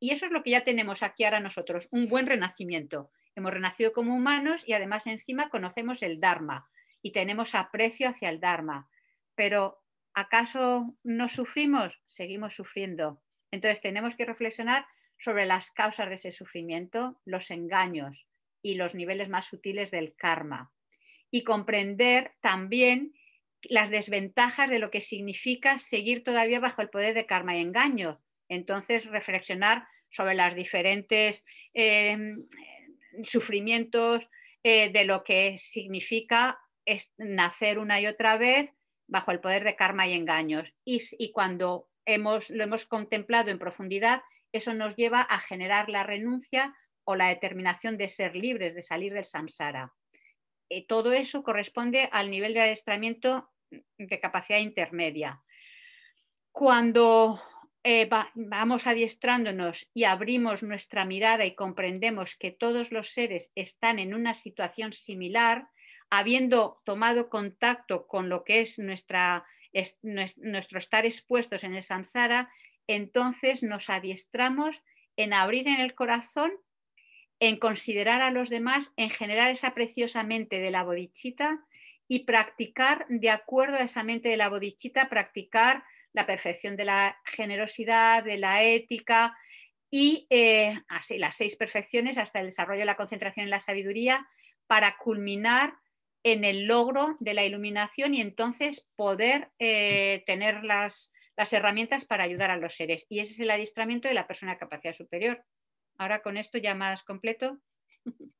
Y eso es lo que ya tenemos aquí ahora nosotros, un buen renacimiento. Hemos renacido como humanos y además encima conocemos el Dharma y tenemos aprecio hacia el Dharma. Pero ¿acaso no sufrimos? Seguimos sufriendo. Entonces tenemos que reflexionar sobre las causas de ese sufrimiento, los engaños y los niveles más sutiles del karma. Y comprender también las desventajas de lo que significa seguir todavía bajo el poder de karma y engaño. Entonces, reflexionar sobre las diferentes em, sufrimientos eh, de lo que significa nacer una y otra vez bajo el poder de karma y engaños. Y, cuando hemos, lo hemos contemplado en profundidad, eso nos lleva a generar la renuncia o la determinación de ser libres, de salir del samsara. Eh, todo eso corresponde al nivel de adiestramiento de capacidad intermedia. Cuando eh, vamos adiestrándonos y abrimos nuestra mirada y comprendemos que todos los seres están en una situación similar, habiendo tomado contacto con lo que es, es nuestro estar expuestos en el samsara, entonces nos adiestramos en abrir en el corazón en considerar a los demás, en generar esa preciosa mente de la bodichita y practicar de acuerdo a esa mente de la bodichita, practicar la perfección de la generosidad, de la ética y eh, así las seis perfecciones hasta el desarrollo de la concentración en la sabiduría para culminar en el logro de la iluminación y entonces poder eh, tener las, las herramientas para ayudar a los seres. Y ese es el adiestramiento de la persona de capacidad superior. Ahora con esto ya más completo. *laughs*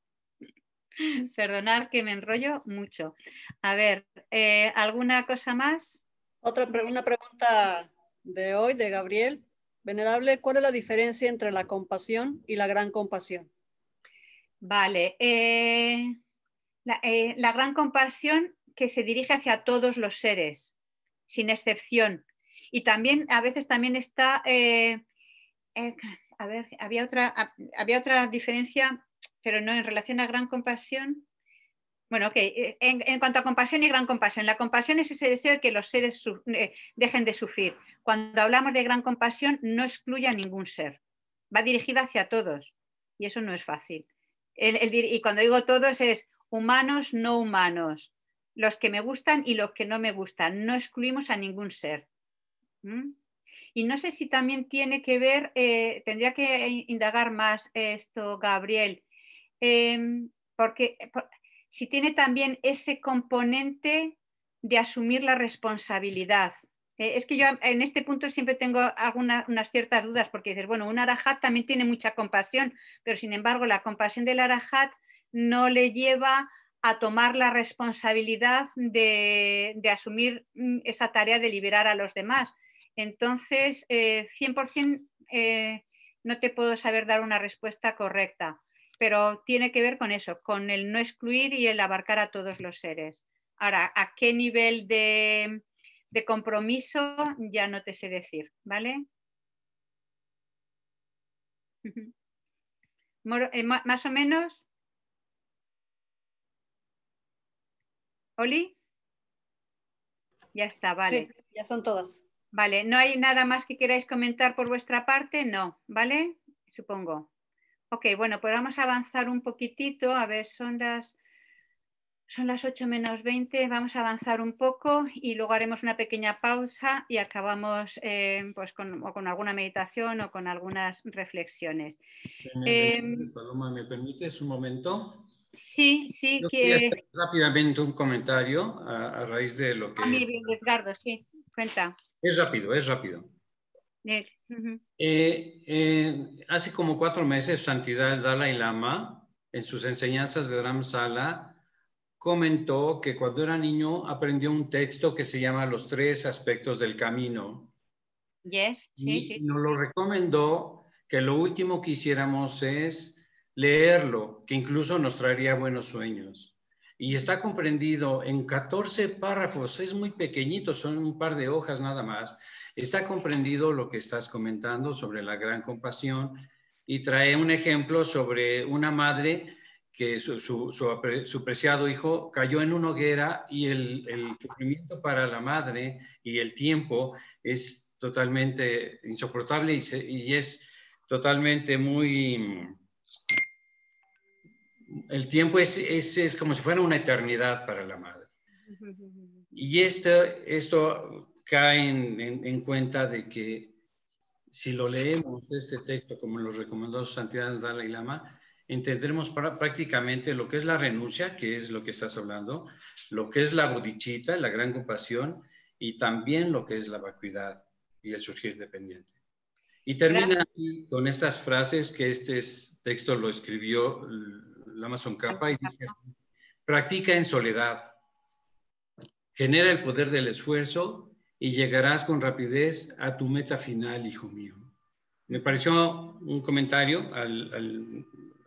Perdonad que me enrollo mucho. A ver, eh, ¿alguna cosa más? Otra una pregunta de hoy de Gabriel. Venerable, ¿cuál es la diferencia entre la compasión y la gran compasión? Vale. Eh, eh, la, gran compasión que se dirige hacia todos los seres, sin excepción. Y también a veces también está a ver, había otra, había otra diferencia, pero no en relación a gran compasión. Bueno, ok, eh, en, cuanto a compasión y gran compasión, la compasión es ese deseo de que los seres eh, dejen de sufrir. Cuando hablamos de gran compasión, no excluye a ningún ser, va dirigida hacia todos y eso no es fácil. y cuando digo todos es humanos, no humanos, los que me gustan y los que no me gustan, no excluimos a ningún ser. Y no sé si también tiene que ver, eh, tendría que indagar más esto, Gabriel, em, porque eh, si tiene también ese componente de asumir la responsabilidad. Eh, es que yo en este punto siempre tengo algunas unas ciertas dudas, porque dices, bueno, un Arajat también tiene mucha compasión, pero sin embargo la compasión del Arajat no le lleva a tomar la responsabilidad de asumir mm, esa tarea de liberar a los demás entonces, 100% eh, eh, no te puedo saber dar una respuesta correcta, pero tiene que ver con eso, con el no excluir y el abarcar a todos los seres. Ahora, ¿a qué nivel de, compromiso? Ya no te sé decir, ¿vale? Eh, ¿Más o menos? ¿Oli? Ya está, vale. ya son todas. Vale, ¿no hay nada más que queráis comentar por vuestra parte? No, ¿vale? Supongo. Ok, bueno, pues vamos a avanzar un poquitito. A ver, son las, son las 8 menos 20. Vamos a avanzar un poco y luego haremos una pequeña pausa y acabamos eh, pues con, alguna meditación o con algunas reflexiones. Eh, em, Paloma, ¿me permites un momento? Sí, sí. que... Rápidamente un comentario a, raíz de lo ah, que... A mí, Edgardo, sí, cuenta. Es rápido, es rápido. Eh, eh, hace como cuatro meses, Santidad Dalai Lama, en sus enseñanzas de Dharamsala, comentó que cuando era niño aprendió un texto que se llama Los tres aspectos del camino. Yes, y nos lo recomendó que lo último que hiciéramos es leerlo, que incluso nos traería buenos sueños y está comprendido en 14 párrafos, es muy pequeñito, son un par de hojas nada más, está comprendido lo que estás comentando sobre la gran compasión y trae un ejemplo sobre una madre que su, preciado hijo cayó en una hoguera y el, sufrimiento para la madre y el tiempo es totalmente insoportable y es totalmente muy el tiempo es, como si fuera una eternidad para la madre. Y esto, esto cae en, cuenta de que si lo leemos este texto como lo recomendó Santidad Dalai Lama, entenderemos prácticamente lo que es la renuncia, que es lo que estás hablando, lo que es la bodichita, la gran compasión, y también lo que es la vacuidad y el surgir dependiente. Y termina con estas frases que este texto lo escribió la Amazon Kappa y dice, practica en soledad, genera el poder del esfuerzo y llegarás con rapidez a tu meta final, hijo mío. Me pareció un comentario,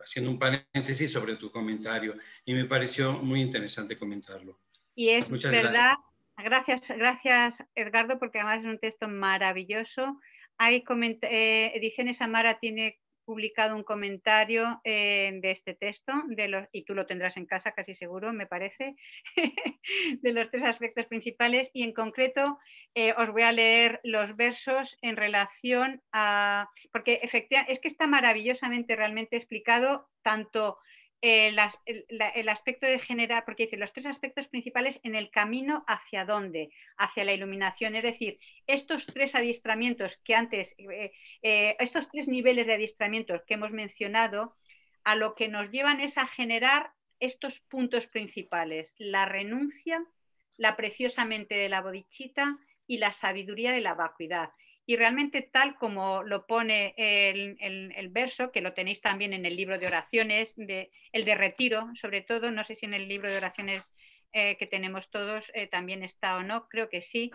haciendo un paréntesis sobre tu comentario, y me pareció muy interesante comentarlo. Y es verdad, gracias. gracias, Edgardo, porque además es un texto maravilloso. Hay eh, Ediciones Amara tiene publicado un comentario eh, de este texto, de los, y tú lo tendrás en casa casi seguro, me parece, *laughs* de los tres aspectos principales. Y en concreto eh, os voy a leer los versos en relación a, porque efectivamente es que está maravillosamente realmente explicado tanto el, aspecto de generar, porque dice los tres aspectos principales en el camino hacia dónde, hacia la iluminación, es decir, estos tres adiestramientos que antes, eh, eh, estos tres niveles de adiestramientos que hemos mencionado, a lo que nos llevan es a generar estos puntos principales, la renuncia, la preciosa de la bodichita y la sabiduría de la vacuidad. Y realmente tal como lo pone el, el, verso, que lo tenéis también en el libro de oraciones, de, el de retiro, sobre todo, no sé si en el libro de oraciones eh, que tenemos todos eh, también está o no, creo que sí,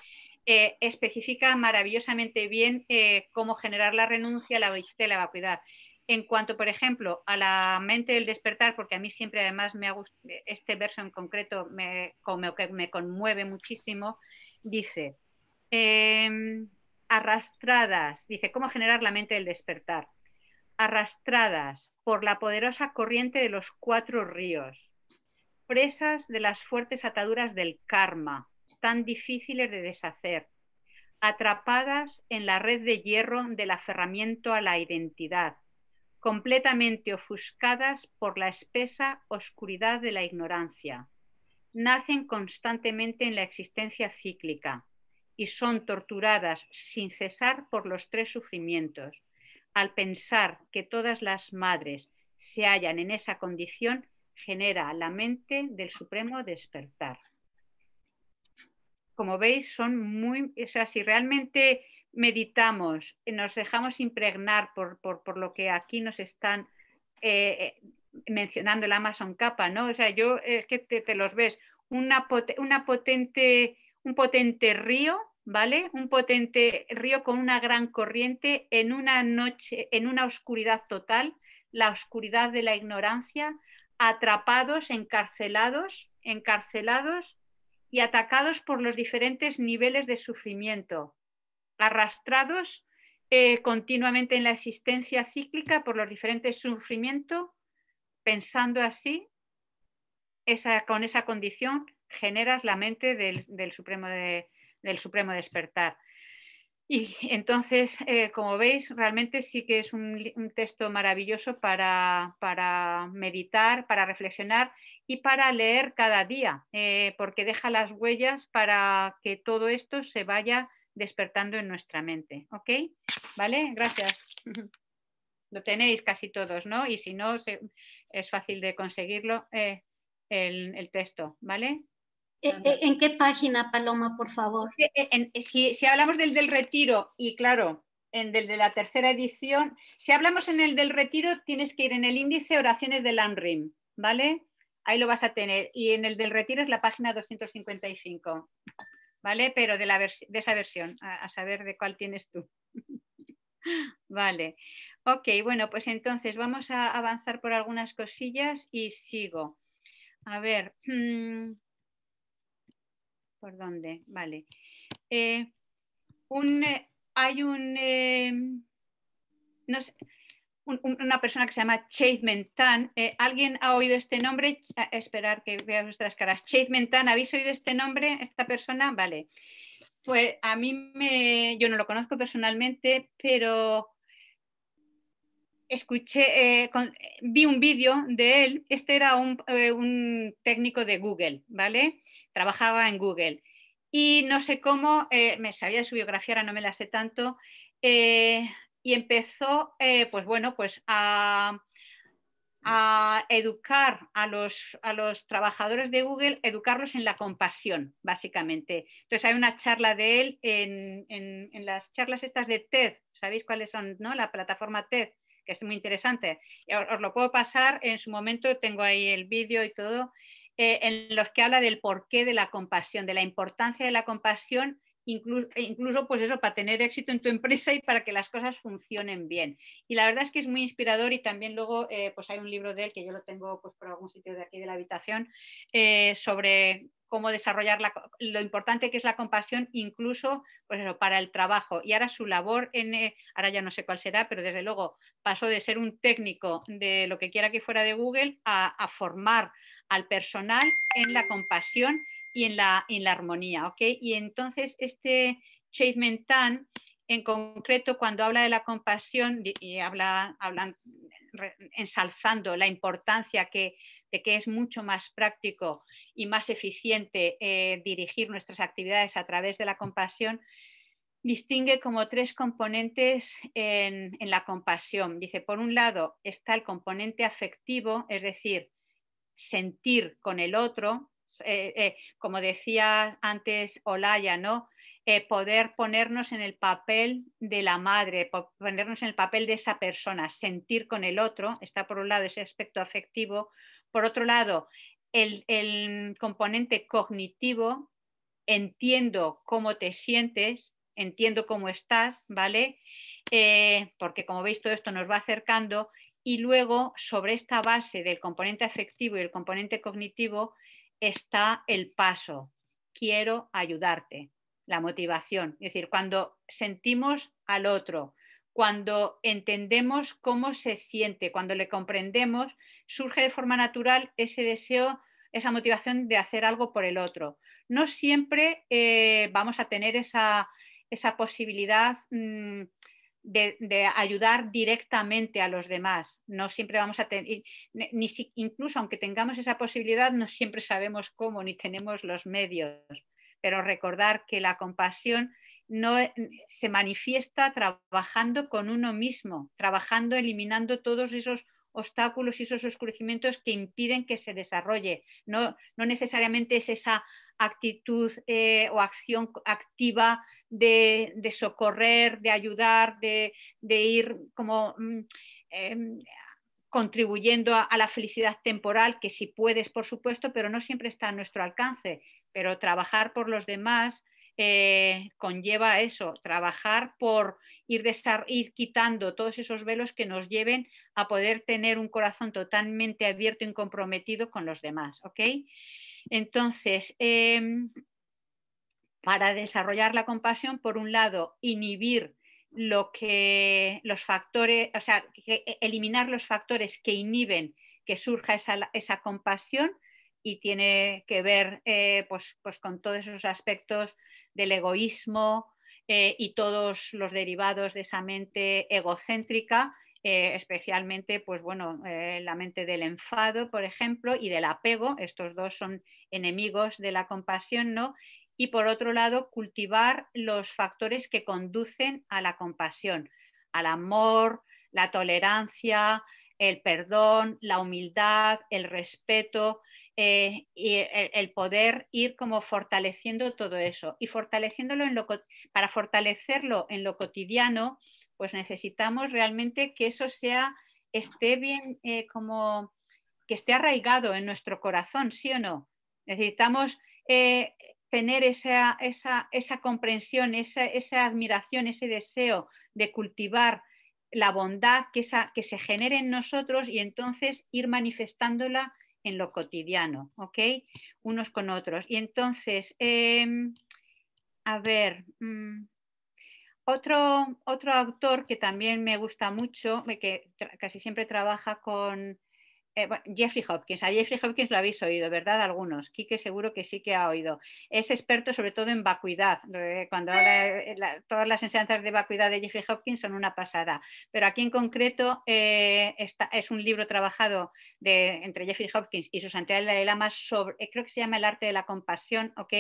eh, especifica maravillosamente bien cómo generar la renuncia, la obesidad y la vacuidad. En cuanto, por ejemplo, a la mente del despertar, porque a mí siempre además me ha este verso en concreto me, que me conmueve muchísimo, dice, em, arrastradas, dice, ¿cómo generar la mente del despertar? Arrastradas por la poderosa corriente de los cuatro ríos, presas de las fuertes ataduras del karma, tan difíciles de deshacer, atrapadas en la red de hierro del aferramiento a la identidad, completamente ofuscadas por la espesa oscuridad de la ignorancia. Nacen constantemente en la existencia cíclica, y son torturadas sin cesar por los tres sufrimientos. Al pensar que todas las madres se hallan en esa condición, genera la mente del supremo despertar. Como veis, son muy, o sea, si realmente meditamos, eh, nos dejamos impregnar por, lo que aquí nos están eh, eh, mencionando la Amazon Capa, ¿no? O sea, yo es que te, los ves, una, una potente, un potente río un potente río con una gran corriente en una noche, en una oscuridad total, la oscuridad de la ignorancia, atrapados, encarcelados, encarcelados y atacados por los diferentes niveles de sufrimiento, arrastrados eh, continuamente en la existencia cíclica por los diferentes sufrimientos, pensando así, esa, con esa condición generas la mente del, del Supremo de, del supremo despertar. Y entonces, eh, como veis, realmente sí que es un, texto maravilloso para, meditar, para reflexionar y para leer cada día, eh, porque deja las huellas para que todo esto se vaya despertando en nuestra mente. ¿Ok? ¿Vale? Gracias. *laughs* Lo tenéis casi todos, ¿no? Y si no, es fácil de conseguirlo eh, el, el, texto, ¿vale? Eh, eh, ¿En qué página, Paloma, por favor? Eh, si, hablamos del del retiro, y claro, en del de la tercera edición, si hablamos en el del retiro, tienes que ir en el índice oraciones del ANRIM, ¿vale? Ahí lo vas a tener. Y en el del retiro es la página 255, ¿vale? Pero de, de esa versión, a, saber de cuál tienes tú. *laughs* vale. Ok, bueno, pues entonces vamos a avanzar por algunas cosillas y sigo. A ver. Mm, ¿Por dónde? Vale. Eh, eh, hay un, eh, no sé, una persona que se llama Chase Mentan. ¿Alguien ha oído este nombre? Ah, esperar que veas vuestras caras. Chase Mentan, ¿habéis oído este nombre? ¿Esta persona? Vale. Pues a mí me, yo no lo conozco personalmente, pero escuché, vi un vídeo de él, este era un, un, técnico de Google, ¿vale? trabajaba en Google. Y no sé cómo, eh, me sabía su biografía, ahora no me la sé tanto, eh, y empezó, eh, pues bueno, pues a, educar a los, a los, trabajadores de Google, educarlos en la compasión, básicamente. Entonces hay una charla de él en, las charlas estas de TED, ¿sabéis cuáles son? No? La plataforma TED, que es muy interesante. os lo puedo pasar en su momento, tengo ahí el vídeo y todo. Eh, en los que habla del porqué de la compasión, de la importancia de la compasión, e incluso, pues eso, para tener éxito en tu empresa y para que las cosas funcionen bien. Y la verdad es que es muy inspirador y también luego eh, pues hay un libro de él que yo lo tengo pues por algún sitio de aquí de la habitación eh, sobre cómo desarrollar lo importante que es la compasión incluso pues para el trabajo. Y ahora su labor, en, ahora ya no sé cuál será, pero desde luego pasó de ser un técnico de lo que quiera que fuera de Google a formar al personal en la compasión y en la, en la armonía. ¿okay? Y entonces este Chapman Tan, en concreto, cuando habla de la compasión y habla, ensalzando la importancia que, de que es mucho más práctico y más eficiente eh, dirigir nuestras actividades a través de la compasión, distingue como tres componentes en, en, la compasión. Dice, por un lado está el componente afectivo, es decir, sentir con el otro, eh, eh, como decía antes Olaya, ¿no? Eh, poder ponernos en el papel de la madre, ponernos en el papel de esa persona, sentir con el otro, está por un lado ese aspecto afectivo, por otro lado, el, componente cognitivo, entiendo cómo te sientes, entiendo cómo estás, ¿vale? porque como veis todo esto nos va acercando y luego sobre esta base del componente afectivo y el componente cognitivo está el paso, quiero ayudarte, la motivación. Es decir, cuando sentimos al otro, cuando entendemos cómo se siente, cuando le comprendemos, surge de forma natural ese deseo, esa motivación de hacer algo por el otro. No siempre eh, vamos a tener esa, posibilidad mm, de, ayudar directamente a los demás. No siempre vamos a tener, ni incluso aunque tengamos esa posibilidad, no siempre sabemos cómo ni tenemos los medios. Pero recordar que la compasión no eh, se manifiesta trabajando con uno mismo, trabajando eliminando todos esos obstáculos y esos oscurecimientos que impiden que se desarrolle. No, no necesariamente es esa actitud eh, o acción activa de, socorrer, de ayudar, de, ir como mm, em, contribuyendo a, a la felicidad temporal, que si puedes, por supuesto, pero no siempre está a nuestro alcance. Pero trabajar por los demás, eh, conlleva eso, trabajar por ir, quitando todos esos velos que nos lleven a poder tener un corazón totalmente abierto y comprometido con los demás, Entonces, em, para desarrollar la compasión, por un lado, inhibir lo que los factores, o sea, e, eliminar los factores que inhiben que surja esa, compasión y tiene que ver eh, pues, pues con todos esos aspectos del egoísmo eh, y todos los derivados de esa mente egocéntrica, eh, especialmente pues bueno, eh, la mente del enfado, por ejemplo, y del apego, estos dos son enemigos de la compasión, ¿no? Y por otro lado, cultivar los factores que conducen a la compasión, al amor, la tolerancia, el perdón, la humildad, el respeto, eh, y el, poder ir como fortaleciendo todo eso y fortaleciéndolo en lo, para fortalecerlo en lo cotidiano pues necesitamos realmente que eso sea esté bien eh, como que esté arraigado en nuestro corazón sí o no necesitamos eh, tener esa, esa, esa comprensión esa, esa, admiración ese deseo de cultivar la bondad que, que se genere en nosotros y entonces ir manifestándola en lo cotidiano, ¿ok? Unos con otros. Y entonces, em, a ver, mm, otro, otro autor que también me gusta mucho, eh, que casi siempre trabaja con eh, Jeffrey Hopkins. A Jeffrey Hopkins lo habéis oído, ¿verdad? Algunos. Quique seguro que sí que ha oído. Es experto sobre todo en vacuidad. Eh, cuando eh, todas las enseñanzas de vacuidad de Jeffrey Hopkins son una pasada. Pero aquí en concreto es un libro trabajado entre Jeffrey Hopkins y su santidad de la Lama sobre, creo que se llama El arte de la compasión, ¿ok?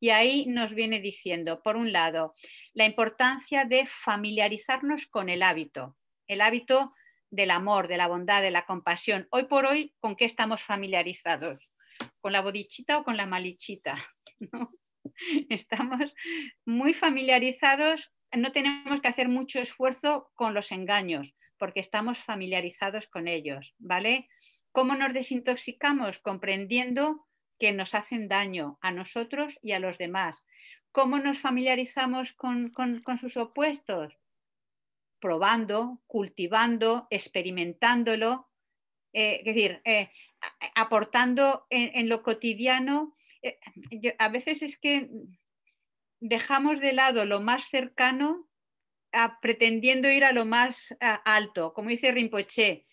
Y ahí nos viene diciendo, por un lado, la importancia de familiarizarnos con el hábito. El hábito del amor, de la bondad, de la compasión. Hoy por hoy, ¿con qué estamos familiarizados? ¿Con la bodichita o con la malichita? *laughs* Estamos muy familiarizados, no tenemos que hacer mucho esfuerzo con los engaños, porque estamos familiarizados con ellos, ¿vale? ¿Cómo nos desintoxicamos? Comprendiendo que nos hacen daño a nosotros y a los demás. ¿Cómo nos familiarizamos con sus opuestos? probando, cultivando, experimentándolo, eh, es decir, eh, aportando en, lo cotidiano. Eh, a veces es que dejamos de lado lo más cercano ah, pretendiendo ir a lo más ah, alto, como dice Rinpoche.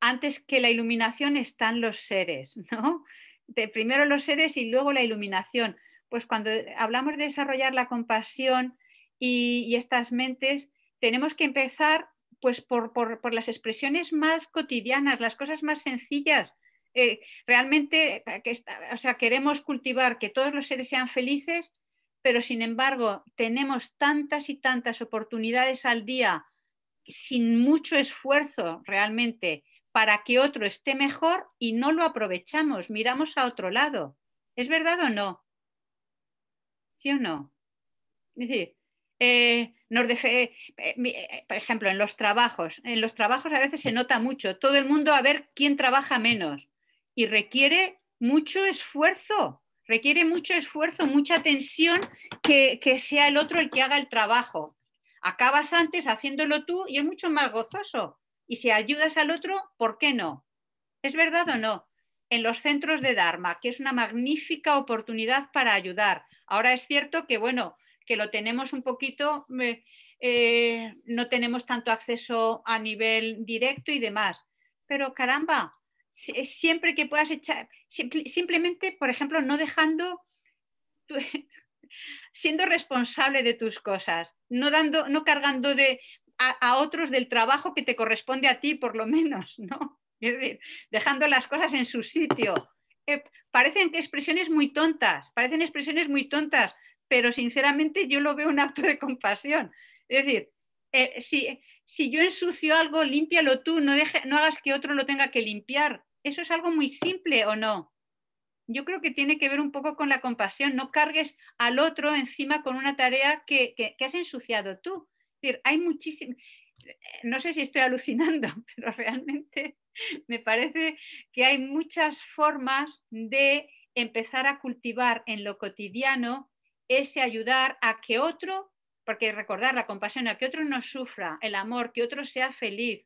Antes que la iluminación están los seres, *laughs* ¿no? De primero los seres y luego la iluminación. Pues cuando hablamos de desarrollar la compasión y estas mentes, tenemos que empezar pues, por, las expresiones más cotidianas, las cosas más sencillas. Eh, realmente eh, o sea, queremos cultivar que todos los seres sean felices, pero sin embargo tenemos tantas y tantas oportunidades al día sin mucho esfuerzo realmente para que otro esté mejor y no lo aprovechamos, miramos a otro lado. ¿Es verdad o no? ¿Sí o no? Es decir, eh, nos e, eh, eh, por ejemplo, en los trabajos. En los trabajos a veces se nota mucho, todo el mundo a ver quién trabaja menos y requiere mucho esfuerzo, requiere mucho esfuerzo, mucha tensión que sea el otro el que haga el trabajo. Acabas antes haciéndolo tú y es mucho más gozoso. Y si ayudas al otro, ¿por qué no? ¿Es verdad o no? en los centros de Dharma, que es una magnífica oportunidad para ayudar. Ahora es cierto que, bueno, que lo tenemos un poquito, eh, no tenemos tanto acceso a nivel directo y demás. Pero caramba, eh, siempre que puedas echar, simplemente, por ejemplo, no dejando, *laughs* siendo responsable de tus cosas, no, dando, no cargando de, a, otros del trabajo que te corresponde a ti, por lo menos, *laughs* ¿no? Es decir, dejando las cosas en su sitio. Eh, parecen expresiones muy tontas, parecen expresiones muy tontas, pero sinceramente yo lo veo un acto de compasión. Es decir, eh, si, yo ensucio algo, límpialo tú, no, no hagas que otro lo tenga que limpiar. Eso es algo muy simple o no. Yo creo que tiene que ver un poco con la compasión. No cargues al otro encima con una tarea que, has ensuciado tú. Es decir, hay muchísimo. No sé si estoy alucinando, *laughs* pero realmente me parece que hay muchas formas de empezar a cultivar en lo cotidiano ese ayudar a que otro, porque recordar la compasión, a que otro no sufra, el amor, que otro sea feliz,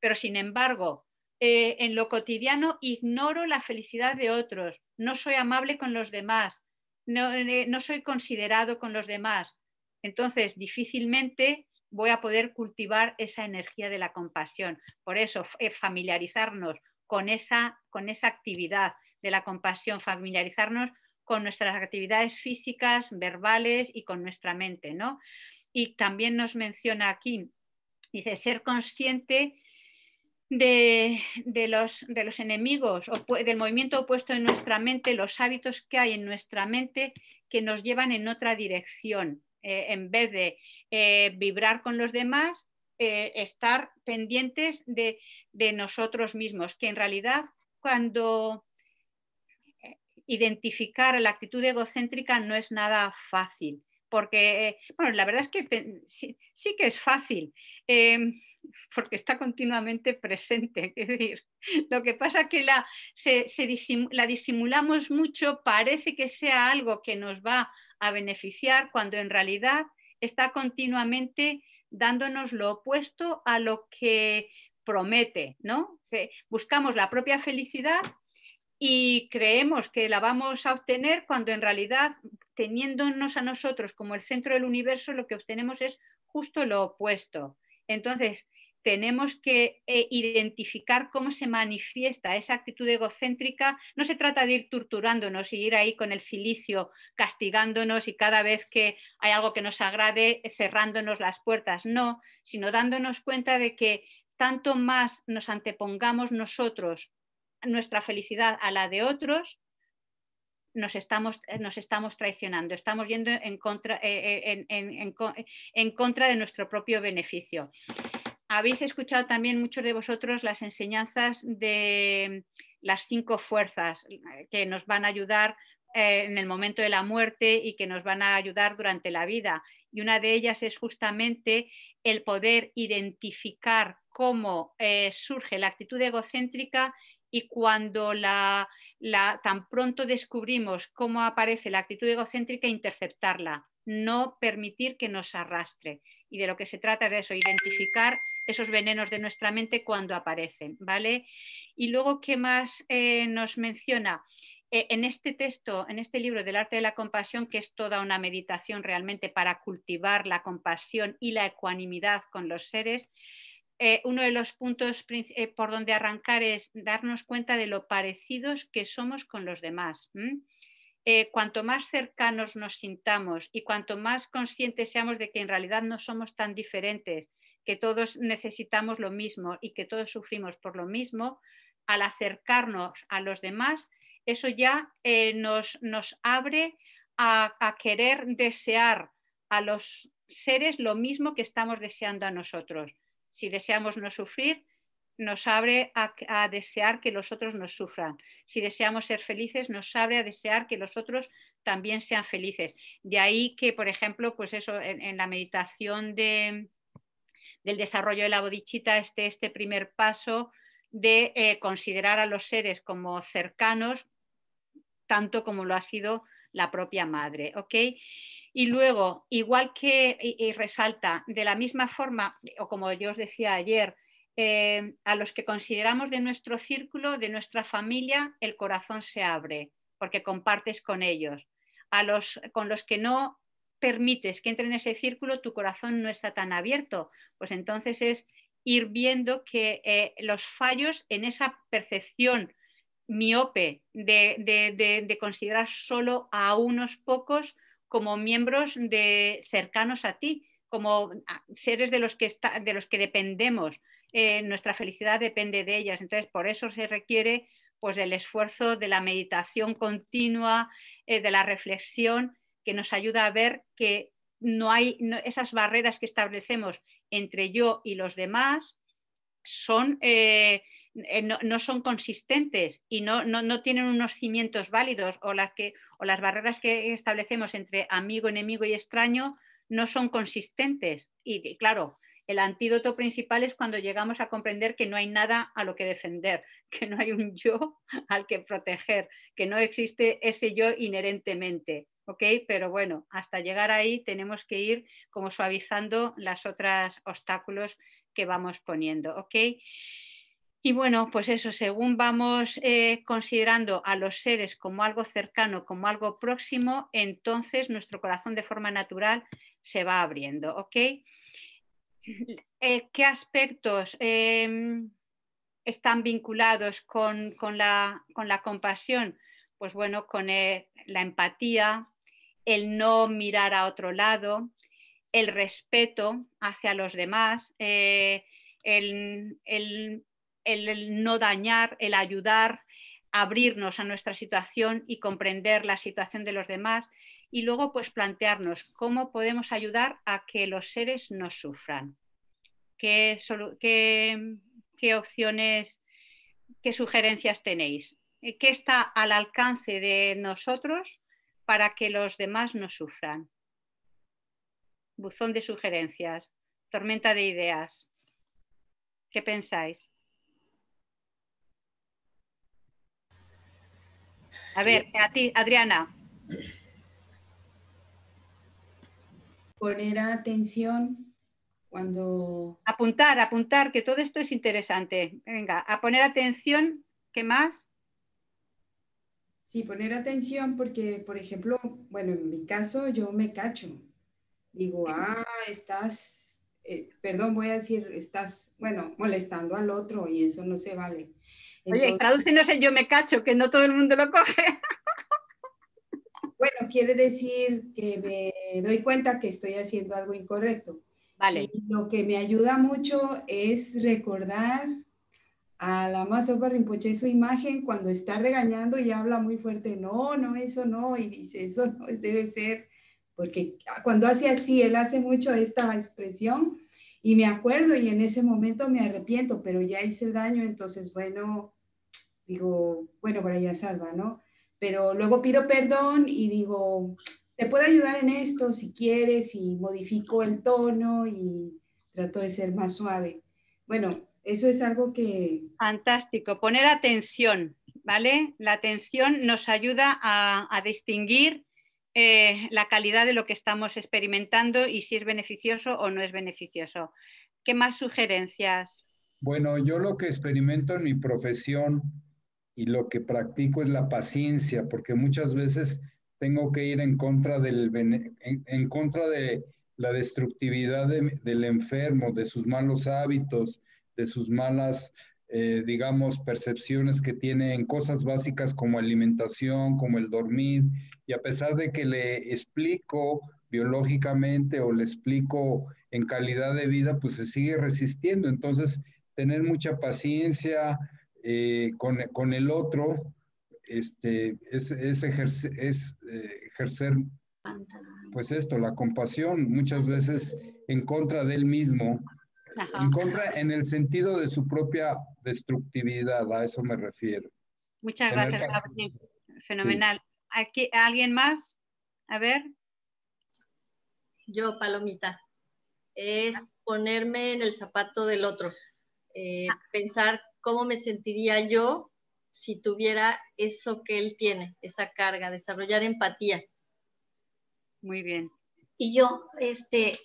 pero sin embargo, eh, en lo cotidiano ignoro la felicidad de otros, no soy amable con los demás, eh, no, soy considerado con los demás. Entonces, difícilmente voy a poder cultivar esa energía de la compasión. Por eso, eh, familiarizarnos con esa, con esa actividad de la compasión, familiarizarnos con nuestras actividades físicas, verbales y con nuestra mente, ¿no? Y también nos menciona aquí, dice, ser consciente de, los, de los, enemigos, del movimiento opuesto en nuestra mente, los hábitos que hay en nuestra mente que nos llevan en otra dirección, eh, en vez de eh, vibrar con los demás, eh, estar pendientes de, de nosotros mismos, que en realidad cuando identificar la actitud egocéntrica no es nada fácil, porque, eh, bueno, la verdad es que sí, que es fácil, em, porque está continuamente presente. *laughs* decir, lo que pasa es que la, se, la disimulamos mucho, parece que sea algo que nos va a beneficiar, cuando en realidad está continuamente dándonos lo opuesto a lo que promete, ¿no? Buscamos la propia felicidad y creemos que la vamos a obtener cuando en realidad, teniéndonos a nosotros como el centro del universo, lo que obtenemos es justo lo opuesto. Entonces, tenemos que eh, identificar cómo se manifiesta esa actitud egocéntrica. No se trata de ir torturándonos y ir ahí con el cilicio castigándonos y cada vez que hay algo que nos agrade, eh, cerrándonos las puertas. No, sino dándonos cuenta de que tanto más nos antepongamos nosotros nuestra felicidad a la de otros, nos estamos, eh, nos estamos traicionando, estamos yendo en contra, eh, eh, en, contra de nuestro propio beneficio. Habéis escuchado también muchos de vosotros las enseñanzas de las cinco fuerzas que nos van a ayudar en el momento de la muerte y que nos van a ayudar durante la vida. Y una de ellas es justamente el poder identificar cómo surge la actitud egocéntrica y cuando la, tan pronto descubrimos cómo aparece la actitud egocéntrica, interceptarla, no permitir que nos arrastre. Y de lo que se trata es de eso, identificar esos venenos de nuestra mente cuando aparecen, ¿vale? Y luego, ¿qué más eh, nos menciona? Eh, en este texto, en este libro del arte de la compasión, que es toda una meditación realmente para cultivar la compasión y la ecuanimidad con los seres, eh, uno de los puntos eh, por donde arrancar es darnos cuenta de lo parecidos que somos con los demás. Eh, cuanto más cercanos nos sintamos y cuanto más conscientes seamos de que en realidad no somos tan diferentes, que todos necesitamos lo mismo y que todos sufrimos por lo mismo, al acercarnos a los demás, eso ya nos, abre a querer desear a los seres lo mismo que estamos deseando a nosotros si deseamos no sufrir, nos abre a, desear que los otros nos sufran. Si deseamos ser felices, nos abre a desear que los otros también sean felices. De ahí que, por ejemplo, pues eso, en, la meditación de, del desarrollo de la bodichita, esté este primer paso de eh, considerar a los seres como cercanos, tanto como lo ha sido la propia madre. Y luego, igual que resalta, de la misma forma, o como yo os decía ayer, eh, a los que consideramos de nuestro círculo, de nuestra familia, el corazón se abre, porque compartes con ellos. A los con los que no permites que entren en ese círculo, tu corazón no está tan abierto. Pues entonces es ir viendo que eh, los fallos en esa percepción miope de, de, considerar solo a unos pocos como miembros de, cercanos a ti, como ah, seres de los que, de los que dependemos. Eh, nuestra felicidad depende de ellas. Entonces, por eso se requiere pues, del esfuerzo de la meditación continua, eh, de la reflexión, que nos ayuda a ver que no hay esas barreras que establecemos entre yo y los demás son eh, eh, no, son consistentes y no, no, tienen unos cimientos válidos o las, que, o las barreras que establecemos entre amigo, enemigo y extraño no son consistentes. Y, claro, el antídoto principal es cuando llegamos a comprender que no hay nada a lo que defender, *laughs* que no hay un yo *laughs* al que proteger, que no existe ese yo inherentemente. ¿ok? Pero bueno, hasta llegar ahí tenemos que ir como suavizando las otras obstáculos que vamos poniendo, ¿ok? Y bueno, pues eso, según vamos eh, considerando a los seres como algo cercano, como algo próximo, entonces nuestro corazón de forma natural se va abriendo, ¿ok? Eh, ¿Qué aspectos em, están vinculados con, con, la, compasión? Pues bueno, con eh, la empatía, el no mirar a otro lado, el respeto hacia los demás, el el, no dañar, el ayudar, abrirnos a nuestra situación y comprender la situación de los demás y luego pues plantearnos cómo podemos ayudar a que los seres no sufran. ¿Qué, qué opciones, qué sugerencias tenéis? ¿Qué está al alcance de nosotros para que los demás no sufran? Buzón de sugerencias, tormenta de ideas. ¿Qué pensáis? A ver, a ti, Adriana. Poner atención cuando... Apuntar, apuntar, que todo esto es interesante. Venga, a poner atención, ¿qué más? Sí, poner atención porque, por ejemplo, bueno, en mi caso yo me cacho. Digo, ah, estás, eh, perdón, voy a decir, estás, bueno, molestando al otro y eso no se vale. Oye, tradúcenos el yo me cacho, que no todo el mundo lo coge. Bueno, quiere decir que me doy cuenta que estoy haciendo algo incorrecto. Vale. lo que me ayuda mucho es recordar a la Mazopa Rinpoche su imagen cuando está regañando y habla muy fuerte, no, no, eso no, y dice, eso no debe ser, porque cuando hace así, él hace mucho esta expresión y me acuerdo y en ese momento me arrepiento, pero ya hice el daño, entonces bueno, digo, bueno, para allá salva, ¿no? Pero luego pido perdón y digo, te puedo ayudar en esto si quieres y modifico el tono y trato de ser más suave. Bueno, eso es algo que... Fantástico, poner atención, ¿vale? La atención nos ayuda a, distinguir eh, la calidad de lo que estamos experimentando y si es beneficioso o no es beneficioso. ¿Qué más sugerencias? Bueno, yo lo que experimento en mi profesión y lo que practico es la paciencia, porque muchas veces tengo que ir en contra, del, en, contra de la destructividad del enfermo, de sus malos hábitos, de sus malas, eh, digamos, percepciones que tiene en cosas básicas como alimentación, como el dormir, y a pesar de que le explico biológicamente o le explico en calidad de vida, pues se sigue resistiendo. Entonces, tener mucha paciencia, eh, con, con, el otro este, es, ejercer, es eh, ejercer, pues esto, la compasión, muchas veces en contra del mismo, en contra en el sentido de su propia destructividad, a eso me refiero. Muchas gracias, Fenomenal. Aquí, ¿Alguien más? A ver. Yo, Palomita. Es ponerme en el zapato del otro. Eh, ah. Pensar cómo me sentiría yo si tuviera eso que él tiene, esa carga, desarrollar empatía. Muy bien. Y yo, este,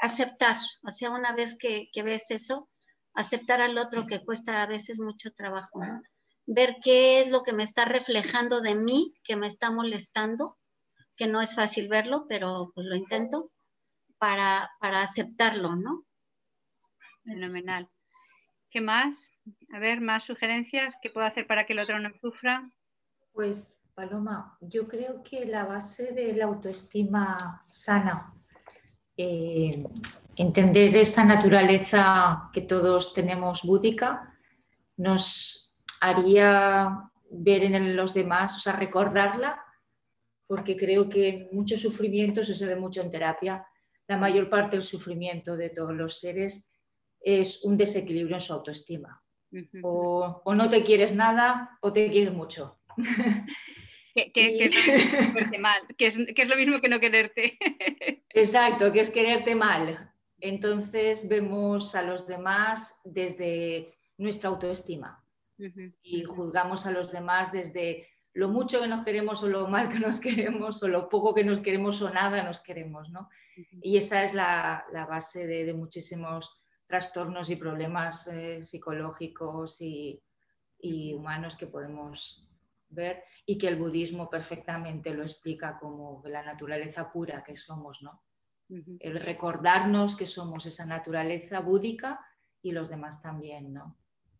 aceptar, o sea, una vez que, ves eso, aceptar al otro que cuesta a veces mucho trabajo, ver qué es lo que me está reflejando de mí, que me está molestando, que no es fácil verlo, pero pues lo intento para, para aceptarlo, ¿no? Fenomenal. ¿Qué más? A ver, más sugerencias. ¿Qué puedo hacer para que el otro no sufra? Pues, Paloma, yo creo que la base de la autoestima sana, eh, entender esa naturaleza que todos tenemos búdica, nos haría ver en los demás, o sea, recordarla, porque creo que mucho sufrimiento se ve mucho en terapia, la mayor parte del sufrimiento de todos los seres es un desequilibrio en su autoestima. o, no te quieres nada o te quieres mucho. que, es, lo mismo que no quererte. Exacto, que es quererte mal. Entonces vemos a los demás desde nuestra autoestima y juzgamos a los demás desde lo mucho que nos queremos o lo mal que nos *laughs* queremos o lo poco que nos queremos o nada nos queremos, ¿no? Y esa es la, base de, muchísimos trastornos y problemas eh, psicológicos y, humanos que podemos ver y que el budismo perfectamente lo explica como la naturaleza pura que somos, ¿no? El recordarnos que somos esa naturaleza búdica y los demás también, ¿no?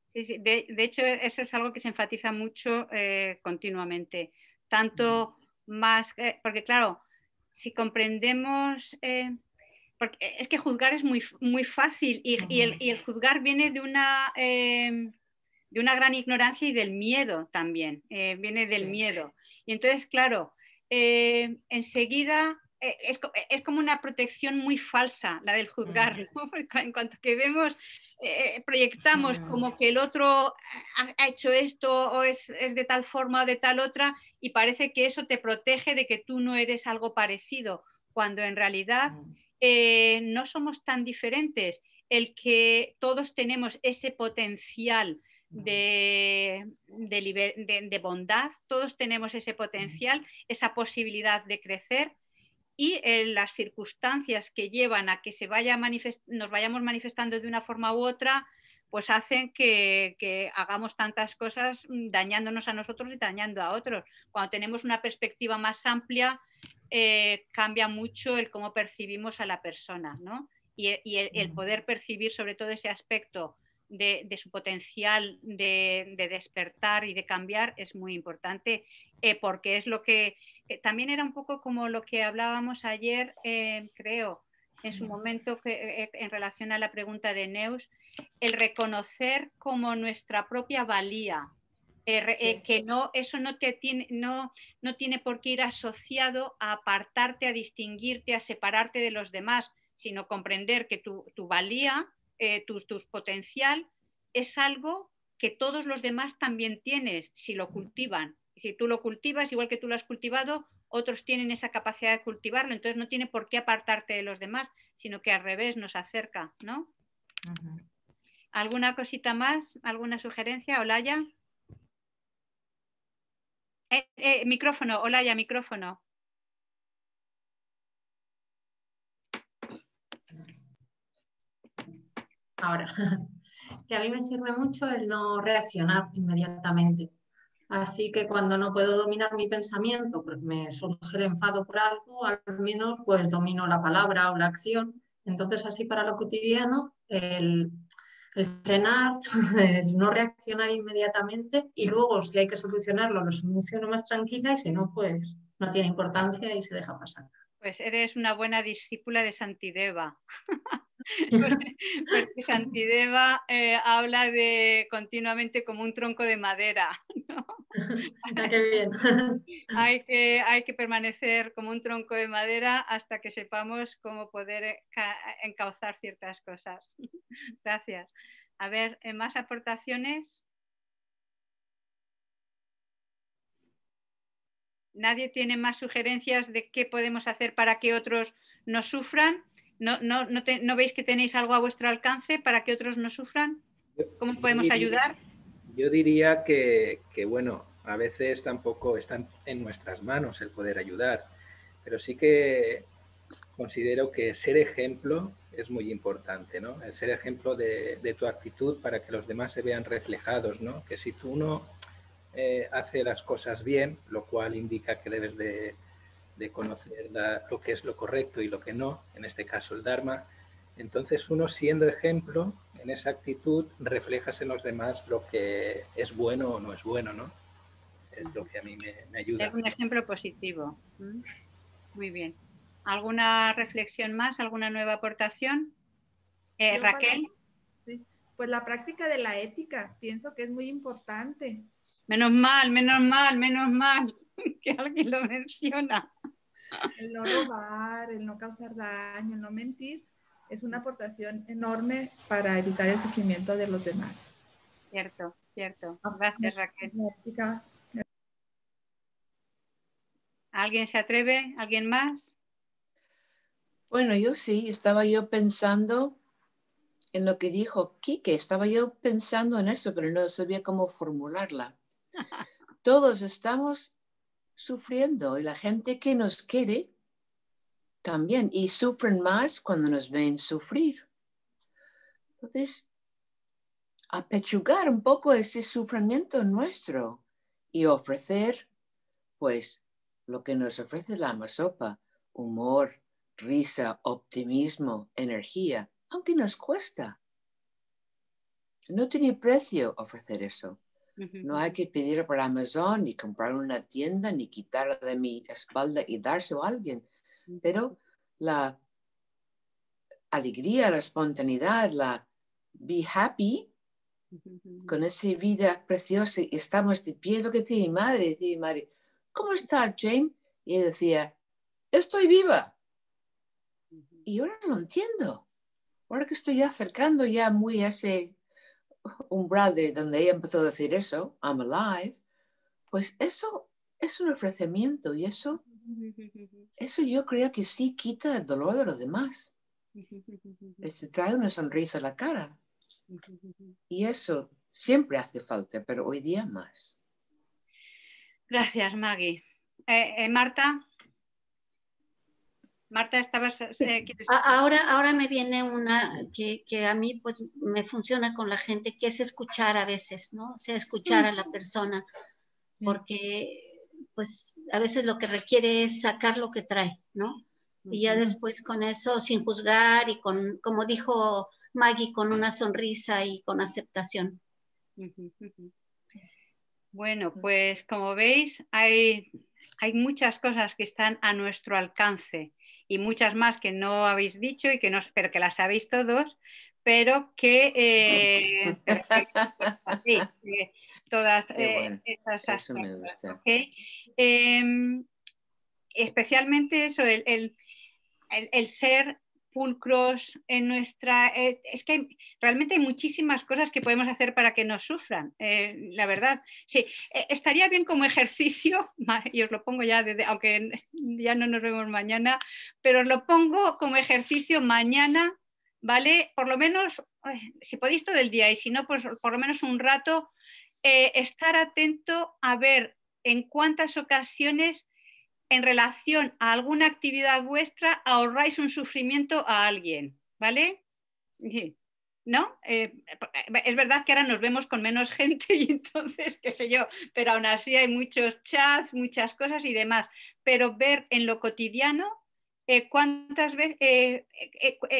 Sí, sí. De, hecho, eso es algo que se enfatiza mucho eh, continuamente. Tanto más, eh, porque claro, si comprendemos porque es que juzgar es muy, muy fácil y, el, juzgar viene de una, em, de una gran ignorancia y del miedo también, eh, viene del miedo. Y entonces, claro, em, enseguida e, e, es, como una protección muy falsa, la del juzgar, *laughs* en cuanto que vemos, eh, eh, proyectamos como que el otro ha, hecho esto o es, es, de tal forma o de tal otra, y parece que eso te protege de que tú no eres algo parecido, cuando en realidad eh, no somos tan diferentes, el que todos tenemos ese potencial de, bondad, todos tenemos ese potencial, esa posibilidad de crecer y eh, las circunstancias que llevan a que se vaya nos vayamos manifestando de una forma u otra, pues hacen que, hagamos tantas cosas mm, dañándonos a nosotros y dañando a otros. Cuando tenemos una perspectiva más amplia, eh, cambia mucho el cómo percibimos a la persona, ¿no? Y, e, el, poder percibir sobre todo ese aspecto de, su potencial de, despertar y de cambiar es muy importante, eh, porque es lo que eh, también era un poco como lo que hablábamos ayer, creo, en su momento eh, eh, en relación a la pregunta de Neus, el reconocer como nuestra propia valía, eh, que no, eso no, te tiene, no, no tiene por qué ir asociado a apartarte, a distinguirte, a separarte de los demás, sino comprender que tu, valía, tu, potencial es algo que todos los demás también tienes si lo cultivan. Si tú lo cultivas, igual que tú lo has cultivado, otros tienen esa capacidad de cultivarlo, entonces no tiene por qué apartarte de los demás, sino que al revés nos acerca, ¿no? ¿Alguna cosita más? ¿Alguna sugerencia? Olaya. Eh, eh, micrófono, Olaya, micrófono. Ahora, *laughs* que a mí me sirve mucho el no reaccionar inmediatamente Así que cuando no puedo dominar mi pensamiento, pues me surge el enfado por algo, al menos pues domino la palabra o la acción. Entonces así para lo cotidiano, el, el frenar, *laughs* el no reaccionar inmediatamente y luego si hay que solucionarlo, lo soluciono más tranquila y si no, pues no tiene importancia y se deja pasar. Pues eres una buena discípula de Santideva. *laughs* *laughs* porque, Santideva eh, habla de continuamente como un tronco de madera. *laughs* Ah, hay, que, hay que permanecer como un tronco de madera hasta que sepamos cómo poder encauzar ciertas cosas. Gracias. A ver, ¿eh, ¿más aportaciones? nadie tiene más sugerencias de qué podemos hacer para que otros no sufran. ¿No, no, veis que tenéis algo a vuestro alcance para que otros no sufran? ¿Cómo podemos ayudar? Yo diría que, bueno, a veces tampoco están en nuestras manos el poder ayudar, pero sí que considero que ser ejemplo es muy importante, ¿no? El ser ejemplo de tu actitud para que los demás se vean reflejados, ¿no? Que si tú no eh, hace las cosas bien, lo cual indica que debes de, conocer lo que es lo correcto y lo que no, en este caso el Dharma. Entonces uno siendo ejemplo en esa actitud reflejas en los demás lo que es bueno o no es bueno, ¿no? Es lo que a mí me, ayuda. Es un ejemplo positivo. Mm. Muy bien. ¿Alguna reflexión más? ¿Alguna nueva aportación? Eh, Raquel. Pues la práctica de la ética, pienso que es muy importante. Menos mal, menos mal, menos mal *laughs* que alguien lo menciona. El no robar, el no causar daño, el no mentir, es una aportación enorme para evitar el sufrimiento de los demás. Cierto, cierto. Ah, Gracias, Raquel. ¿Alguien se atreve? ¿Alguien más? Bueno, yo sí, estaba yo pensando en lo que dijo Quique, estaba yo pensando en eso, pero no sabía cómo formularla. Todos estamos sufriendo y la gente que nos quiere también y sufren más cuando nos ven sufrir. Entonces, apechugar un poco ese sufrimiento nuestro y ofrecer, pues, lo que nos ofrece la masopa, humor, risa, optimismo, energía, aunque nos cuesta. No tiene precio ofrecer eso. No hay que pedir por Amazon, ni comprar una tienda, ni quitar de mi espalda y darse a alguien. Pero la alegría, la espontaneidad, la be happy con esa vida preciosa y estamos de pie. Lo que decía mi madre, decía mi madre, ¿cómo está Jane? Y ella decía, estoy viva. Y ahora lo entiendo. Ahora que estoy acercando ya muy a ese un brother donde ella empezó a decir eso, I'm alive, pues eso es un ofrecimiento y eso, eso yo creo que sí quita el dolor de los demás. *laughs* Se trae una sonrisa a la cara. Y eso siempre hace falta, pero hoy día más. Gracias, Maggie. Eh, eh, Marta. Marta, estabas... Eh, ahora, ahora me viene una que, a mí pues me funciona con la gente, que es escuchar a veces, ¿no? O sea, escuchar a la persona, porque pues a veces lo que requiere es sacar lo que trae, ¿no? Y ya después con eso, sin juzgar y con, como dijo Maggie, con una sonrisa y con aceptación. Bueno, mm. pues como veis, hay, hay muchas cosas que están a nuestro alcance y muchas más que no habéis dicho y que no, pero que las sabéis todos, pero que, todas esas especialmente eso, el, el ser pulcros en nuestra... Eh, es que realmente hay muchísimas cosas que podemos hacer para que no sufran, eh, la verdad. Sí, eh, estaría bien como ejercicio, *laughs* y os lo pongo ya, desde, aunque ya no nos vemos mañana, pero os lo pongo como ejercicio mañana, ¿vale? Por lo menos, si podéis todo el día y si no, pues por lo menos un rato, estar atento a ver en cuántas ocasiones en relación a alguna actividad vuestra ahorráis un sufrimiento a alguien, ¿vale? ¿No? Eh, es verdad que ahora nos vemos con menos *laughs* gente y entonces, qué sé yo, pero aún así hay muchos chats, muchas cosas y demás. Pero ver en lo cotidiano eh, cuántas veces, eh,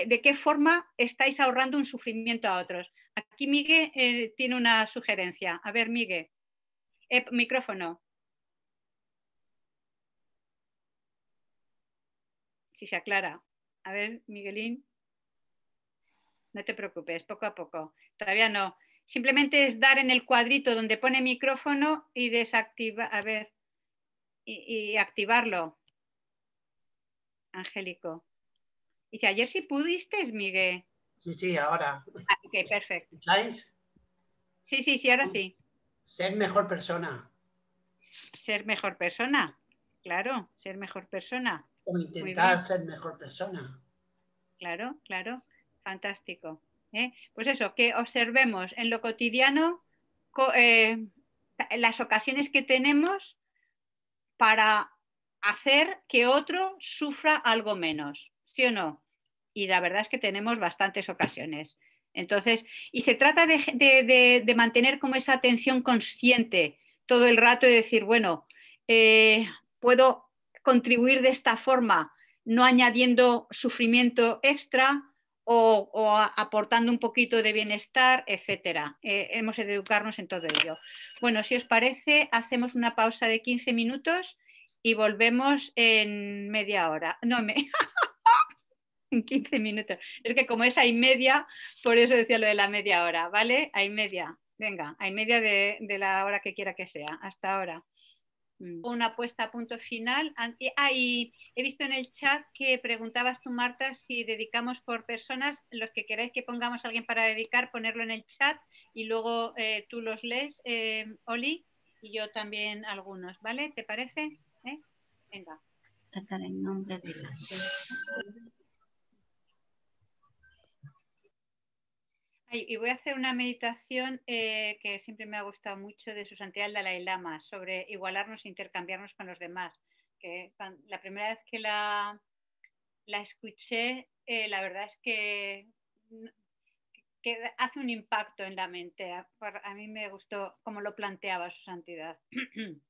de qué forma estáis ahorrando un sufrimiento a otros. Aquí Miguel tiene una sugerencia. A ver, Miguel, micrófono. si se aclara. A ver, Miguelín. No te preocupes, poco a poco. Todavía no. Simplemente es dar en el cuadrito donde pone micrófono y desactivar, a ver, y, activarlo. Angélico. Y si ayer sí pudiste, Miguel. Sí, sí, ahora. Ah, ok, perfecto. ¿Estáis? Sí, sí, sí, ahora sí. Ser mejor persona. Ser mejor persona, claro, ser mejor persona. O intentar ser mejor persona. Claro, claro, fantástico. ¿eh? Pues eso, que observemos en lo cotidiano eh, las ocasiones que tenemos para hacer que otro sufra algo menos, ¿sí o no? Y la verdad es que tenemos bastantes ocasiones. Entonces, y se trata de, mantener como esa atención consciente todo el rato y decir, bueno, eh, puedo contribuir de esta forma, no añadiendo sufrimiento extra o, aportando un poquito de bienestar, etcétera. Eh, hemos de educarnos en todo ello. Bueno, si os parece, hacemos una pausa de 15 minutos y volvemos en media hora. No, me... *laughs* en 15 minutos. Es que como es hay media, por eso decía lo de la media hora, ¿vale? Hay media. Venga, hay media de la hora que quiera que sea. Hasta ahora. Mm. una apuesta a punto final. Eh, ah, y he visto en el chat que preguntabas tú, Marta, si dedicamos por personas. Los que queráis que pongamos alguien para dedicar, ponerlo en el chat y luego eh, tú los lees, eh, Oli, y yo también algunos, ¿vale? ¿Te parece? Venga. Sacar el nombre de la... Y voy a hacer una meditación eh, que siempre me ha gustado mucho de su santidad el Dalai Lama sobre igualarnos e intercambiarnos con los demás. la primera vez que la, la escuché, eh, la verdad es mm, que, hace un impacto en la mente. A, a mí me gustó cómo lo planteaba su santidad. *clears throat*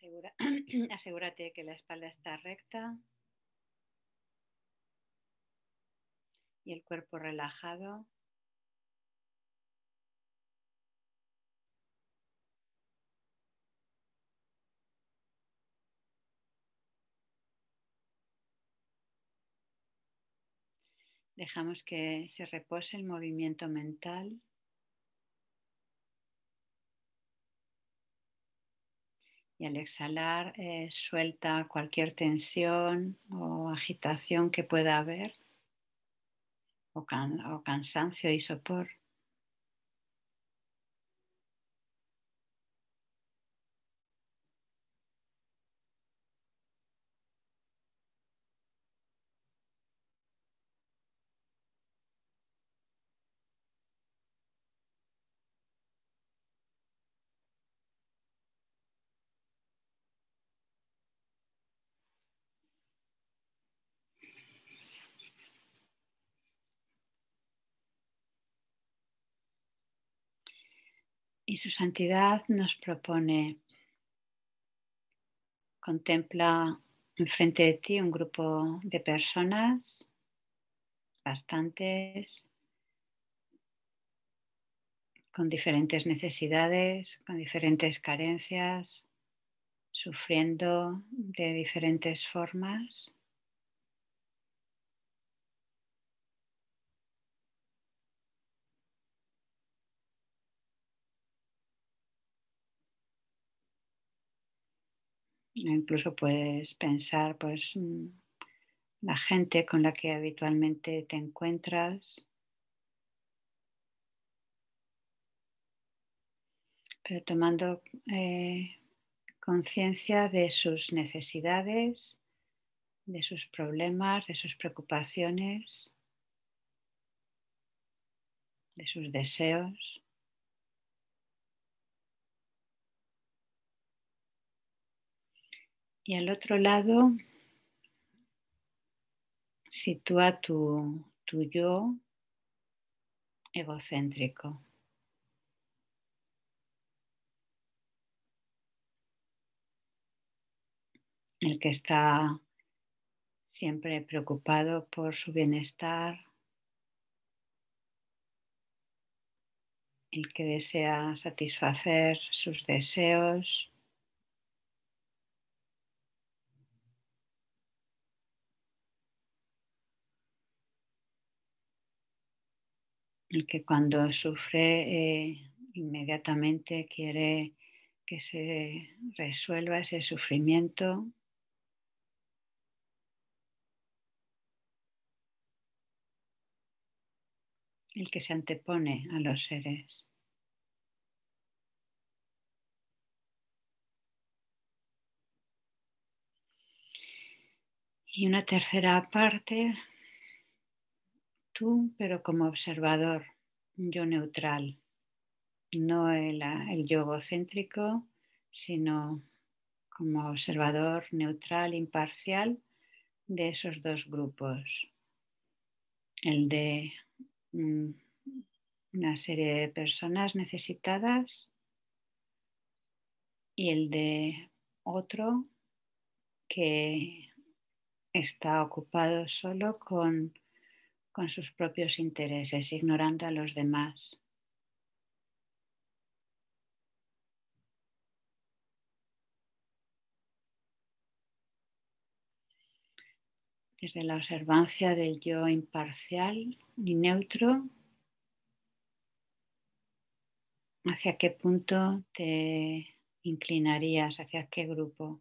asegúrate *clears throat* asegúrate que la espalda está recta y el cuerpo relajado. Dejamos que se repose el movimiento mental. Y al exhalar, eh, suelta cualquier tensión o agitación que pueda haber, o, o cansancio y sopor. Y su santidad nos propone, contempla enfrente de ti un grupo de personas, bastantes, con diferentes necesidades, con diferentes carencias, sufriendo de diferentes formas. Incluso puedes pensar, pues, mm, la gente con la que habitualmente te encuentras. Pero tomando eh, conciencia de sus necesidades, de sus problemas, de sus preocupaciones, de sus deseos. Y al otro lado, sitúa tu, yo egocéntrico. El que está siempre preocupado por su bienestar, el que desea satisfacer sus deseos, el que cuando sufre eh, inmediatamente quiere que se resuelva ese sufrimiento. El que se antepone a los seres. Y una tercera parte pero como observador, yo neutral, no el, ah, el yo egocéntrico, sino como observador neutral, imparcial de esos dos grupos. El de mm, una serie de personas necesitadas y el de otro que está ocupado solo con con sus propios intereses, ignorando a los demás. Desde la observancia del yo imparcial y neutro, ¿hacia qué punto te inclinarías? ¿Hacia qué grupo?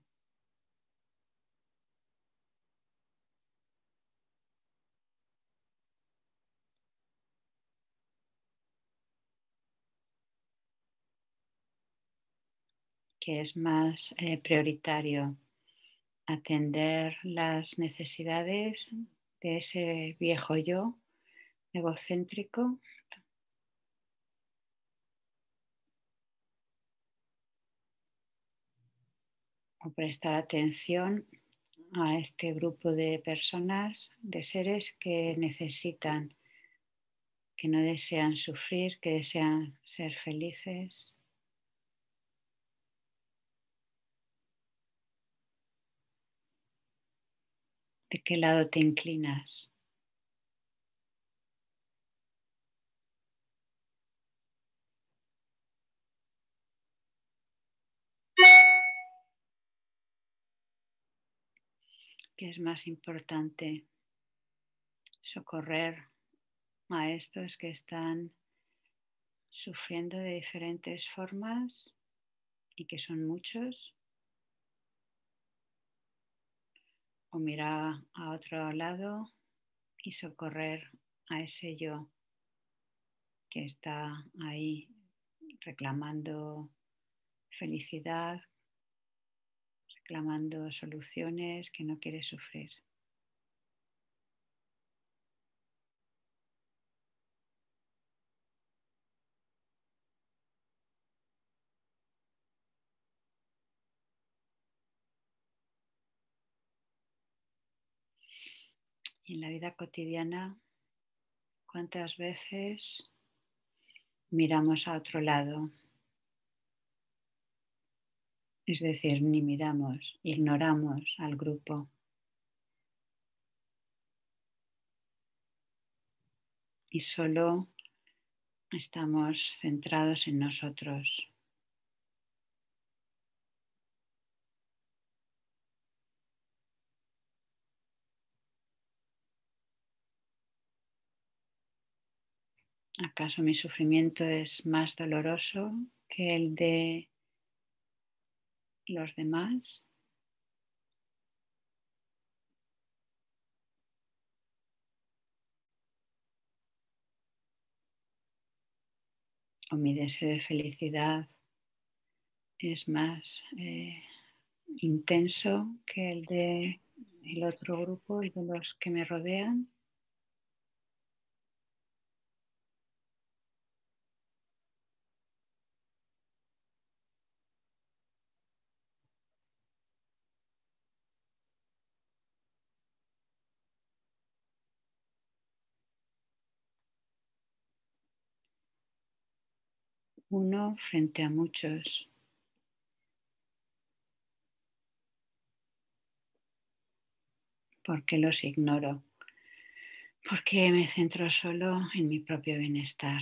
que es más eh, prioritario atender las necesidades de ese viejo yo egocéntrico o prestar atención a este grupo de personas, de seres que necesitan, que no desean sufrir, que desean ser felices. de qué lado te inclinas. ¿Qué es más importante? Socorrer a estos que están sufriendo de diferentes formas y que son muchos o mirar a otro lado y socorrer a ese yo que está ahí reclamando felicidad, reclamando soluciones que no quiere sufrir. en la vida cotidiana, cuántas veces miramos a otro lado. Es decir, ni miramos, ignoramos al grupo. Y solo estamos centrados en nosotros. ¿Acaso mi sufrimiento es más doloroso que el de los demás? ¿O mi deseo de felicidad es más eh, intenso que el de el otro grupo, el de los que me rodean? uno frente a muchos. Porque los ignoro. Porque me centro solo en mi propio bienestar.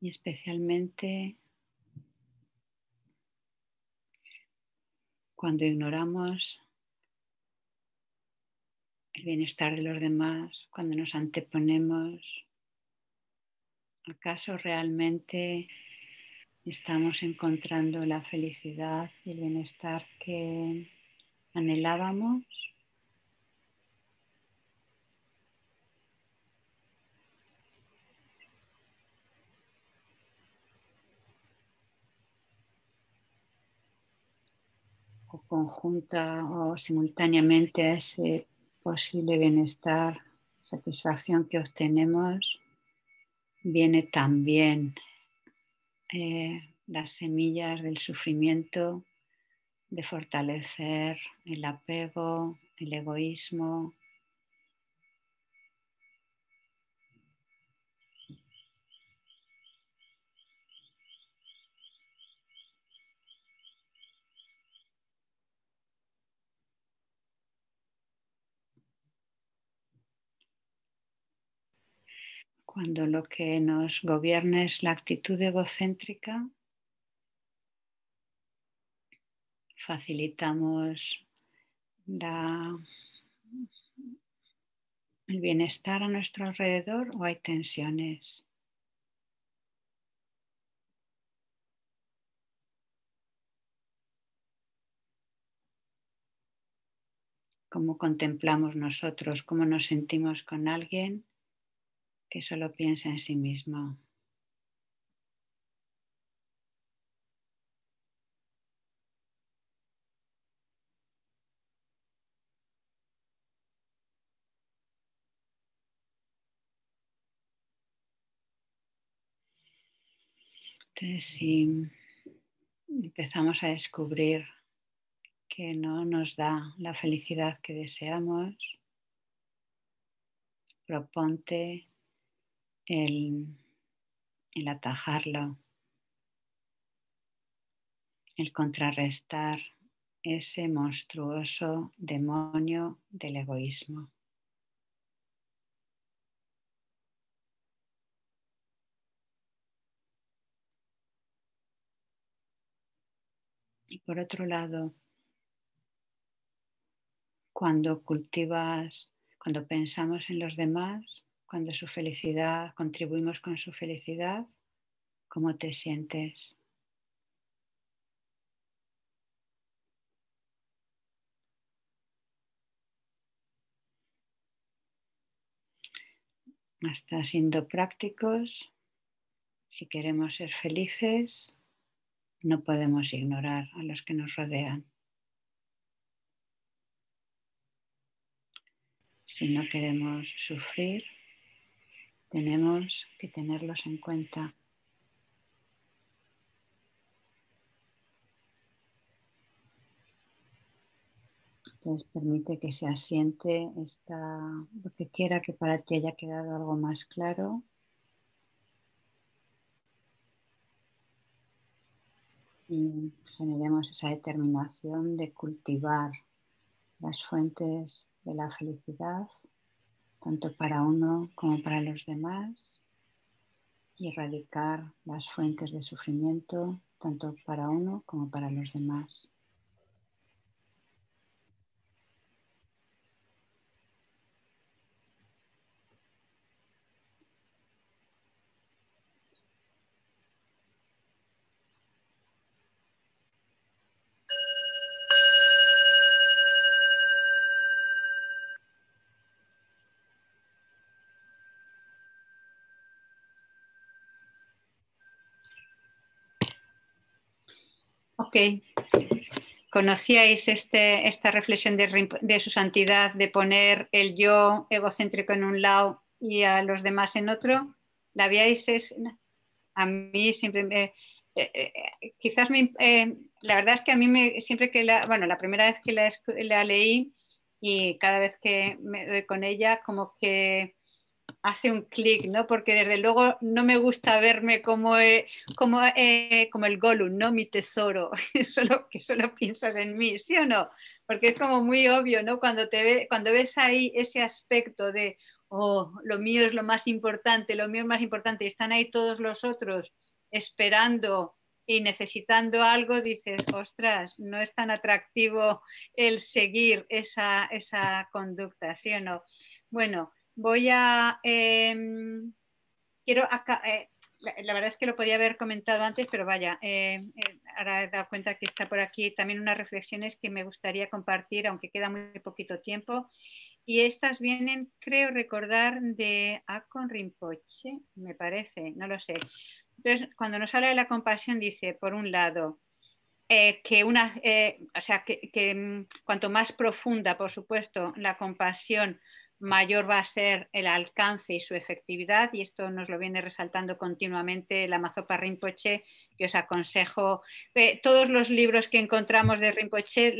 Y especialmente cuando ignoramos el bienestar de los demás, cuando nos anteponemos, ¿acaso realmente estamos encontrando la felicidad y el bienestar que anhelábamos? conjunta o simultáneamente a ese posible bienestar, satisfacción que obtenemos, viene también eh, las semillas del sufrimiento, de fortalecer el apego, el egoísmo, cuando lo que nos gobierna es la actitud egocéntrica, facilitamos el bienestar a nuestro alrededor o hay tensiones. cómo contemplamos nosotros, cómo nos sentimos con alguien que solo piensa en sí mismo. Entonces, si empezamos a descubrir que no nos da la felicidad que deseamos, proponte el, atajarlo, el contrarrestar ese monstruoso demonio del egoísmo. Y por otro lado, cuando cultivas, cuando pensamos en los demás, cuando su felicidad, contribuimos con su felicidad, ¿cómo te sientes? Hasta siendo prácticos, si queremos ser felices, no podemos ignorar a los que nos rodean. Si no queremos sufrir, tenemos que tenerlos en cuenta. Entonces permite que se asiente esta, lo que quiera que para ti haya quedado algo más claro. Y generemos esa determinación de cultivar las fuentes de la felicidad tanto para uno como para los demás, y erradicar las fuentes de sufrimiento, tanto para uno como para los demás. Ok, conocíais este, esta reflexión de, su santidad de poner el yo egocéntrico en un lado y a los demás en otro, la habíais, a mí siempre eh, eh, quizás eh, la verdad es que a mí me, siempre que la, bueno, la primera vez que la, la leí y cada vez que me doy con ella, como que hace un clic, ¿no? Porque desde luego no me gusta verme como, eh, como, eh, como el Gollum, ¿no? Mi tesoro, *laughs* solo, que solo piensas en mí, ¿sí o no? Porque es como muy obvio, ¿no? Cuando, te ve, cuando ves ahí ese aspecto de, oh, lo mío es lo más importante, lo mío es más importante, y están ahí todos los otros esperando y necesitando algo, dices, ostras, no es tan atractivo el seguir esa, esa conducta, ¿sí o no? Bueno, Voy a... Em, quiero... Acá, eh, la, verdad es que lo podía haber comentado antes, pero vaya, em, eh, ahora he dado cuenta que está por aquí también unas reflexiones que me gustaría compartir, aunque queda muy poquito tiempo. Y estas vienen, creo recordar, de con Rinpoche, me parece, no lo sé. Entonces, cuando nos habla de la compasión, dice, por un lado, eh, que una, o sea, que, mm, cuanto más profunda, por supuesto, la compasión, mayor va a ser el alcance y su efectividad, y esto nos lo viene resaltando continuamente la Mazopa Rinpoche, que os aconsejo. Eh, todos los libros que encontramos de Rinpoche,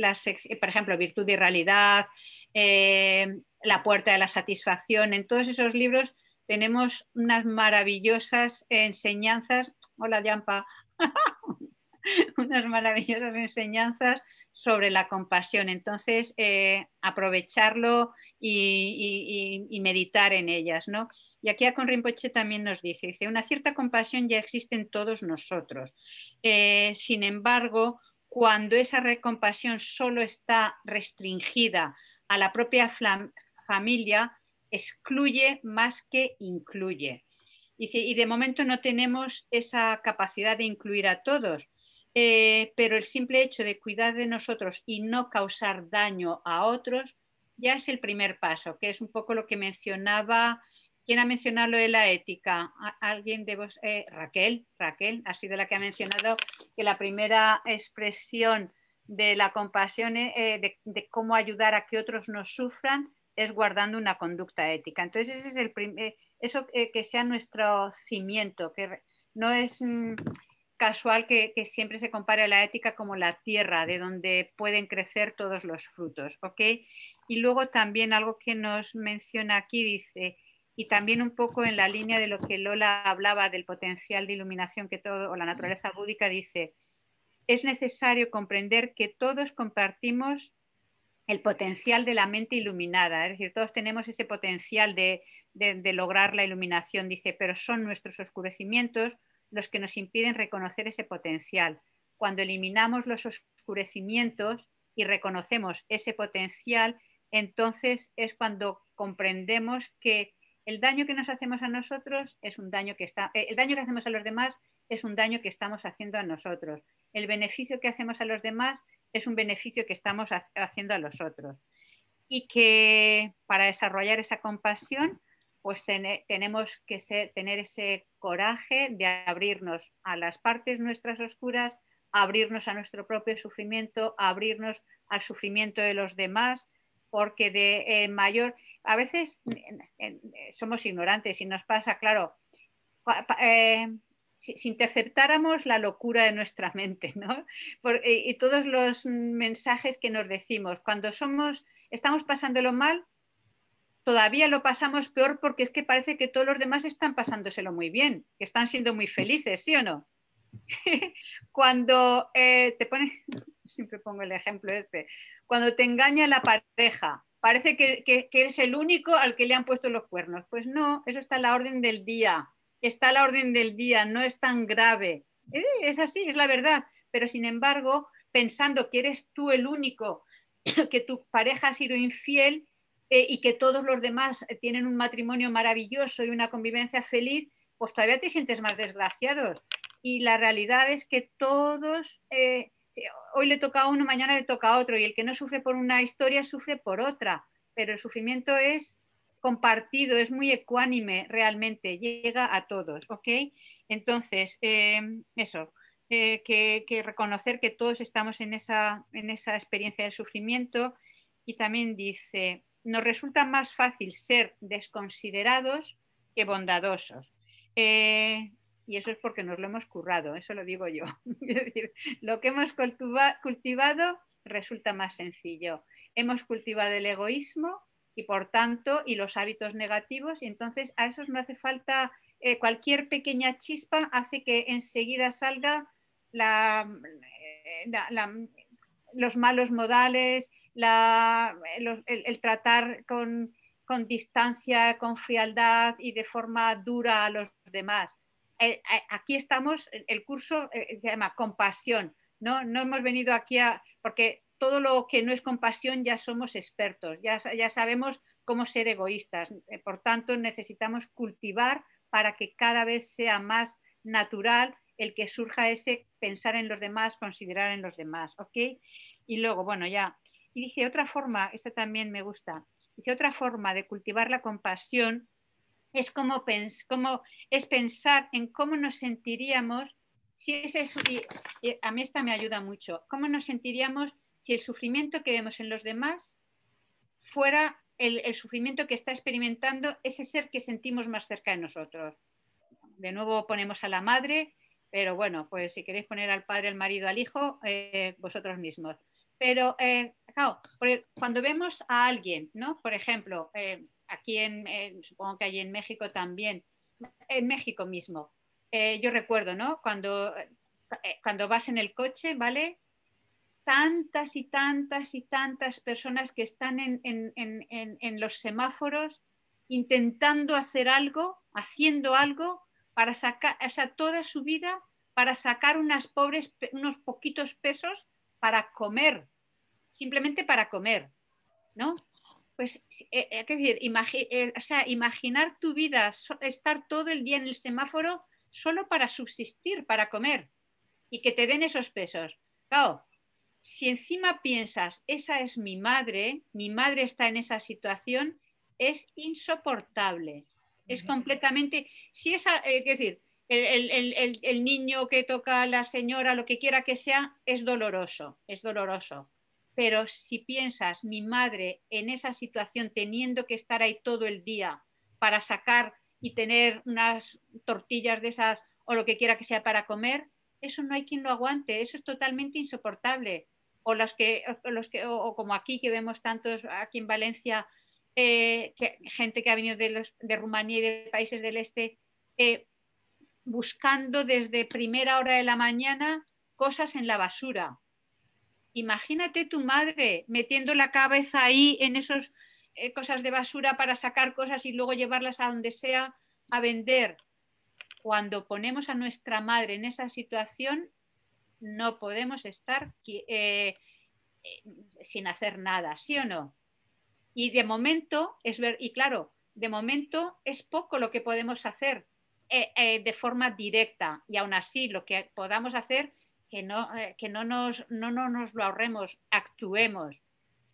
por ejemplo, Virtud y Realidad, eh, La Puerta de la Satisfacción, en todos esos libros tenemos unas maravillosas enseñanzas. Hola, Yampa. *laughs* unas maravillosas enseñanzas sobre la compasión. Entonces, eh, aprovecharlo y, meditar en ellas. ¿no? Y aquí con Rinpoche también nos dice, una cierta compasión ya existe en todos nosotros. Eh, sin embargo, cuando esa recompasión solo está restringida a la propia familia, excluye más que incluye. y de momento no tenemos esa capacidad de incluir a todos, eh, pero el simple hecho de cuidar de nosotros y no causar daño a otros ya es el primer paso, que es un poco lo que mencionaba, ¿quién ha mencionado lo de la ética? ¿Alguien de vos? Eh, Raquel, Raquel ha sido la que ha mencionado que la primera expresión de la compasión, eh, de, cómo ayudar a que otros no sufran, es guardando una conducta ética. Entonces, ese es el primer, eh, eso que sea nuestro cimiento, que no es... Mm, casual que, siempre se compare a la ética como la tierra, de donde pueden crecer todos los frutos. Y luego también algo que nos menciona aquí, dice, y también un poco en la línea de lo que Lola hablaba del potencial de iluminación que todo, o la naturaleza búdica dice, es necesario comprender que todos compartimos el potencial de la mente iluminada, es decir, todos tenemos ese potencial de lograr la iluminación, dice, pero son nuestros oscurecimientos los que nos impiden reconocer ese potencial. Cuando eliminamos los oscurecimientos y reconocemos ese potencial, entonces es cuando comprendemos que el daño que nos hacemos a nosotros es un daño que está, eh, el daño que hacemos a los demás es un daño que estamos haciendo a nosotros. El beneficio que hacemos a los demás es un beneficio que estamos haciendo a los otros. Y que para desarrollar esa compasión pues tenemos que tener ese coraje de abrirnos a las partes nuestras oscuras, abrirnos a nuestro propio sufrimiento, abrirnos al sufrimiento de los demás, porque de eh, mayor, a veces eh, somos ignorantes y nos pasa, claro, eh, si, interceptáramos la locura de nuestra *laughs* mente, ¿no? y todos los mensajes que nos decimos, cuando somos, estamos pasándolo mal, todavía lo pasamos peor porque es que parece que todos los demás están pasándoselo muy bien, que están siendo muy felices, ¿sí o no? *laughs* cuando eh, te pone, *laughs* siempre pongo el ejemplo este, cuando te engaña la pareja, parece que, eres el único al que le han puesto los cuernos. Pues no, eso está a la orden del día, está a la orden del día, no es tan grave. Eh, es así, es la verdad. Pero sin embargo, pensando que eres tú el único, *coughs* que tu pareja ha sido infiel, eh, y que todos los demás eh, tienen un matrimonio maravilloso y una convivencia feliz, pues todavía te sientes más desgraciado. Y la realidad es que todos, eh, hoy le toca a uno, mañana le toca a otro, y el que no sufre por una historia sufre por otra, pero el sufrimiento es compartido, es muy ecuánime realmente, llega a todos, ¿ok? Entonces, em, eso, que, reconocer que todos estamos en esa, en esa experiencia del sufrimiento y también dice, nos resulta más fácil ser desconsiderados que bondadosos. Eh, y eso es porque nos lo hemos currado, eso lo digo yo. *laughs* lo que hemos cultivado resulta más sencillo. Hemos cultivado el egoísmo y por tanto, y los hábitos negativos, y entonces a esos no hace falta eh, cualquier pequeña chispa, hace que enseguida salga eh, los malos modales, el, tratar con, distancia, con frialdad y de forma dura a los demás. Eh, eh, aquí estamos, el curso eh, se llama compasión, ¿no? no hemos venido aquí a, porque todo lo que no es compasión ya somos expertos, ya, ya sabemos cómo ser egoístas. Por tanto, necesitamos cultivar para que cada vez sea más natural el que surja ese pensar en los demás, considerar en los demás, ¿ok? Y luego, bueno, ya y dije, otra forma, esta también me gusta, dice, otra forma de cultivar la compasión es como, pens como es pensar en cómo nos sentiríamos si ese a mí esta me ayuda mucho, cómo nos sentiríamos si el sufrimiento que vemos en los demás fuera el, sufrimiento que está experimentando ese ser que sentimos más cerca de nosotros. De nuevo ponemos a la madre, pero bueno, pues si queréis poner al padre, al marido, al hijo, eh, vosotros mismos pero, eh, cuando vemos a alguien, ¿no? Por ejemplo, eh, aquí en, eh, supongo que hay en México también, en México mismo, yo recuerdo, ¿no? Cuando, cuando vas en el coche, ¿vale? Tantas y tantas y tantas personas que están en, en, los semáforos intentando hacer algo, haciendo algo para sacar, o sea, toda su vida para sacar unas pobres, unos poquitos pesos para comer simplemente para comer, ¿no? Pues, eh, eh, decir, eh, imaginar tu vida, estar todo el día en el semáforo solo para subsistir, para comer, y que te den esos pesos. Claro, si encima piensas, esa es mi madre, mi madre está en esa situación, es insoportable. Es completamente, si es decir, el, el, niño que toca a la señora, lo que quiera que sea, es doloroso, es doloroso. Pero si piensas, mi madre en esa situación teniendo que estar ahí todo el día para sacar y tener unas tortillas de esas o lo que quiera que sea para comer, eso no hay quien lo aguante, eso es totalmente insoportable. O los que, los que o, como aquí que vemos tantos aquí en Valencia, eh, gente que ha venido de, Rumanía y de países del este, eh, buscando desde primera hora de la mañana cosas en la basura. Imagínate tu madre metiendo la cabeza ahí en esas eh, cosas de basura para sacar cosas y luego llevarlas a donde sea a vender. Cuando ponemos a nuestra madre en esa situación, no podemos estar eh, eh, sin hacer nada, ¿sí o no? Y de momento, es ver, y claro, de momento es poco lo que podemos hacer de forma directa y aún así lo que podamos hacer que no, eh, que no, nos, no, nos lo ahorremos, actuemos.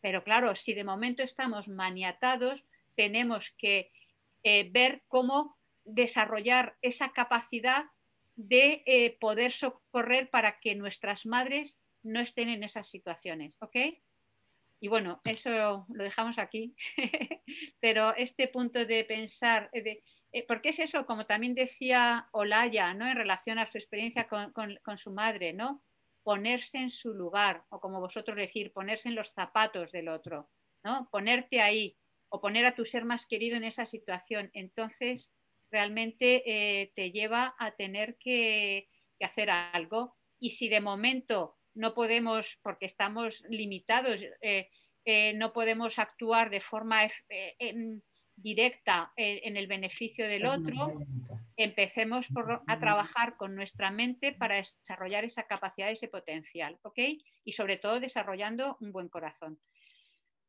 Pero claro, si de momento estamos maniatados, tenemos que eh, ver cómo desarrollar esa capacidad de eh, poder socorrer para que nuestras madres no estén en esas situaciones, ¿ok? Y bueno, eso lo dejamos aquí, *laughs* pero este punto de pensar, de, eh, porque es eso, como también decía Olaya, ¿no? En relación a su experiencia con, su madre, ¿no? Ponerse en su lugar, o como vosotros decir, ponerse en los zapatos del otro, ¿no? Ponerte ahí, o poner a tu ser más querido en esa situación. Entonces, realmente eh, te lleva a tener que, hacer algo. Y si de momento no podemos, porque estamos limitados, eh, no podemos actuar de forma em, directa eh, en el beneficio del otro, empecemos a trabajar con nuestra mente para desarrollar esa capacidad, ese potencial, ¿ok? Y sobre todo desarrollando un buen corazón.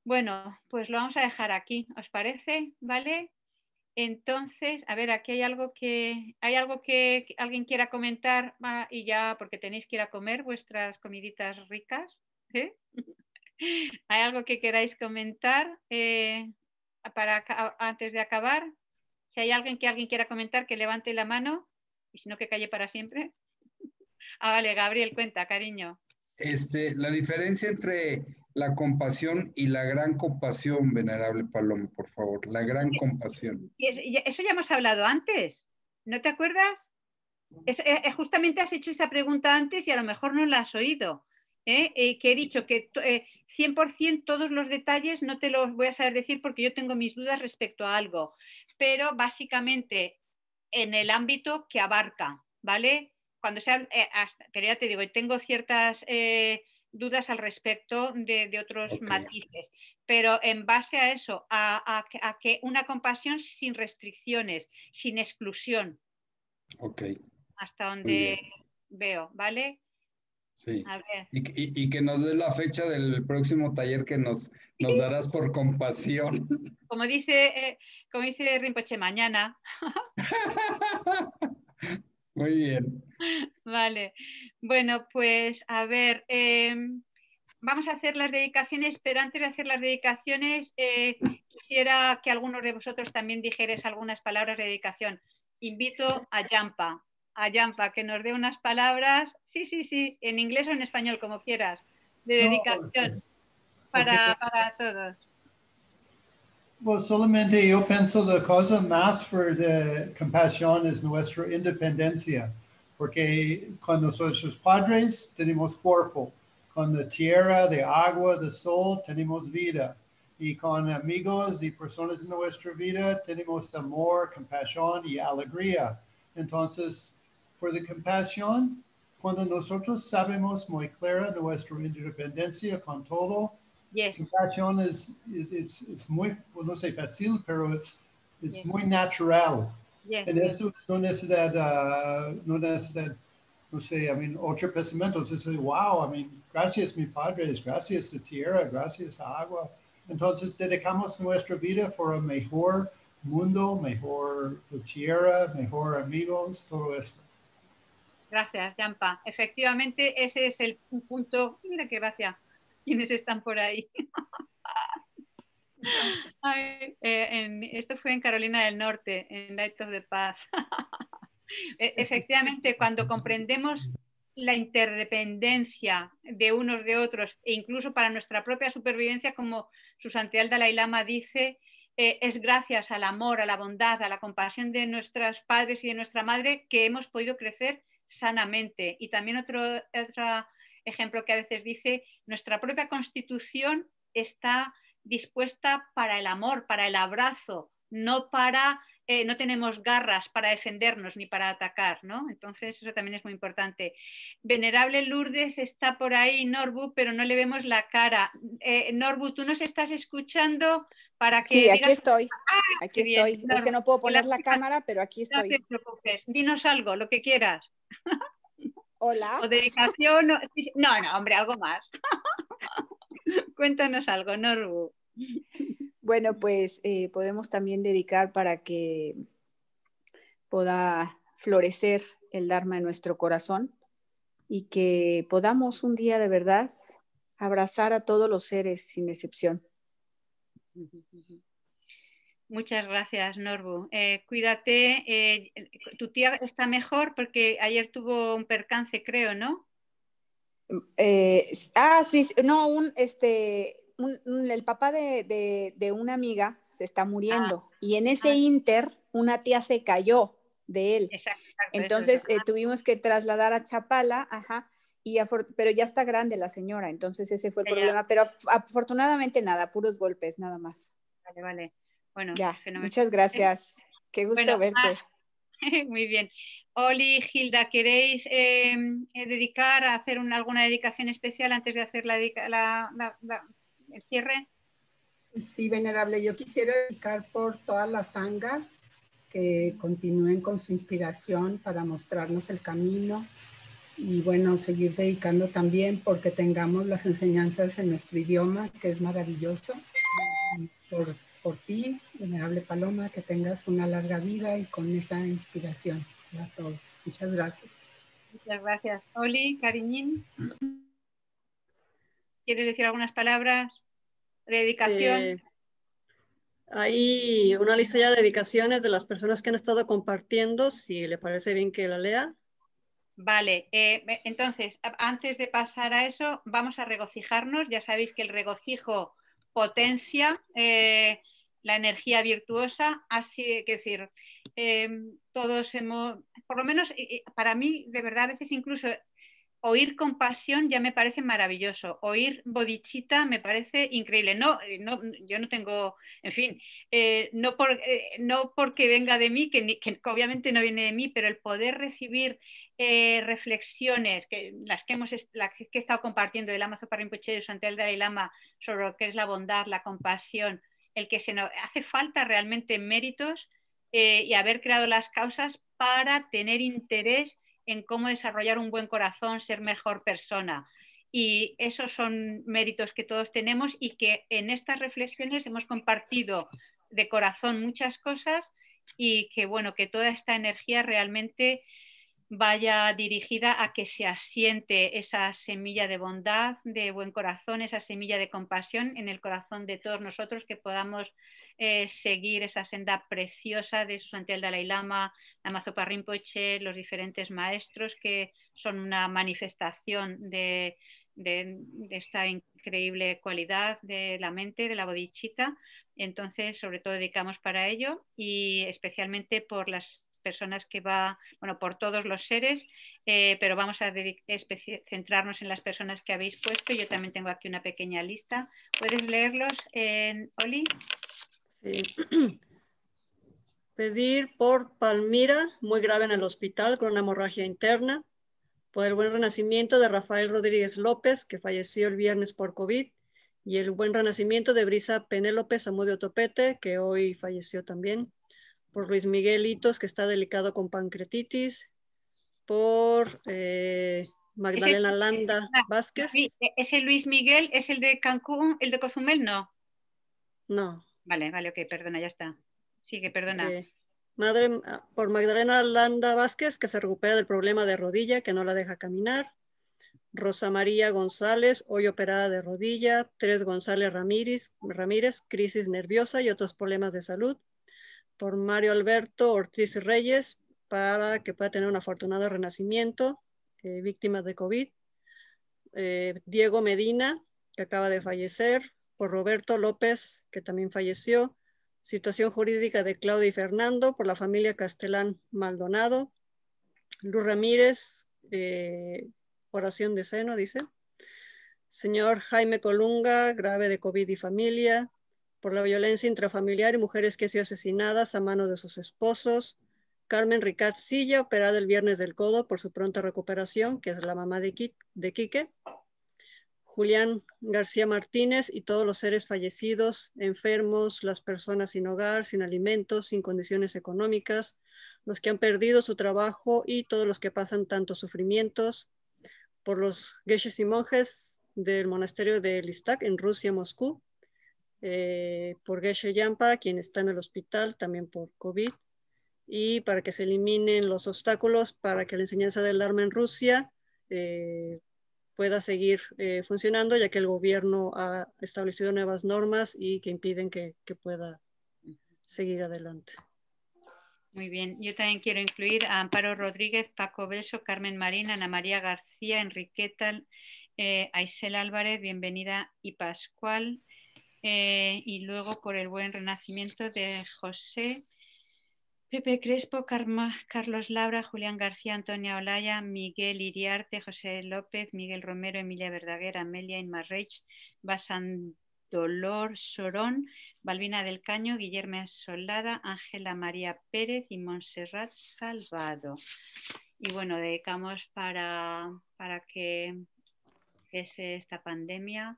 Bueno, pues lo vamos a dejar aquí, ¿os parece? ¿Vale? Entonces, a ver, aquí hay algo que hay algo que, alguien quiera comentar y ya porque tenéis que ir a comer vuestras comiditas ricas. ¿eh? *laughs* ¿Hay algo que queráis comentar? Eh, para antes de acabar, si hay alguien que alguien quiera comentar, que levante la mano y si no, que calle para siempre. *laughs* Ah, vale, Gabriel, cuenta, cariño. Este, la diferencia entre la compasión y la gran compasión, venerable Paloma, por favor, la gran compasión. Eso ya hemos hablado antes, ¿no te acuerdas? Eh, eh, justamente has hecho esa pregunta antes y a lo mejor no la has oído, ¿eh? eh que he dicho que 100% todos los detalles no te los voy a saber decir porque yo tengo mis dudas respecto a algo, pero básicamente en el ámbito que abarca, ¿vale? Cuando sea, eh, pero ya te digo, tengo ciertas eh, dudas al respecto de, otros matices, pero en base a eso, a, a, que una compasión sin restricciones, sin exclusión. Ok. Hasta donde veo, ¿vale? Sí. Y, que nos dé la fecha del próximo taller que nos, nos darás por compasión. *laughs* Como dice, eh, como dice Rinpoche, mañana. *laughs* Muy bien. Vale. Bueno, pues a ver, em, vamos a hacer las dedicaciones, pero antes de hacer las dedicaciones, eh, quisiera que algunos de vosotros también dijeras algunas palabras de dedicación. Invito a Yampa a Yampa que nos dé unas palabras, sí, sí, sí, en inglés o en español, como quieras, de dedicación para, para, todos. Pues solamente yo pienso la cosa más fuerte de compasión es nuestra independencia, porque con nosotros padres tenemos cuerpo, con la tierra, de agua, de sol tenemos vida, y con amigos y personas en nuestra vida tenemos amor, compasión y alegría. Entonces, For the compasión, cuando nosotros sabemos muy clara nuestra independencia con todo. Yes. Compasión is es, it's es muy, well, no sé fácil, pero it's it's yes. muy natural. Yes. En esto no necesidad, uh, no necesidad, no sé, I mean, otro pensamiento. Es decir, wow, I mean, gracias mi padre, gracias a tierra, gracias a agua. Entonces dedicamos nuestra vida por un mejor mundo, mejor tierra, mejor amigos, todo esto. Gracias, Yampa. Efectivamente, ese es el punto. Mira qué gracia. Quienes están por ahí. *laughs* Eh, esto fue en Carolina del Norte, en Night of the Paz. *laughs* E, efectivamente, cuando comprendemos la interdependencia de unos de otros e incluso para nuestra propia supervivencia, como su santidad Dalai Lama dice, eh, es gracias al amor, a la bondad, a la compasión de nuestros padres y de nuestra madre que hemos podido crecer sanamente. Y también otro, ejemplo que a veces dice, nuestra propia constitución está dispuesta para el amor, para el abrazo, no para eh, no tenemos garras para defendernos ni para atacar, ¿no? Entonces, eso también es muy importante. Venerable Lourdes está por ahí, Norbu, pero no le vemos la cara. Eh, Norbu, ¿tú nos estás escuchando para que. Sí, aquí estoy. Ah, aquí estoy. es que no puedo poner la cámara, pero aquí estoy. No Dinos algo, lo que quieras. Hola. O dedicación. No, no, hombre, algo más. *laughs* Cuéntanos algo, Norbu. Bueno, pues eh, podemos también dedicar para que pueda florecer el Dharma en nuestro corazón y que podamos un día de verdad abrazar a todos los seres sin excepción. Muchas gracias, Norbu. Eh, cuídate. Eh, tu tía está mejor porque ayer tuvo un percance, creo, ¿no? Eh, ah, sí, no, un, este, el papá de, de, una amiga se está muriendo ah. y en ese ah. inter una tía se cayó de él. entonces tuvimos que trasladar a Chapala, ajá, y pero ya está grande la señora, entonces ese fue el problema, pero afortunadamente nada, puros golpes, nada más. Vale, vale. Bueno, ya, muchas gracias. Qué gusto verte. Ah, *laughs* muy bien. Oli, Gilda, ¿queréis em, eh, dedicar a hacer alguna dedicación especial antes de hacer la, el cierre? Sí, venerable, yo quisiera dedicar por toda la sangas que continúen con su inspiración para mostrarnos el camino y bueno, seguir dedicando también porque tengamos las enseñanzas en nuestro idioma, que es maravilloso, por por ti, Venerable Paloma, que tengas una larga vida y con esa inspiración a todos. Muchas gracias. Muchas gracias. Oli, cariñín, ¿quieres decir algunas palabras? de Dedicación. Eh, hay una lista ya de dedicaciones de las personas que han estado compartiendo, si le parece bien que la lea. Vale, eh, entonces, antes de pasar a eso, vamos a regocijarnos. Ya sabéis que el regocijo potencia eh, la energía virtuosa, así que decir, em, todos hemos, por lo menos eh, eh, para mí, de verdad, a veces incluso oír compasión ya me parece maravilloso, oír bodichita me parece increíble. No, eh, yo no tengo, en fin, no, no porque venga de mí, que, que, obviamente no viene de mí, pero el poder recibir reflexiones, que, las que, hemos, que he estado compartiendo el Amazon para Rinpoche y Santel Dalai Lama sobre lo que es la bondad, la compasión, el que se nos hace falta realmente méritos eh, y haber creado las causas para tener interés en cómo desarrollar un buen corazón, ser mejor persona. Y esos son méritos que todos tenemos y que en estas reflexiones hemos compartido de corazón muchas cosas y que bueno, que toda esta energía realmente vaya dirigida a que se asiente esa semilla de bondad, de buen corazón, esa semilla de compasión en el corazón de todos nosotros, que podamos eh, seguir esa senda preciosa de su santidad el Dalai Lama, Amazopa Rinpoche, los diferentes maestros que son una manifestación de, de, esta increíble cualidad de la mente, de la bodichita. Entonces, sobre todo dedicamos para ello y especialmente por las personas que va, bueno, por todos los seres, eh, pero vamos a centrarnos en las personas que habéis puesto. Yo también tengo aquí una pequeña lista. ¿Puedes leerlos, en Oli? Sí. *clears throat* Pedir por Palmira, muy grave en el hospital, con una hemorragia interna. Por el buen renacimiento de Rafael Rodríguez López, que falleció el viernes por COVID. Y el buen renacimiento de Brisa Penélope Samudio Topete, que hoy falleció también por Luis Miguel Hitos, que está delicado con pancreatitis, por eh, Magdalena Landa ah, Vázquez. E-, ¿Ese Luis Miguel es el de Cancún, el de Cozumel? No. No. Vale, vale, ok, perdona, ya está. Sigue, perdona. Eh, madre, ah, por Magdalena Landa Vázquez, que se recupera del problema de rodilla, que no la deja caminar. Rosa María González, hoy operada de rodilla. Tres González Ramírez, Ramírez crisis nerviosa y otros problemas de salud por Mario Alberto Ortiz Reyes para que pueda tener un afortunado renacimiento, eh, víctima de COVID. Eh, Diego Medina, que acaba de fallecer, por Roberto López, que también falleció. Situación jurídica de Claudia y Fernando, por la familia Castelán Maldonado. Luz Ramírez, eh, oración de seno, dice. Señor Jaime Colunga, grave de COVID y familia por la violencia intrafamiliar y mujeres que han sido asesinadas a manos de sus esposos. Carmen Ricard Silla, operada el viernes del codo por su pronta recuperación, que es la mamá de, de Quique. Julián García Martínez y todos los seres fallecidos, enfermos, las personas sin hogar, sin alimentos, sin condiciones económicas, los que han perdido su trabajo y todos los que pasan tantos sufrimientos, por los geishas y monjes del monasterio de Listak en Rusia, Moscú, eh, por Geshe Yampa, quien está en el hospital, también por COVID, y para que se eliminen los obstáculos para que la enseñanza del Dharma en Rusia eh, pueda seguir eh, funcionando, ya que el gobierno ha establecido nuevas normas y que impiden que, pueda seguir adelante. Muy bien, yo también quiero incluir a Amparo Rodríguez, Paco Beso, Carmen Marín, Ana María García, Enriqueta, eh, Aisel Álvarez, bienvenida y Pascual, eh, y luego por el buen renacimiento de José, Pepe Crespo, Carlos Labra, Julián García, Antonia Olaya, Miguel Iriarte, José López, Miguel Romero, Emilia Verdaguer, Amelia Inmarreich, Basan Dolor Sorón, Balbina del Caño, Guillermo Solada, Ángela María Pérez y Montserrat Salvado. Y bueno, dedicamos para, para que cese esta pandemia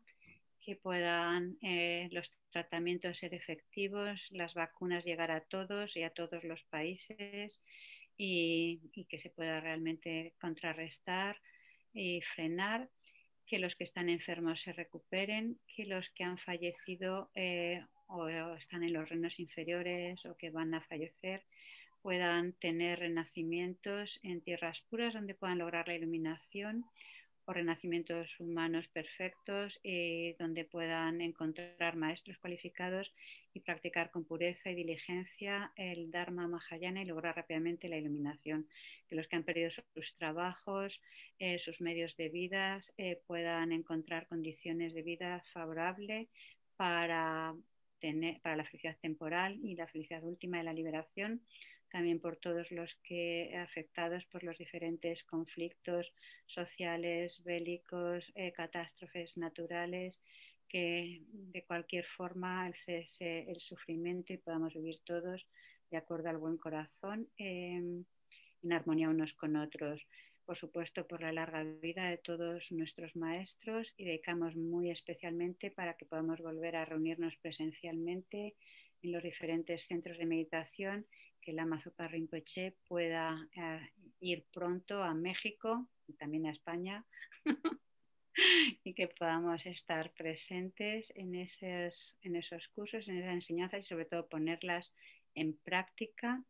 que puedan eh, los tratamientos ser efectivos, las vacunas llegar a todos y a todos los países y, que se pueda realmente contrarrestar y frenar, que los que están enfermos se recuperen, que los que han fallecido o, eh, o están en los reinos inferiores o que van a fallecer puedan tener renacimientos en tierras puras donde puedan lograr la iluminación renacimientos humanos perfectos, eh, donde puedan encontrar maestros cualificados y practicar con pureza y diligencia el Dharma Mahayana y lograr rápidamente la iluminación. Que los que han perdido sus trabajos, eh, sus medios de vida, eh, puedan encontrar condiciones de vida favorable para, tener, para la felicidad temporal y la felicidad última de la liberación también por todos los que afectados por los diferentes conflictos sociales, bélicos, eh, catástrofes naturales, que de cualquier forma cese el sufrimiento y podamos vivir todos de acuerdo al buen corazón, em, en armonía unos con otros. Por supuesto, por la larga vida de todos nuestros maestros y dedicamos muy especialmente para que podamos volver a reunirnos presencialmente en los diferentes centros de meditación que la Mazupa Rinpoche pueda eh, ir pronto a México y también a España *laughs* y que podamos estar presentes en esos, cursos, en esas enseñanzas y sobre todo ponerlas en práctica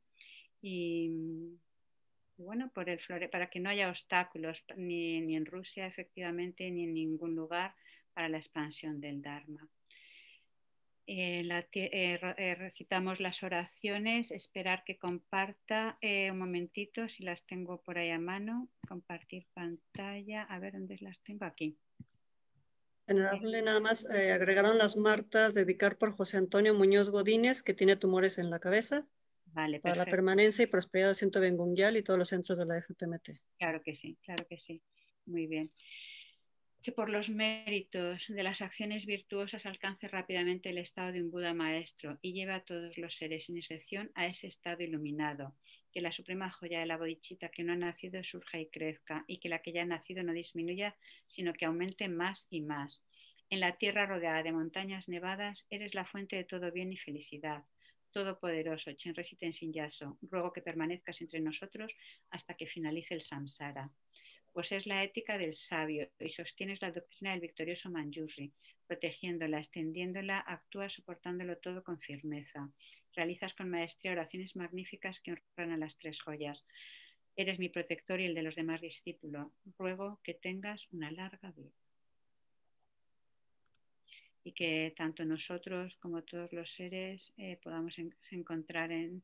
y, bueno, para que no haya obstáculos ni, ni en Rusia efectivamente ni en ningún lugar para la expansión del Dharma. Eh, la, eh, eh, recitamos las oraciones, esperar que comparta. un momentito, si las tengo por ahí a mano. Compartir pantalla. A ver dónde las tengo aquí. Honorable, nada más agregaron las martas, dedicar por José Antonio Muñoz Godínez, que tiene tumores en la cabeza. Vale, para la permanencia y prosperidad del Centro Bengungial y todos los centros de la FPMT. Claro que sí, claro que sí. Muy bien que por los méritos de las acciones virtuosas alcance rápidamente el estado de un Buda maestro y lleve a todos los seres, sin excepción, a ese estado iluminado, que la suprema joya de la bodichita que no ha nacido surja y crezca, y que la que ya ha nacido no disminuya, sino que aumente más y más. En la tierra rodeada de montañas nevadas, eres la fuente de todo bien y felicidad. Todopoderoso, chenresiten sinyaso, Yaso, ruego que permanezcas entre nosotros hasta que finalice el samsara pues es la ética del sabio y sostienes la doctrina del victorioso Manjusri protegiéndola, extendiéndola, actúa soportándolo todo con firmeza. Realizas con maestría oraciones magníficas que honran a las tres joyas. Eres mi protector y el de los demás discípulos. Ruego que tengas una larga vida. Y que tanto nosotros como todos los seres eh, podamos encontrar en,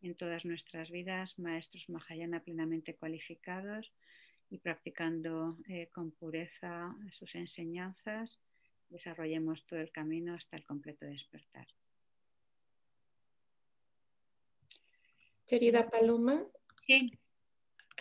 en todas nuestras vidas maestros Mahayana plenamente cualificados y practicando eh, con pureza sus enseñanzas, desarrollemos todo el camino hasta el completo despertar. Querida Paloma,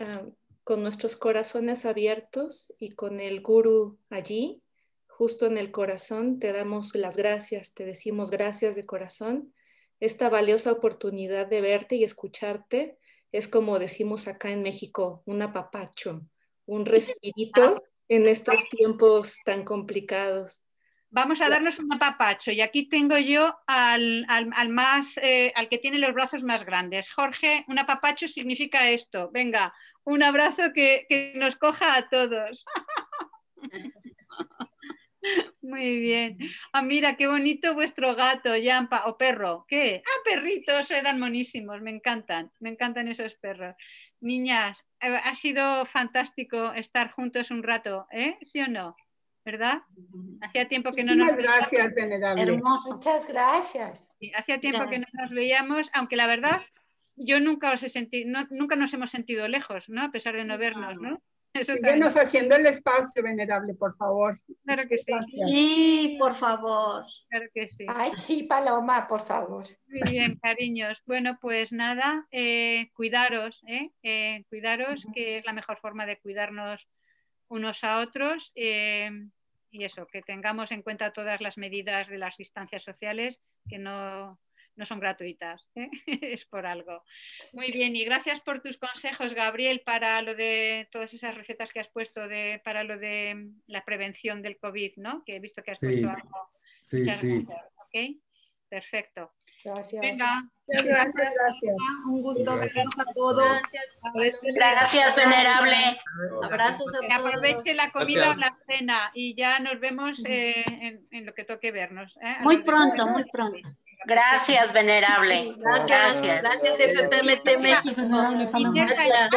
ah, con nuestros corazones abiertos y con el guru allí, justo en el corazón, te damos las gracias, te decimos gracias de corazón. Esta valiosa oportunidad de verte y escucharte es como decimos acá en México, un apapacho un respirito en estos tiempos tan complicados. Vamos a darnos un apapacho y aquí tengo yo al, más, eh, al que tiene los brazos más grandes. Jorge, un apapacho significa esto. Venga, un abrazo que, nos coja a todos. *laughs* Muy bien. Ah, mira, qué bonito vuestro gato, Yampa, o perro. ¿Qué? Ah, perritos, eran monísimos, me encantan, me encantan esos perros. Niñas, eh, ha sido fantástico estar juntos un rato, ¿eh? ¿Sí o no? ¿Verdad? Hacía tiempo que no nos veíamos. gracias, Muchas gracias. hacía tiempo que no nos veíamos, aunque la verdad yo nunca os he sentido, nunca nos hemos sentido lejos, ¿no? A pesar de no vernos, ¿no? Síguenos haciendo el espacio, venerable, por favor. Claro que sí. Sí, por favor. Claro que sí. sí, Paloma, por favor. Muy bien, cariños. Bueno, pues nada, eh, cuidaros, ¿eh? Eh, cuidaros, que es la mejor forma de cuidarnos unos a otros. y eso, que tengamos en cuenta todas las medidas de las distancias sociales, que no no son gratuitas, ¿eh? *laughs* es por algo. Muy bien, y gracias por tus consejos, Gabriel, para lo de todas esas recetas que has puesto de, para lo de mm, la prevención del COVID, ¿no? Que he visto que has puesto algo. Sí, sí. Perfecto. Gracias. Venga. Muchas gracias. Un gusto verlos a todos. Gracias, gracias venerable. Abrazos a Aproveche la comida o la cena y ya nos vemos eh, en, lo que toque vernos. ¿eh? Muy pronto, muy pronto. Gracias, venerable. Gracias. Gracias, FPMT México. Gracias Espera,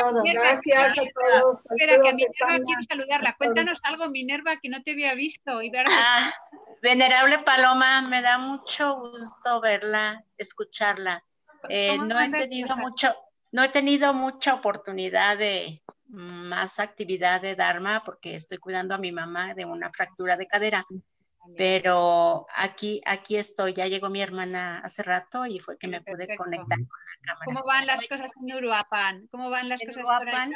que Minerva quiero saludarla. Cuéntanos algo, Minerva, que no te había visto. Y ah, venerable Paloma, me da mucho gusto verla, escucharla. Eh, no he tenido mucho, no he tenido mucha oportunidad de mm, más actividad de Dharma porque estoy cuidando a mi mamá de una fractura de cadera. Pero aquí, aquí estoy, ya llegó mi hermana hace rato y fue que me pude conectar con la cámara. ¿Cómo van las cosas en Uruapan? ¿Cómo van las en Uruapan,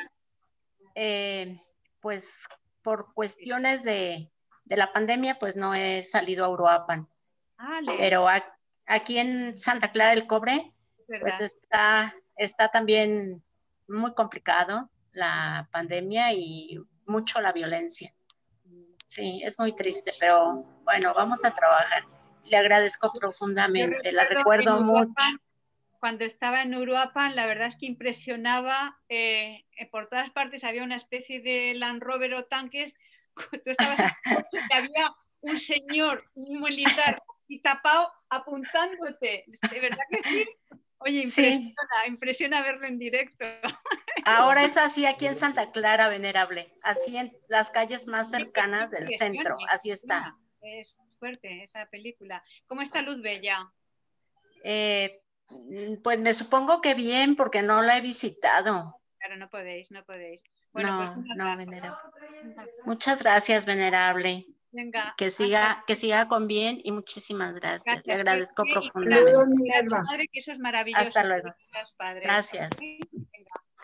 eh, pues por cuestiones de, la pandemia, pues no he salido a Uruapan. Ah, pero aquí en Santa Clara del Cobre, pues está, está también muy complicado la pandemia y mucho la violencia. Sí, es muy triste, pero bueno, vamos a trabajar. Le agradezco profundamente, la recuerdo mucho. cuando estaba en Uruapan, la verdad es que impresionaba, eh, eh, por todas partes había una especie de Land Rover o tanques, *laughs* tú estabas había un señor, un militar y tapado apuntándote, ¿de verdad que sí? Oye, impresiona, impresiona verlo en directo. *laughs* Ahora es así aquí en Santa Clara, venerable, así en las calles más cercanas del centro, así está. Ah, es fuerte esa película. ¿Cómo está Luz Bella? Eh, pues me supongo que bien, porque no la he visitado. Claro, no podéis, no podéis. no, pues no, venerable. Muchas gracias, venerable. Venga. Que siga, que siga con bien y muchísimas gracias. Te agradezco profundamente. que eso es maravilloso. Hasta luego. gracias.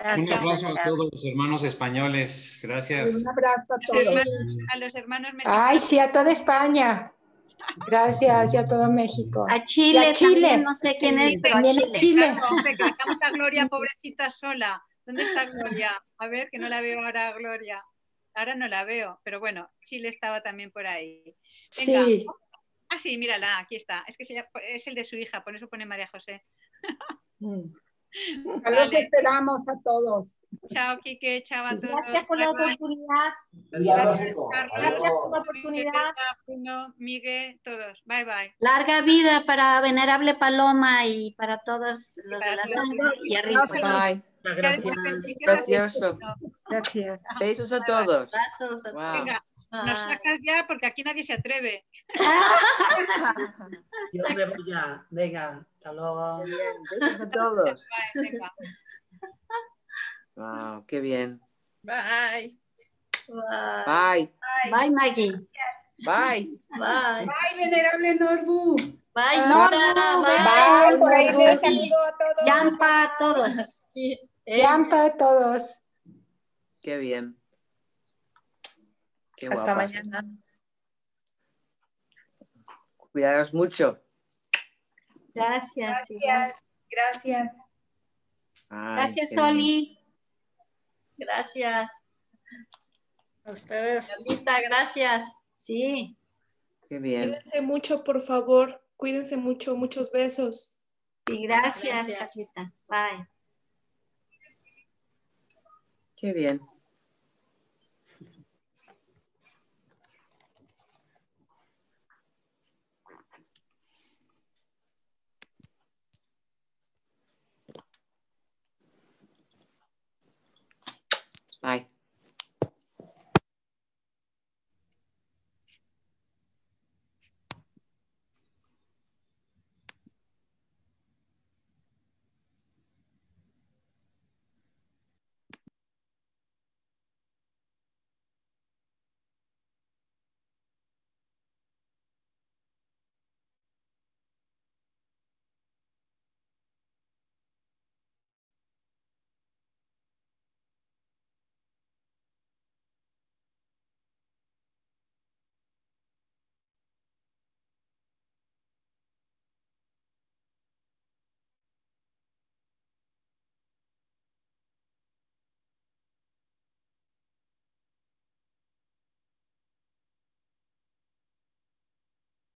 Un abrazo a todos los hermanos españoles. Gracias. Un abrazo a todos. A los hermanos mexicanos. Ay, sí, a toda España. Gracias, y a todo México. A Chile, También, no sé quién es, pero también a Chile. Chile. Claro, a Gloria, pobrecita sola. ¿Dónde está Gloria? A ver, que no la veo ahora, Gloria. Ahora no la veo, pero bueno, Chile estaba también por ahí. Sí. Ah, sí, mírala, aquí está. Es que es el de su hija, por eso pone María José. Mm. *laughs* esperamos a todos. Chao, Kike, chao Gracias por la oportunidad. Gracias, por la oportunidad. Miguel, todos. Bye, bye. Larga vida para Venerable Paloma y para todos los de la sangre y arriba. Gracias. Gracias. Besos a todos. Besos a todos. Nos sacas ya porque aquí nadie se atreve. Yo me voy ya. Venga, hasta luego. Besos a todos. *laughs* Bye, Wow, qué bien. Bye. Bye. Bye, Bye Maggie. Bye. Bye. Bye, venerable Norbu. Bye, bye Bye, Bye, Bye, Bye Yampa a todos. Eh. Yampa a todos. Qué bien. Hasta mañana. Cuidaros mucho. Gracias. Gracias. Gracias, gracias Oli. Gracias. A ustedes. Carlita, gracias. Sí. Qué bien. Cuídense mucho, por favor. Cuídense mucho. Muchos besos. Sí, gracias, gracias. Bye. Qué bien.